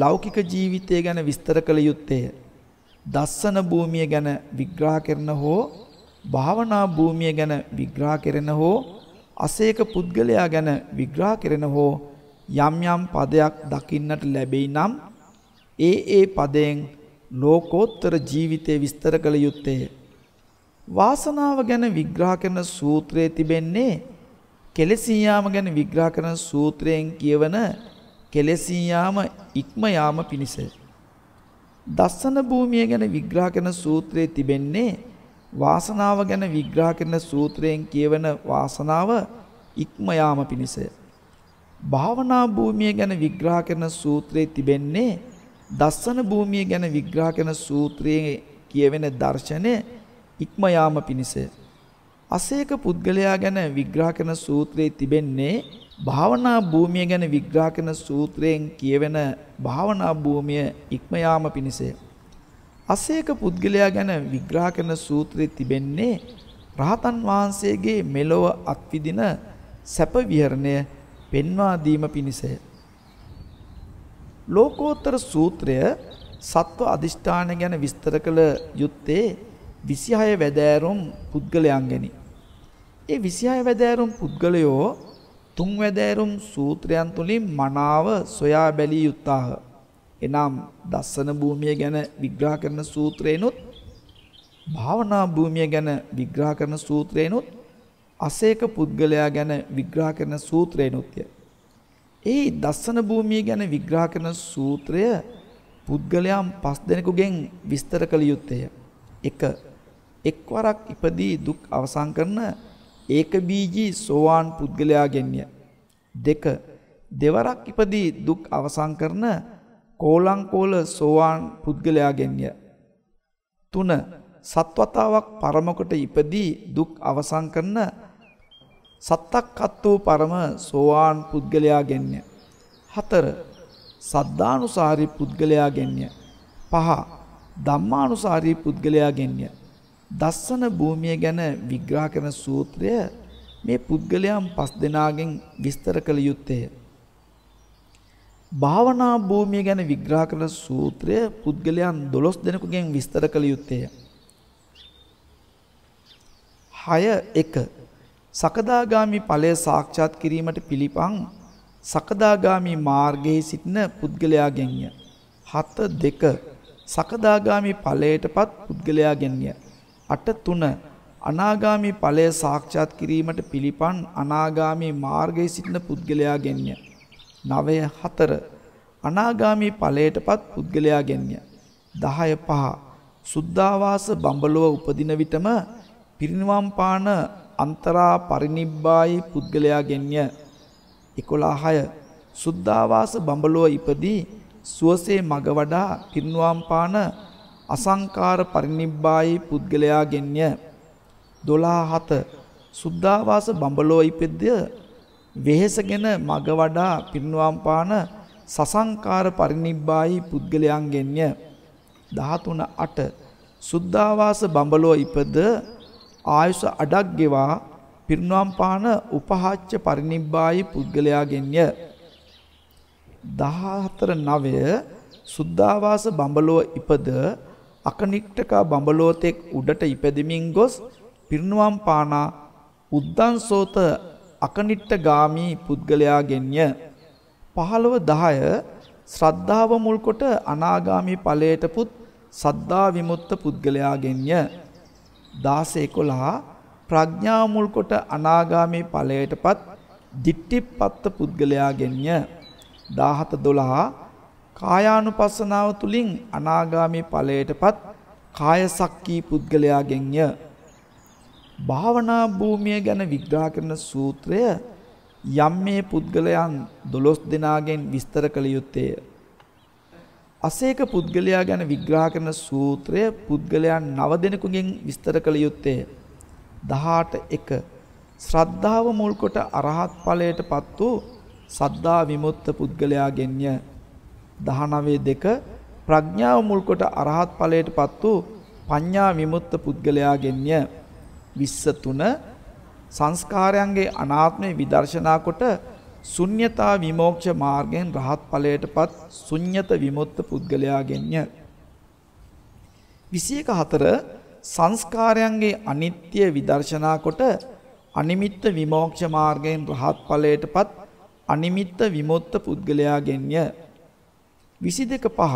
S1: ලෞකික ජීවිතය ගැන විස්තර කළ යුත්තේය. දස්සන භූමිය ගැන විග්‍රහ කරන හෝ භාවනා භූමිය ගැන විග්‍රහ කරන හෝ අසේක පුද්ගලයා ගැන විග්‍රහ කරන හෝ යම් යම් පදයක් දකින්නට ලැබෙයි නම් ඒ ඒ පදයෙන් ලෝකෝත්තර ජීවිතය විස්තර කළ යුත්තේ වාසනාව ගැන විග්‍රහ කරන සූත්‍රයේ තිබෙන්නේ කෙලෙසියාම ගැන විග්‍රහ කරන සූත්‍රයෙන් කියවන කෙලෙසියාම ඉක්ම යාම පිණිසයි දස්සන භූමිය ගැන විග්‍රහ කරන සූත්‍රයේ තිබෙන්නේ වාසනාව ගැන විග්‍රහ කරන සූත්‍රයෙන් කියවන වාසනාව ඉක්ම යාම පිණිසය. භාවනා භූමිය ගැන විග්‍රහ කරන සූත්‍රයේ තිබෙන්නේ දස්සන භූමිය ගැන විග්‍රහ කරන සූත්‍රයේ කියවෙන දර්ශනය ඉක්ම යාම පිණිසය. අසේක පුද්ගලයා ගැන විග්‍රහ කරන සූත්‍රයේ තිබෙන්නේ භාවනා භූමිය ගැන විග්‍රහ කරන සූත්‍රයෙන් කියවෙන භාවනා භූමිය ඉක්ම යාම පිණිසය. අසේක පුද්ගලයා ගැන විග්‍රහ කරන සූත්‍රයේ තිබෙන්නේ රහතන් වහන්සේගේ මෙලොව අත්විදින සැප විහරණය පෙන්වා දීම පිණිසය. ලෝකෝත්තර සූත්‍රය සත්ව අධිෂ්ඨාන ගැන විස්තර කළ යුත්තේ 26 වැදෑරුම් පුද්ගලයන් ගැනි. ඒ 26 වැදෑරුම් පුද්ගලයෝ තුන්වැදෑරුම් සූත්‍රයන් තුලින් මනාව සොයා බැලිය යුත්තාහ. එනම් දස්සන භූමිය ගැන විග්‍රහ කරන සූත්‍රේනොත් භාවනා භූමිය ගැන විග්‍රහ කරන සූත්‍රේනොත් අසේක පුද්ගලයා ගැන විග්‍රහ කරන සූත්‍රේනොත්ය. ඒ දස්සන භූමිය ගැන විග්‍රහ කරන සූත්‍රය පුද්ගලයන් පස් දෙනෙකුගෙන් විස්තර කළ යුත්තේ. එක එක්වරක් ඉපදී දුක් අවසන් කරන ඒක බීජී සෝවාන් පුද්ගලයාගෙන්ය. දෙක දෙවරක් ඉපදී දුක් අවසං කරන කෝලංකෝල සෝවාන් පුද්ගලයාගෙන්ය. තුන සත්වතාවක් පරමකොට ඉපදී දුක් අවසං කරන සත්තක් අත් වූ පරම සෝවාන් පුද්ගලයාගෙන්ය. හතර සද්ධානුසාරී පුද්ගලයාගෙන්ය. පහ ධම්මානුසාරී පුද්ගලයාගෙන්ය. දස්සන භූමිය ගැන විග්‍රහ කරන සූත්‍රය මේ පුද්ගලයන් පස් දෙනාගෙන් විස්තර කළ යුත්තේ. භාවනා භූමිය ගැන විග්‍රහ කරන සූත්‍රය පුද්ගලයන් 12 දෙනෙකුගෙන් විස්තර කළ යුත්තේ. 6.1 සකදාගාමි ඵලය සාක්ෂාත් කිරීමට පිළිපන් සකදාගාමි මාර්ගයේ සිටින පුද්ගලයාගෙන්ය. 7.2 සකදාගාමි ඵලයටපත් පුද්ගලයාගෙන්ය. 8.3 අනාගාමී ඵලය සාක්ෂාත් කිරීමට පිළිපන් අනාගාමී මාර්ගයේ සිටින පුද්ගලයා ගෙන්ය. 9.4 අනාගාමී ඵලයටපත් පුද්ගලයා ගෙන්ය. 10.5 සුද්ධාවාස බඹලොව උපදින විටම පිරිනිවන් පාන අන්තරා පරිනිබ්බායි පුද්ගලයා ගෙන්ය 11 සුද්ධාවාස බඹලොව ඉපදී සුවසේ මග වඩා පිරිනුවම් පාන අසංකාර පරිනිබ්බායි පුද්ගලයාගෙන්ය 127 සුද්ධාවාස බඹලෝ ඉපෙද්දිය වෙහෙසගෙන මග වඩා පිරිනුවම් පාන සසංකාර පරිනිබ්බායි පුද්ගලයන්ගෙන්ය 13 8 සුද්ධාවාස බඹලෝ ඉපද ආයුෂ අඩක් ගෙවා පිරිනුවම් පාන උපහාච්ච පරිනිබ්බායි පුද්ගලයාගෙන්ය 14 9 සුද්ධාවාස බඹලෝ ඉපද අකනිට්ටකා බඹලෝතෙක් උඩට ඉපදෙමින් ගොස් පිරිනුවම් පානා උද්දන්සෝත අකනිට්ට ගාමී පුද්ගලයාගෙන්ය. පහළව දහය ශ්‍රද්ධාව මුල්කොට අනාගාමී ඵලයටපුත් සද්ධා විමුක්ත පුද්ගලයාගෙන්ය. දාසේ කොළහා ප්‍රඥා මුල්කොට අනාගාමී ඵලයටපත් දිට්ටිපත්ත පුද්ගලයාගෙන්ය. දාහත දොළහා කායානුපස්සනාව තුළින් අනාගාමී ඵලයටපත් කායසක්කී පුද්ගලයාගෙන්ය. භාවනා භූමිය ගැන විග්‍රහ කරන සූත්‍රය යම් මේ පුද්ගලයන් 12 දෙනාගෙන් විස්තර කළ යුත්තේය. අසේක පුද්ගලයා ගැන විග්‍රහ කරන සූත්‍රය පුද්ගලයන් 9 දෙනෙකුගෙන් විස්තර කළ යුත්තේය. 18 1 ශ්‍රද්ධාව මුල් කොට අරහත් ඵලයටපත් වූ සද්ධා විමුක්ත පුද්ගලයාගෙන්ය. 19.2 ප්‍රඥාව මුල් කොට අරහත් ඵලයටපත් වූ පඤ්ඤා විමුක්ත පුද්ගලයාගෙන්ය 23 සංස්කාරයන්ගේ අනාත්මේ විදර්ශනා කොට ශුන්්‍යතා විමෝක්ෂ මාර්ගයෙන් රහත් ඵලයටපත් ශුන්්‍යත විමුක්ත පුද්ගලයාගෙන්ය 21 සංස්කාරයන්ගේ අනිත්‍ය විදර්ශනා කොට අනිමිත්ත විමෝක්ෂ මාර්ගයෙන් රහත් ඵලයටපත් අනිමිත්ත විමුක්ත පුද්ගලයාගෙන්ය 22 පහ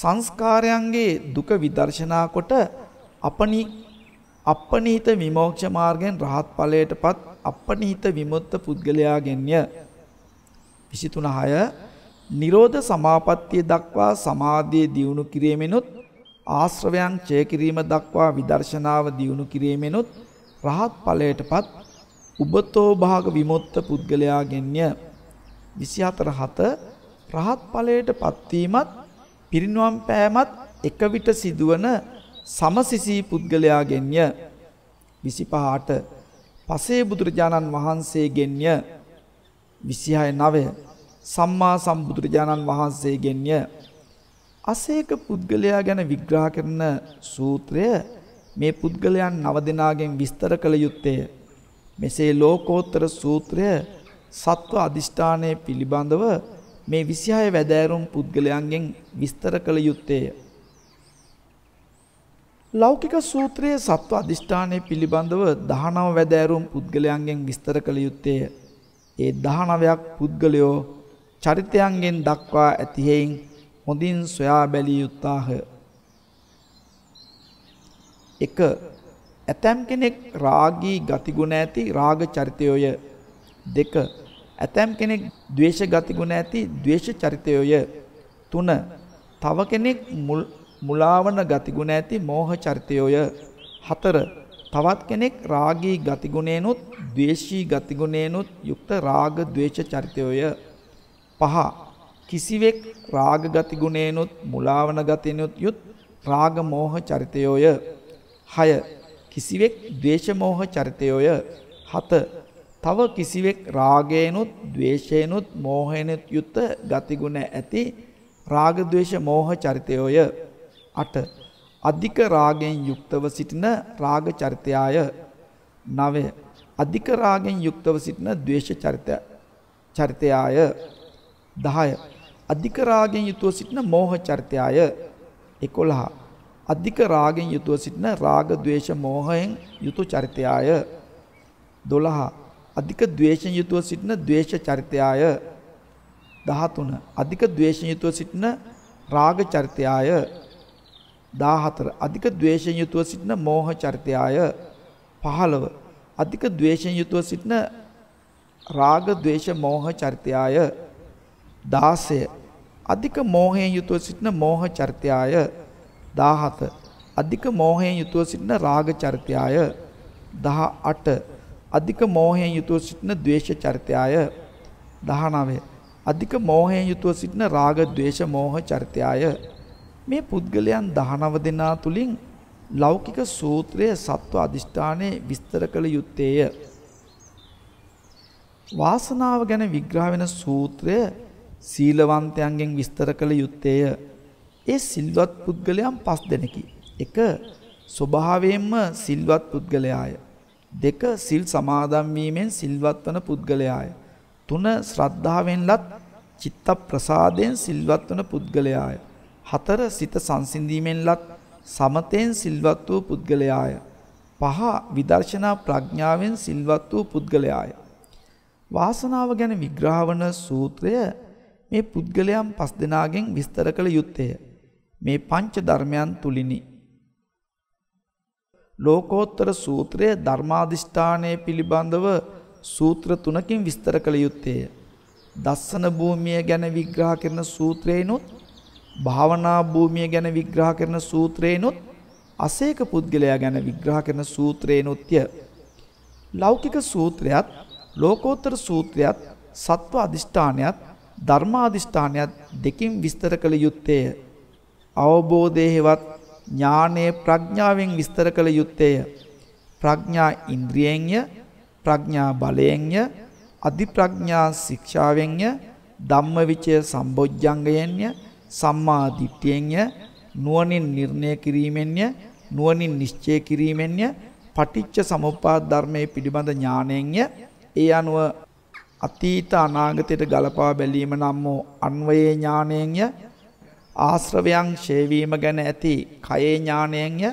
S1: සංස්කාරයන්ගේ දුක විදර්ශනා කොට අපනි අපනිහිත විමෝක්ෂ මාර්ගයෙන් රහත් ඵලයටපත් අපනිහිත විමුක්ත පුද්ගලයාගෙන්ය 23 6 නිරෝධ සමාපත්තිය දක්වා සමාධිය දියුණු කිරීමෙනුත් ආශ්‍රවයන් ඡය කිරීම දක්වා විදර්ශනාව දියුණු කිරීමෙනුත් රහත් ඵලයටපත් උබතෝ භාග විමුක්ත පුද්ගලයාගෙන්ය 24 7 රහත් ඵලයට පත්වීමත් පිරිනුවම් පෑමත් එක විට සිදුවන සමසිසී පුද්ගලයාගෙන්ය 25ට පසේ බුදුරජාණන් වහන්සේගෙන්ය 26 9 සම්මා සම්බුදුරජාණන් වහන්සේගෙන්ය අසේක පුද්ගලයා ගැන විග්‍රහ කරන සූත්‍රය මේ පුද්ගලයන් නව දෙනාගෙන් විස්තර කළ යුත්තේ මෙසේ ලෝකෝත්තර සූත්‍රය සත්ව අධිෂ්ඨානයේ පිළිබඳව මේ 26 වැදෑරුම් පුද්ගලයන්ගෙන් විස්තර කළ යුත්තේය. ලෞකික සූත්‍රයේ සත්ව අධිෂ්ඨානය පිළිබඳව 19 වැදෑරුම් පුද්ගලයන්ගෙන් විස්තර කළ යුත්තේය. ඒ 19ක් පුද්ගලයෝ චරිතයන්ගෙන් දක්වා ඇති හේයින් හොඳින් සොයා බැලිය යුත්තාහ. 1. ඇතම් කෙනෙක් රාගී ගතිගුණ ඇති රාග චරිතයෝය. 2. ඇතම් කෙනෙක් ද්වේෂ ගති ගුණ ඇති ද්වේෂ චරිතයය. 3. තව කෙනෙක් මුලාවන ගති ගුණ ඇති මෝහ චරිතයය. 4. තවත් කෙනෙක් රාගී ගති ගුණේනොත් ද්වේෂී ගති ගුණේනොත් යුක්ත රාග ද්වේෂ චරිතයය. 5. කිසිවෙක් රාග ගති ගුණේනොත් මුලාවන ගතිනොත් යුත් රාග මෝහ චරිතයය. 6. කිසිවෙක් ද්වේෂ මෝහ චරිතයය. 7 තව කිසිවෙක් රාගයනුත් ද්වේෂයනුත් මෝහයනුත් යුත් ගතිගුණ ඇති රාග ද්වේෂ මෝහ චරිතයෝය 8 අධික රාගයෙන් යුක්තව සිටින රාග චරිතයය 9 අධික රාගයෙන් යුක්තව සිටින ද්වේෂ චරිත චරිතයය 10 අධික රාගයෙන් යුතුව සිටින මෝහ චරිතයය 11 අධික රාගයෙන් යුතුව සිටින රාග ද්වේෂ මෝහයෙන් යුතු චරිතයය 12 අධික ද්වේෂයෙන් යුතුව සිටින ද්වේෂ චරිතයය 13 අධික ද්වේෂයෙන් යුතුව සිටින රාග චරිතයය 14 අධික ද්වේෂයෙන් යුතුව සිටින මෝහ චරිතයය 15 අධික ද්වේෂයෙන් යුතුව සිටින රාග ద్వේෂ මෝහ චරිතයය 16 අධික මෝහයෙන් යුතුව සිටින මෝහ චරිතයය 17 අධික මෝහයෙන් යුතුව සිටින රාග චරිතයය 18 අධික මෝහයෙන් යුතුව සිටින ද්වේෂ චරිතයය 19 අධික මෝහයෙන් යුතුව සිටින රාග ද්වේෂ මෝහ චරිතයය මේ පුද්ගලයන් 19 දෙනා තුලින් ලෞකික සූත්‍රයේ සත්ව අදිෂ්ඨානයේ විස්තර කළ යුත්තේය වාසනාව ගැන විග්‍රහ වෙන සූත්‍රය සීලවන්තයන්ගෙන් විස්තර කළ යුත්තේය ඒ සිල්වත් පුද්ගලයන් පස් දෙනකි 1 ස්වභාවයෙන්ම සිල්වත් පුද්ගලයාය දෙක සිල් සමාදන් වීමෙන් සිල්වත් වන පුද්ගලයාය. තුන ශ්‍රද්ධාවෙන්ලත් චිත්ත ප්‍රසාදයෙන් සිල්වත් වන පුද්ගලයාය. හතර සිත සංසිඳීමෙන්ලත් සමතෙන් සිල්වත් වූ පුද්ගලයාය. පහ විදර්ශනා ප්‍රඥාවෙන් සිල්වත් වූ පුද්ගලයාය. වාසනාව ගැන විග්‍රහවන සූත්‍රය මේ පුද්ගලයන් පස් දෙනාගෙන් විස්තර කළ යුත්තේ. මේ පංච ධර්මයන් තුලිනි. ලෝකෝත්තර සූත්‍රය ධර්මාධිෂ්ඨානය පිළිබඳව සූත්‍ර තුනකින් විස්තර කළ යුත්තේය. දස්සන භූමිය ගැන විග්‍රහ කරන සූත්‍රයනුත් භාවනා භූමිය ගැන විග්‍රහ කරන සූත්‍රයනුත් අසේක පුද්ගලයා ගැන විග්‍රහ කරන සූත්‍රයනුත්ය. ලෞකික සූත්‍රයත් ලෝකෝත්තර සූත්‍රයත් සත්ව අධිෂ්ඨානයත් ධර්මාධිෂ්ඨානයත් දෙකින් විස්තර කළ යුත්තේය. අවබෝධය හෙවත් ඥානය ප්‍රඥාවෙන් විස්තර කළ යුත්තේය. ප්‍රඥා ඉන්ද්‍රියෙන්ය ප්‍රඥා බලයෙන්ය අධිප්‍රඥා ශික්ෂාවෙන්ය ධම්මවිචය සම්බොජ්ජංගයෙන්ය සම්මා දිට්ඨියෙන්ය නුවණින් නිර්ණය කිරීමෙන්ය නුවණින් නිශ්චය කිරීමෙන්ය පටිච්ච සමුප්පාද ධර්මයේ පිළිබඳ ඥාණයෙන්ය ඒ අනුව අතීත අනාගතයට ගලපා බැලීම නම් වූ අන්වයේ ඥාණයෙන්ය ආශ්‍රවයන් ෂේවීම ගැන ඇති කයේ ඥාණයෙන්ය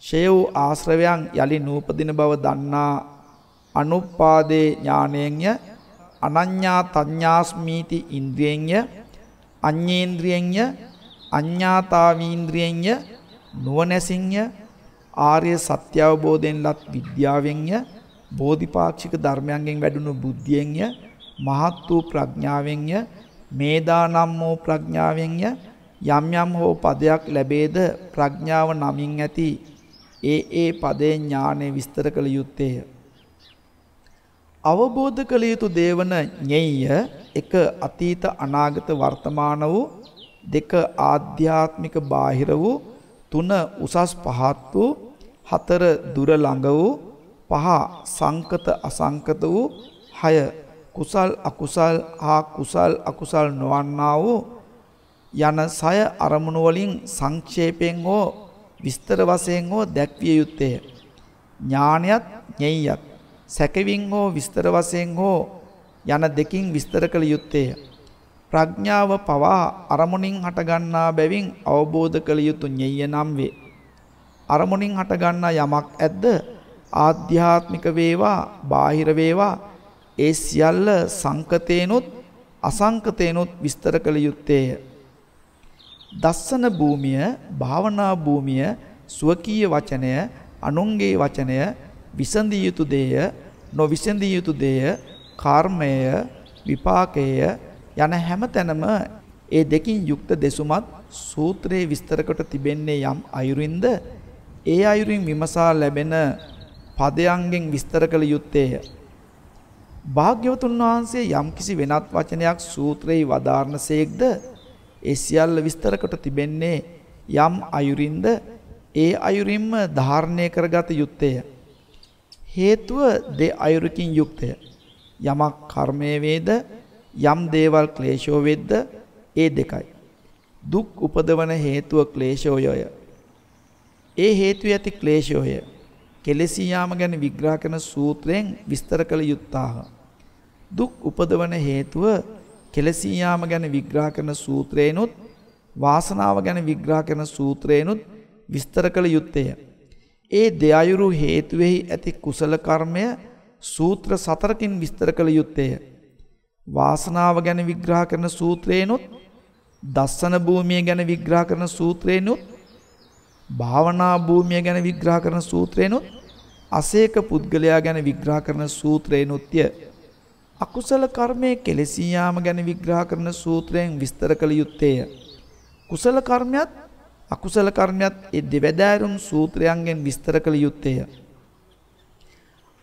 S1: ෂේ වූ ආශ්‍රවයන් යලි නූපදින බව දන්නා අනුපාදේ ඥාණයෙන්ය අනඤ්ඤා තඤ්ඤාස්මීති ඉන්ද්‍රියෙන්ය අඤ්ඤේන්ද්‍රියෙන්ය අඤ්ඤාතාවීන්ද්‍රියෙන්ය නුවණැසින්ය ආර්ය සත්‍ය අවබෝධයෙන් ලත් විද්‍යාවෙන්ය බෝධිපාක්ෂික ධර්මයන්ගෙන් වැඩුණු බුද්ධියෙන්ය මහත් වූ ප්‍රඥාවෙන්ය මේදා නම් වූ ප්‍රඥාවෙන් ය යම් යම් හෝ පදයක් ලැබේද ප්‍රඥාව නමින් ඇති ඒ ඒ පදේ ඥානෙ විස්තර කළ යුත්තේය. අවබෝධ කළ යුතු දේවන ඤෙය්‍ය එක අතීත අනාගත වර්තමාන වූ දෙක ආධ්‍යාත්මික බාහිර වූ තුන උසස් පහත් වූ හතර දුර ළඟ වූ පහ සංකත අසංකත වූ හය කුසල් අකුසල් හා කුසල් අකුසල් නොවන්නා වූ යන සය අරමුණු වලින් සංක්ෂේපයෙන් හෝ විස්තර වශයෙන් හෝ දැක්විය යුත්තේ ඥානයත් ඤෙයියත් සැකවින් හෝ විස්තර වශයෙන් හෝ යන දෙකින් විස්තර කළ යුත්තේ ප්‍රඥාව පවා අරමුණින් හටගන්නා බැවින් අවබෝධ කළ යුතු ඤෙය්‍ය නම් වේ අරමුණින් හටගන්නා යමක් ඇද්ද ආධ්‍යාත්මික වේවා බාහිර වේවා ඒ සියල්ල සංකතේනොත් අසංකතේනොත් විස්තර කළ යුත්තේය. දස්සන භූමිය, භාවනා භූමිය, සුවකීය වචනය, අනුන්ගේ වචනය, විසඳිය යුතු දේය, නොවිසඳිය යුතු දේය, කර්මය, විපාකය යන හැමතැනම ඒ දෙකින් යුක්ත දෙසුමත් සූත්‍රයේ විස්තරකට තිබෙන්නේ යම් අයුරින්ද ඒ අයුරින් විමසා ලැබෙන පදයන්ගෙන් විස්තර කළ යුත්තේය. භාග්‍යවතුන් වහන්සේ යම්කිසි වෙනත් වචනයක් සූත්‍රයේ වදාරනසේක්ද ඒ සියල්ල විස්තර කොට තිබෙන්නේ යම් අයුරින්ද ඒ අයුරින්ම ධාරණය කරගත යුත්තේ හේතුව දෙ අයුරකින් යුක්තය යමක් කර්මයේ වේද යම් දේවල් ක්ලේශෝ වෙද්ද ඒ දෙකයි දුක් උපදවන හේතුව ක්ලේශෝයය ඒ හේතු ඇති ක්ලේශෝය කෙලෙසී යාම ගැන විග්‍රහ කරන සූත්‍රයෙන් විස්තර කළ යුත්තාහ. දුක් උපදවන හේතුව කෙලෙසී යාම ගැන විග්‍රහ කරන සූත්‍රේනොත් වාසනාව ගැන විග්‍රහ කරන සූත්‍රේනොත් විස්තර කළ යුත්තේ. ඒ දෙයයුරු හේතුවෙහි ඇති කුසල කර්මය සූත්‍ර සතරකින් විස්තර කළ යුත්තේ. වාසනාව ගැන විග්‍රහ කරන සූත්‍රේනොත් දස්සන භූමිය ගැන විග්‍රහ කරන සූත්‍රේනොත් භාවනා භූමිය ගැන විග්‍රහ කරන සූත්‍රේනොත් අසේක පුද්ගලයා ගැන විග්‍රහ කරන සූත්‍රේනොත්ය. අකුසල කර්මය කෙලෙසී යාම ගැන විග්‍රහ කරන සූත්‍රයෙන් විස්තර කළ යුත්තේය. කුසල කර්මයත් අකුසල කර්මයත් ඒ දෙවැදෑරුම් සූත්‍රයන්ගෙන් විස්තර කළ යුත්තේය.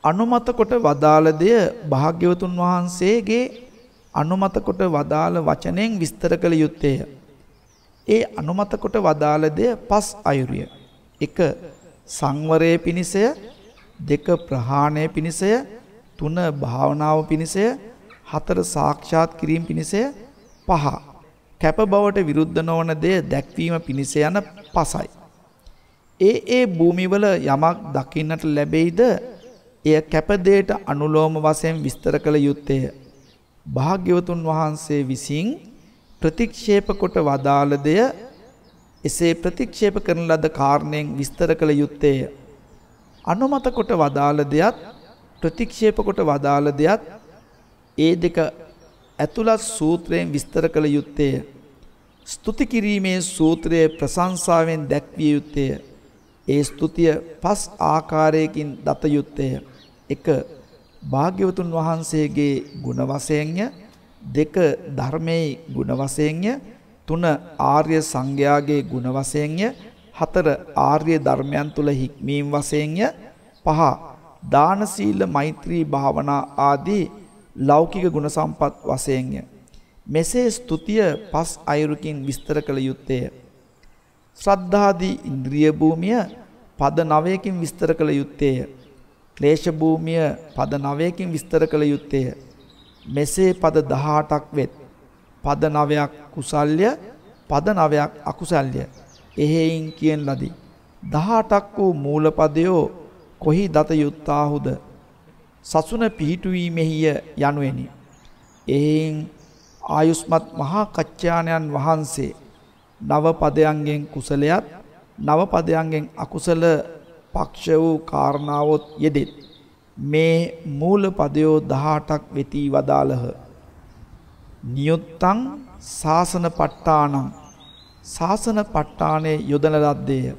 S1: අනුමත කොට වදාළ දෙය භාග්‍යවතුන් වහන්සේගේ අනුමත කොට වදාළ වචනයෙන් විස්තර කළ යුත්තේය. ඒ අනුමත කොට වදාළ දෙය පස් අයුරිය. එක සංවරයේ පිණිසය දෙක ප්‍රහාණය පිණිසය තුන භාවනාව පිණිසය හතර සාක්ෂාත් කිරීම පිණිසය පහ. කැප බවට විරුද්ධ නොවන දෙය දැක්වීම පිණිස යන පසයි. ඒ ඒ භූමිවල යමක් දකින්නට ලැබෙයිද එය කැපදේට අනුලෝම වශයෙන් විස්තර කළ යුත්තේ. භාග්‍යවතුන් වහන්සේ විසින් ප්‍රතික්ෂේප කොට වදාළ දෙය එසේ ප්‍රතික්ෂේප කරන ලද කාරණයෙන් විස්තර කළ යුත්තේය. අනුමත කොට වදාළ දෙයත් ප්‍රතික්ෂේප කොට වදාළ දෙයත් ඒ දෙක ඇතුළත් සූත්‍රයෙන් විස්තර කළ යුත්තේය. ස්තුති කිරීමේ සූත්‍රයේ ප්‍රශංසාවෙන් දැක්විය යුත්තේය. ඒ ස්තුතිය පස් ආකාරයකින් දත යුත්තේය. 1. භාග්‍යවතුන් වහන්සේගේ ගුණ වශයෙන්ය දෙක ධර්මයේ ගුණ වශයෙන්ය තුන ආර්ය සංඝයාගේ ගුණ වශයෙන්ය හතර ආර්ය ධර්මයන් තුල හික්මීම් වශයෙන්ය පහ දාන සීල මෛත්‍රී භාවනා ආදී ලෞකික ගුණ සම්පත් වශයෙන්ය මෙසේ ස්තුතිය පස් අයුරකින් විස්තර කළ යුත්තේ ශ්‍රද්ධාදී ඉන්ද්‍රිය භූමිය පද 9කින් විස්තර කළ යුත්තේ ක්ලේශ භූමිය පද 9කින් විස්තර කළ යුත්තේ මෙසේ පද 18ක් වෙත් පද 9ක් කුසල්ය පද 9ක් අකුසල්ය එහෙයින් කියන ලදී 18ක් වූ මූලපදයෝ කොහි දත යුත්තාහුද සසුන පිහිටුවීමෙහිය යනුවෙනි එහෙයින් ආයුස්මත් මහා කච්චාණයන් වහන්සේ නව පදයන්ගෙන් කුසලයත් නව පදයන්ගෙන් අකුසල පක්ෂ වූ කාරණාවොත් යෙදෙත් මේ මූල පදයෝ 18ක් වෙති වදාළහ. නියුත්තං සාසන පට්ටානං සාසන පට්ටානේ යොදන ලද්දේය.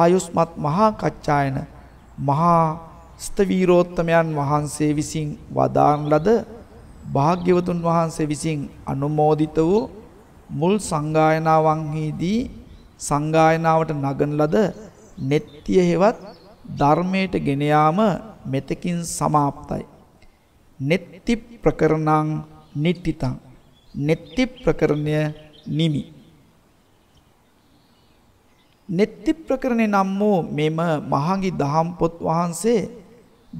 S1: ආයුස්මත් මහා කච්චායන මහා ස්තවීරෝත්තමයන් වහන්සේ විසින් වදාන් ලද භාග්‍යවතුන් වහන්සේ විසින් අනුමෝදිත වූ මුල් සංගායනාවන්හිදී සංගායනාවට නගන ලද නෙත්තිය හෙවත් ධර්මයට ගෙන යාම මෙතකින් સમાප්තයි. netti ප්‍රකරණං නිට්ඨිතං. netti ප්‍රකරණය නිමි. netti ප්‍රකරණේ නම් වූ මෙම මහඟි දහම් පොත් වහන්සේ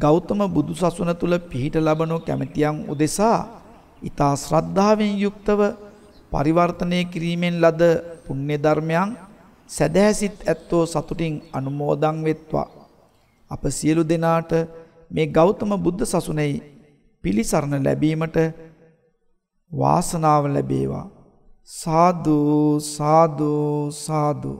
S1: ගෞතම බුදු සසුන තුල පිහිට ලබන කැමැතියන් උදෙසා ඊතා ශ්‍රද්ධාවෙන් යුක්තව පරිවර්තනය කිරීමෙන් ලද පුණ්‍ය ධර්මයන් සදහැසිත ඇත්තෝ සතුටින් අනුමෝදන් වෙත්වා අප සියලු දෙනාට මේ ගෞතම බුද්ධ සසුනෙයි පිළිසරණ ලැබීමට වාසනාව ලැබේවා. සාධූ සාධූ සාධූ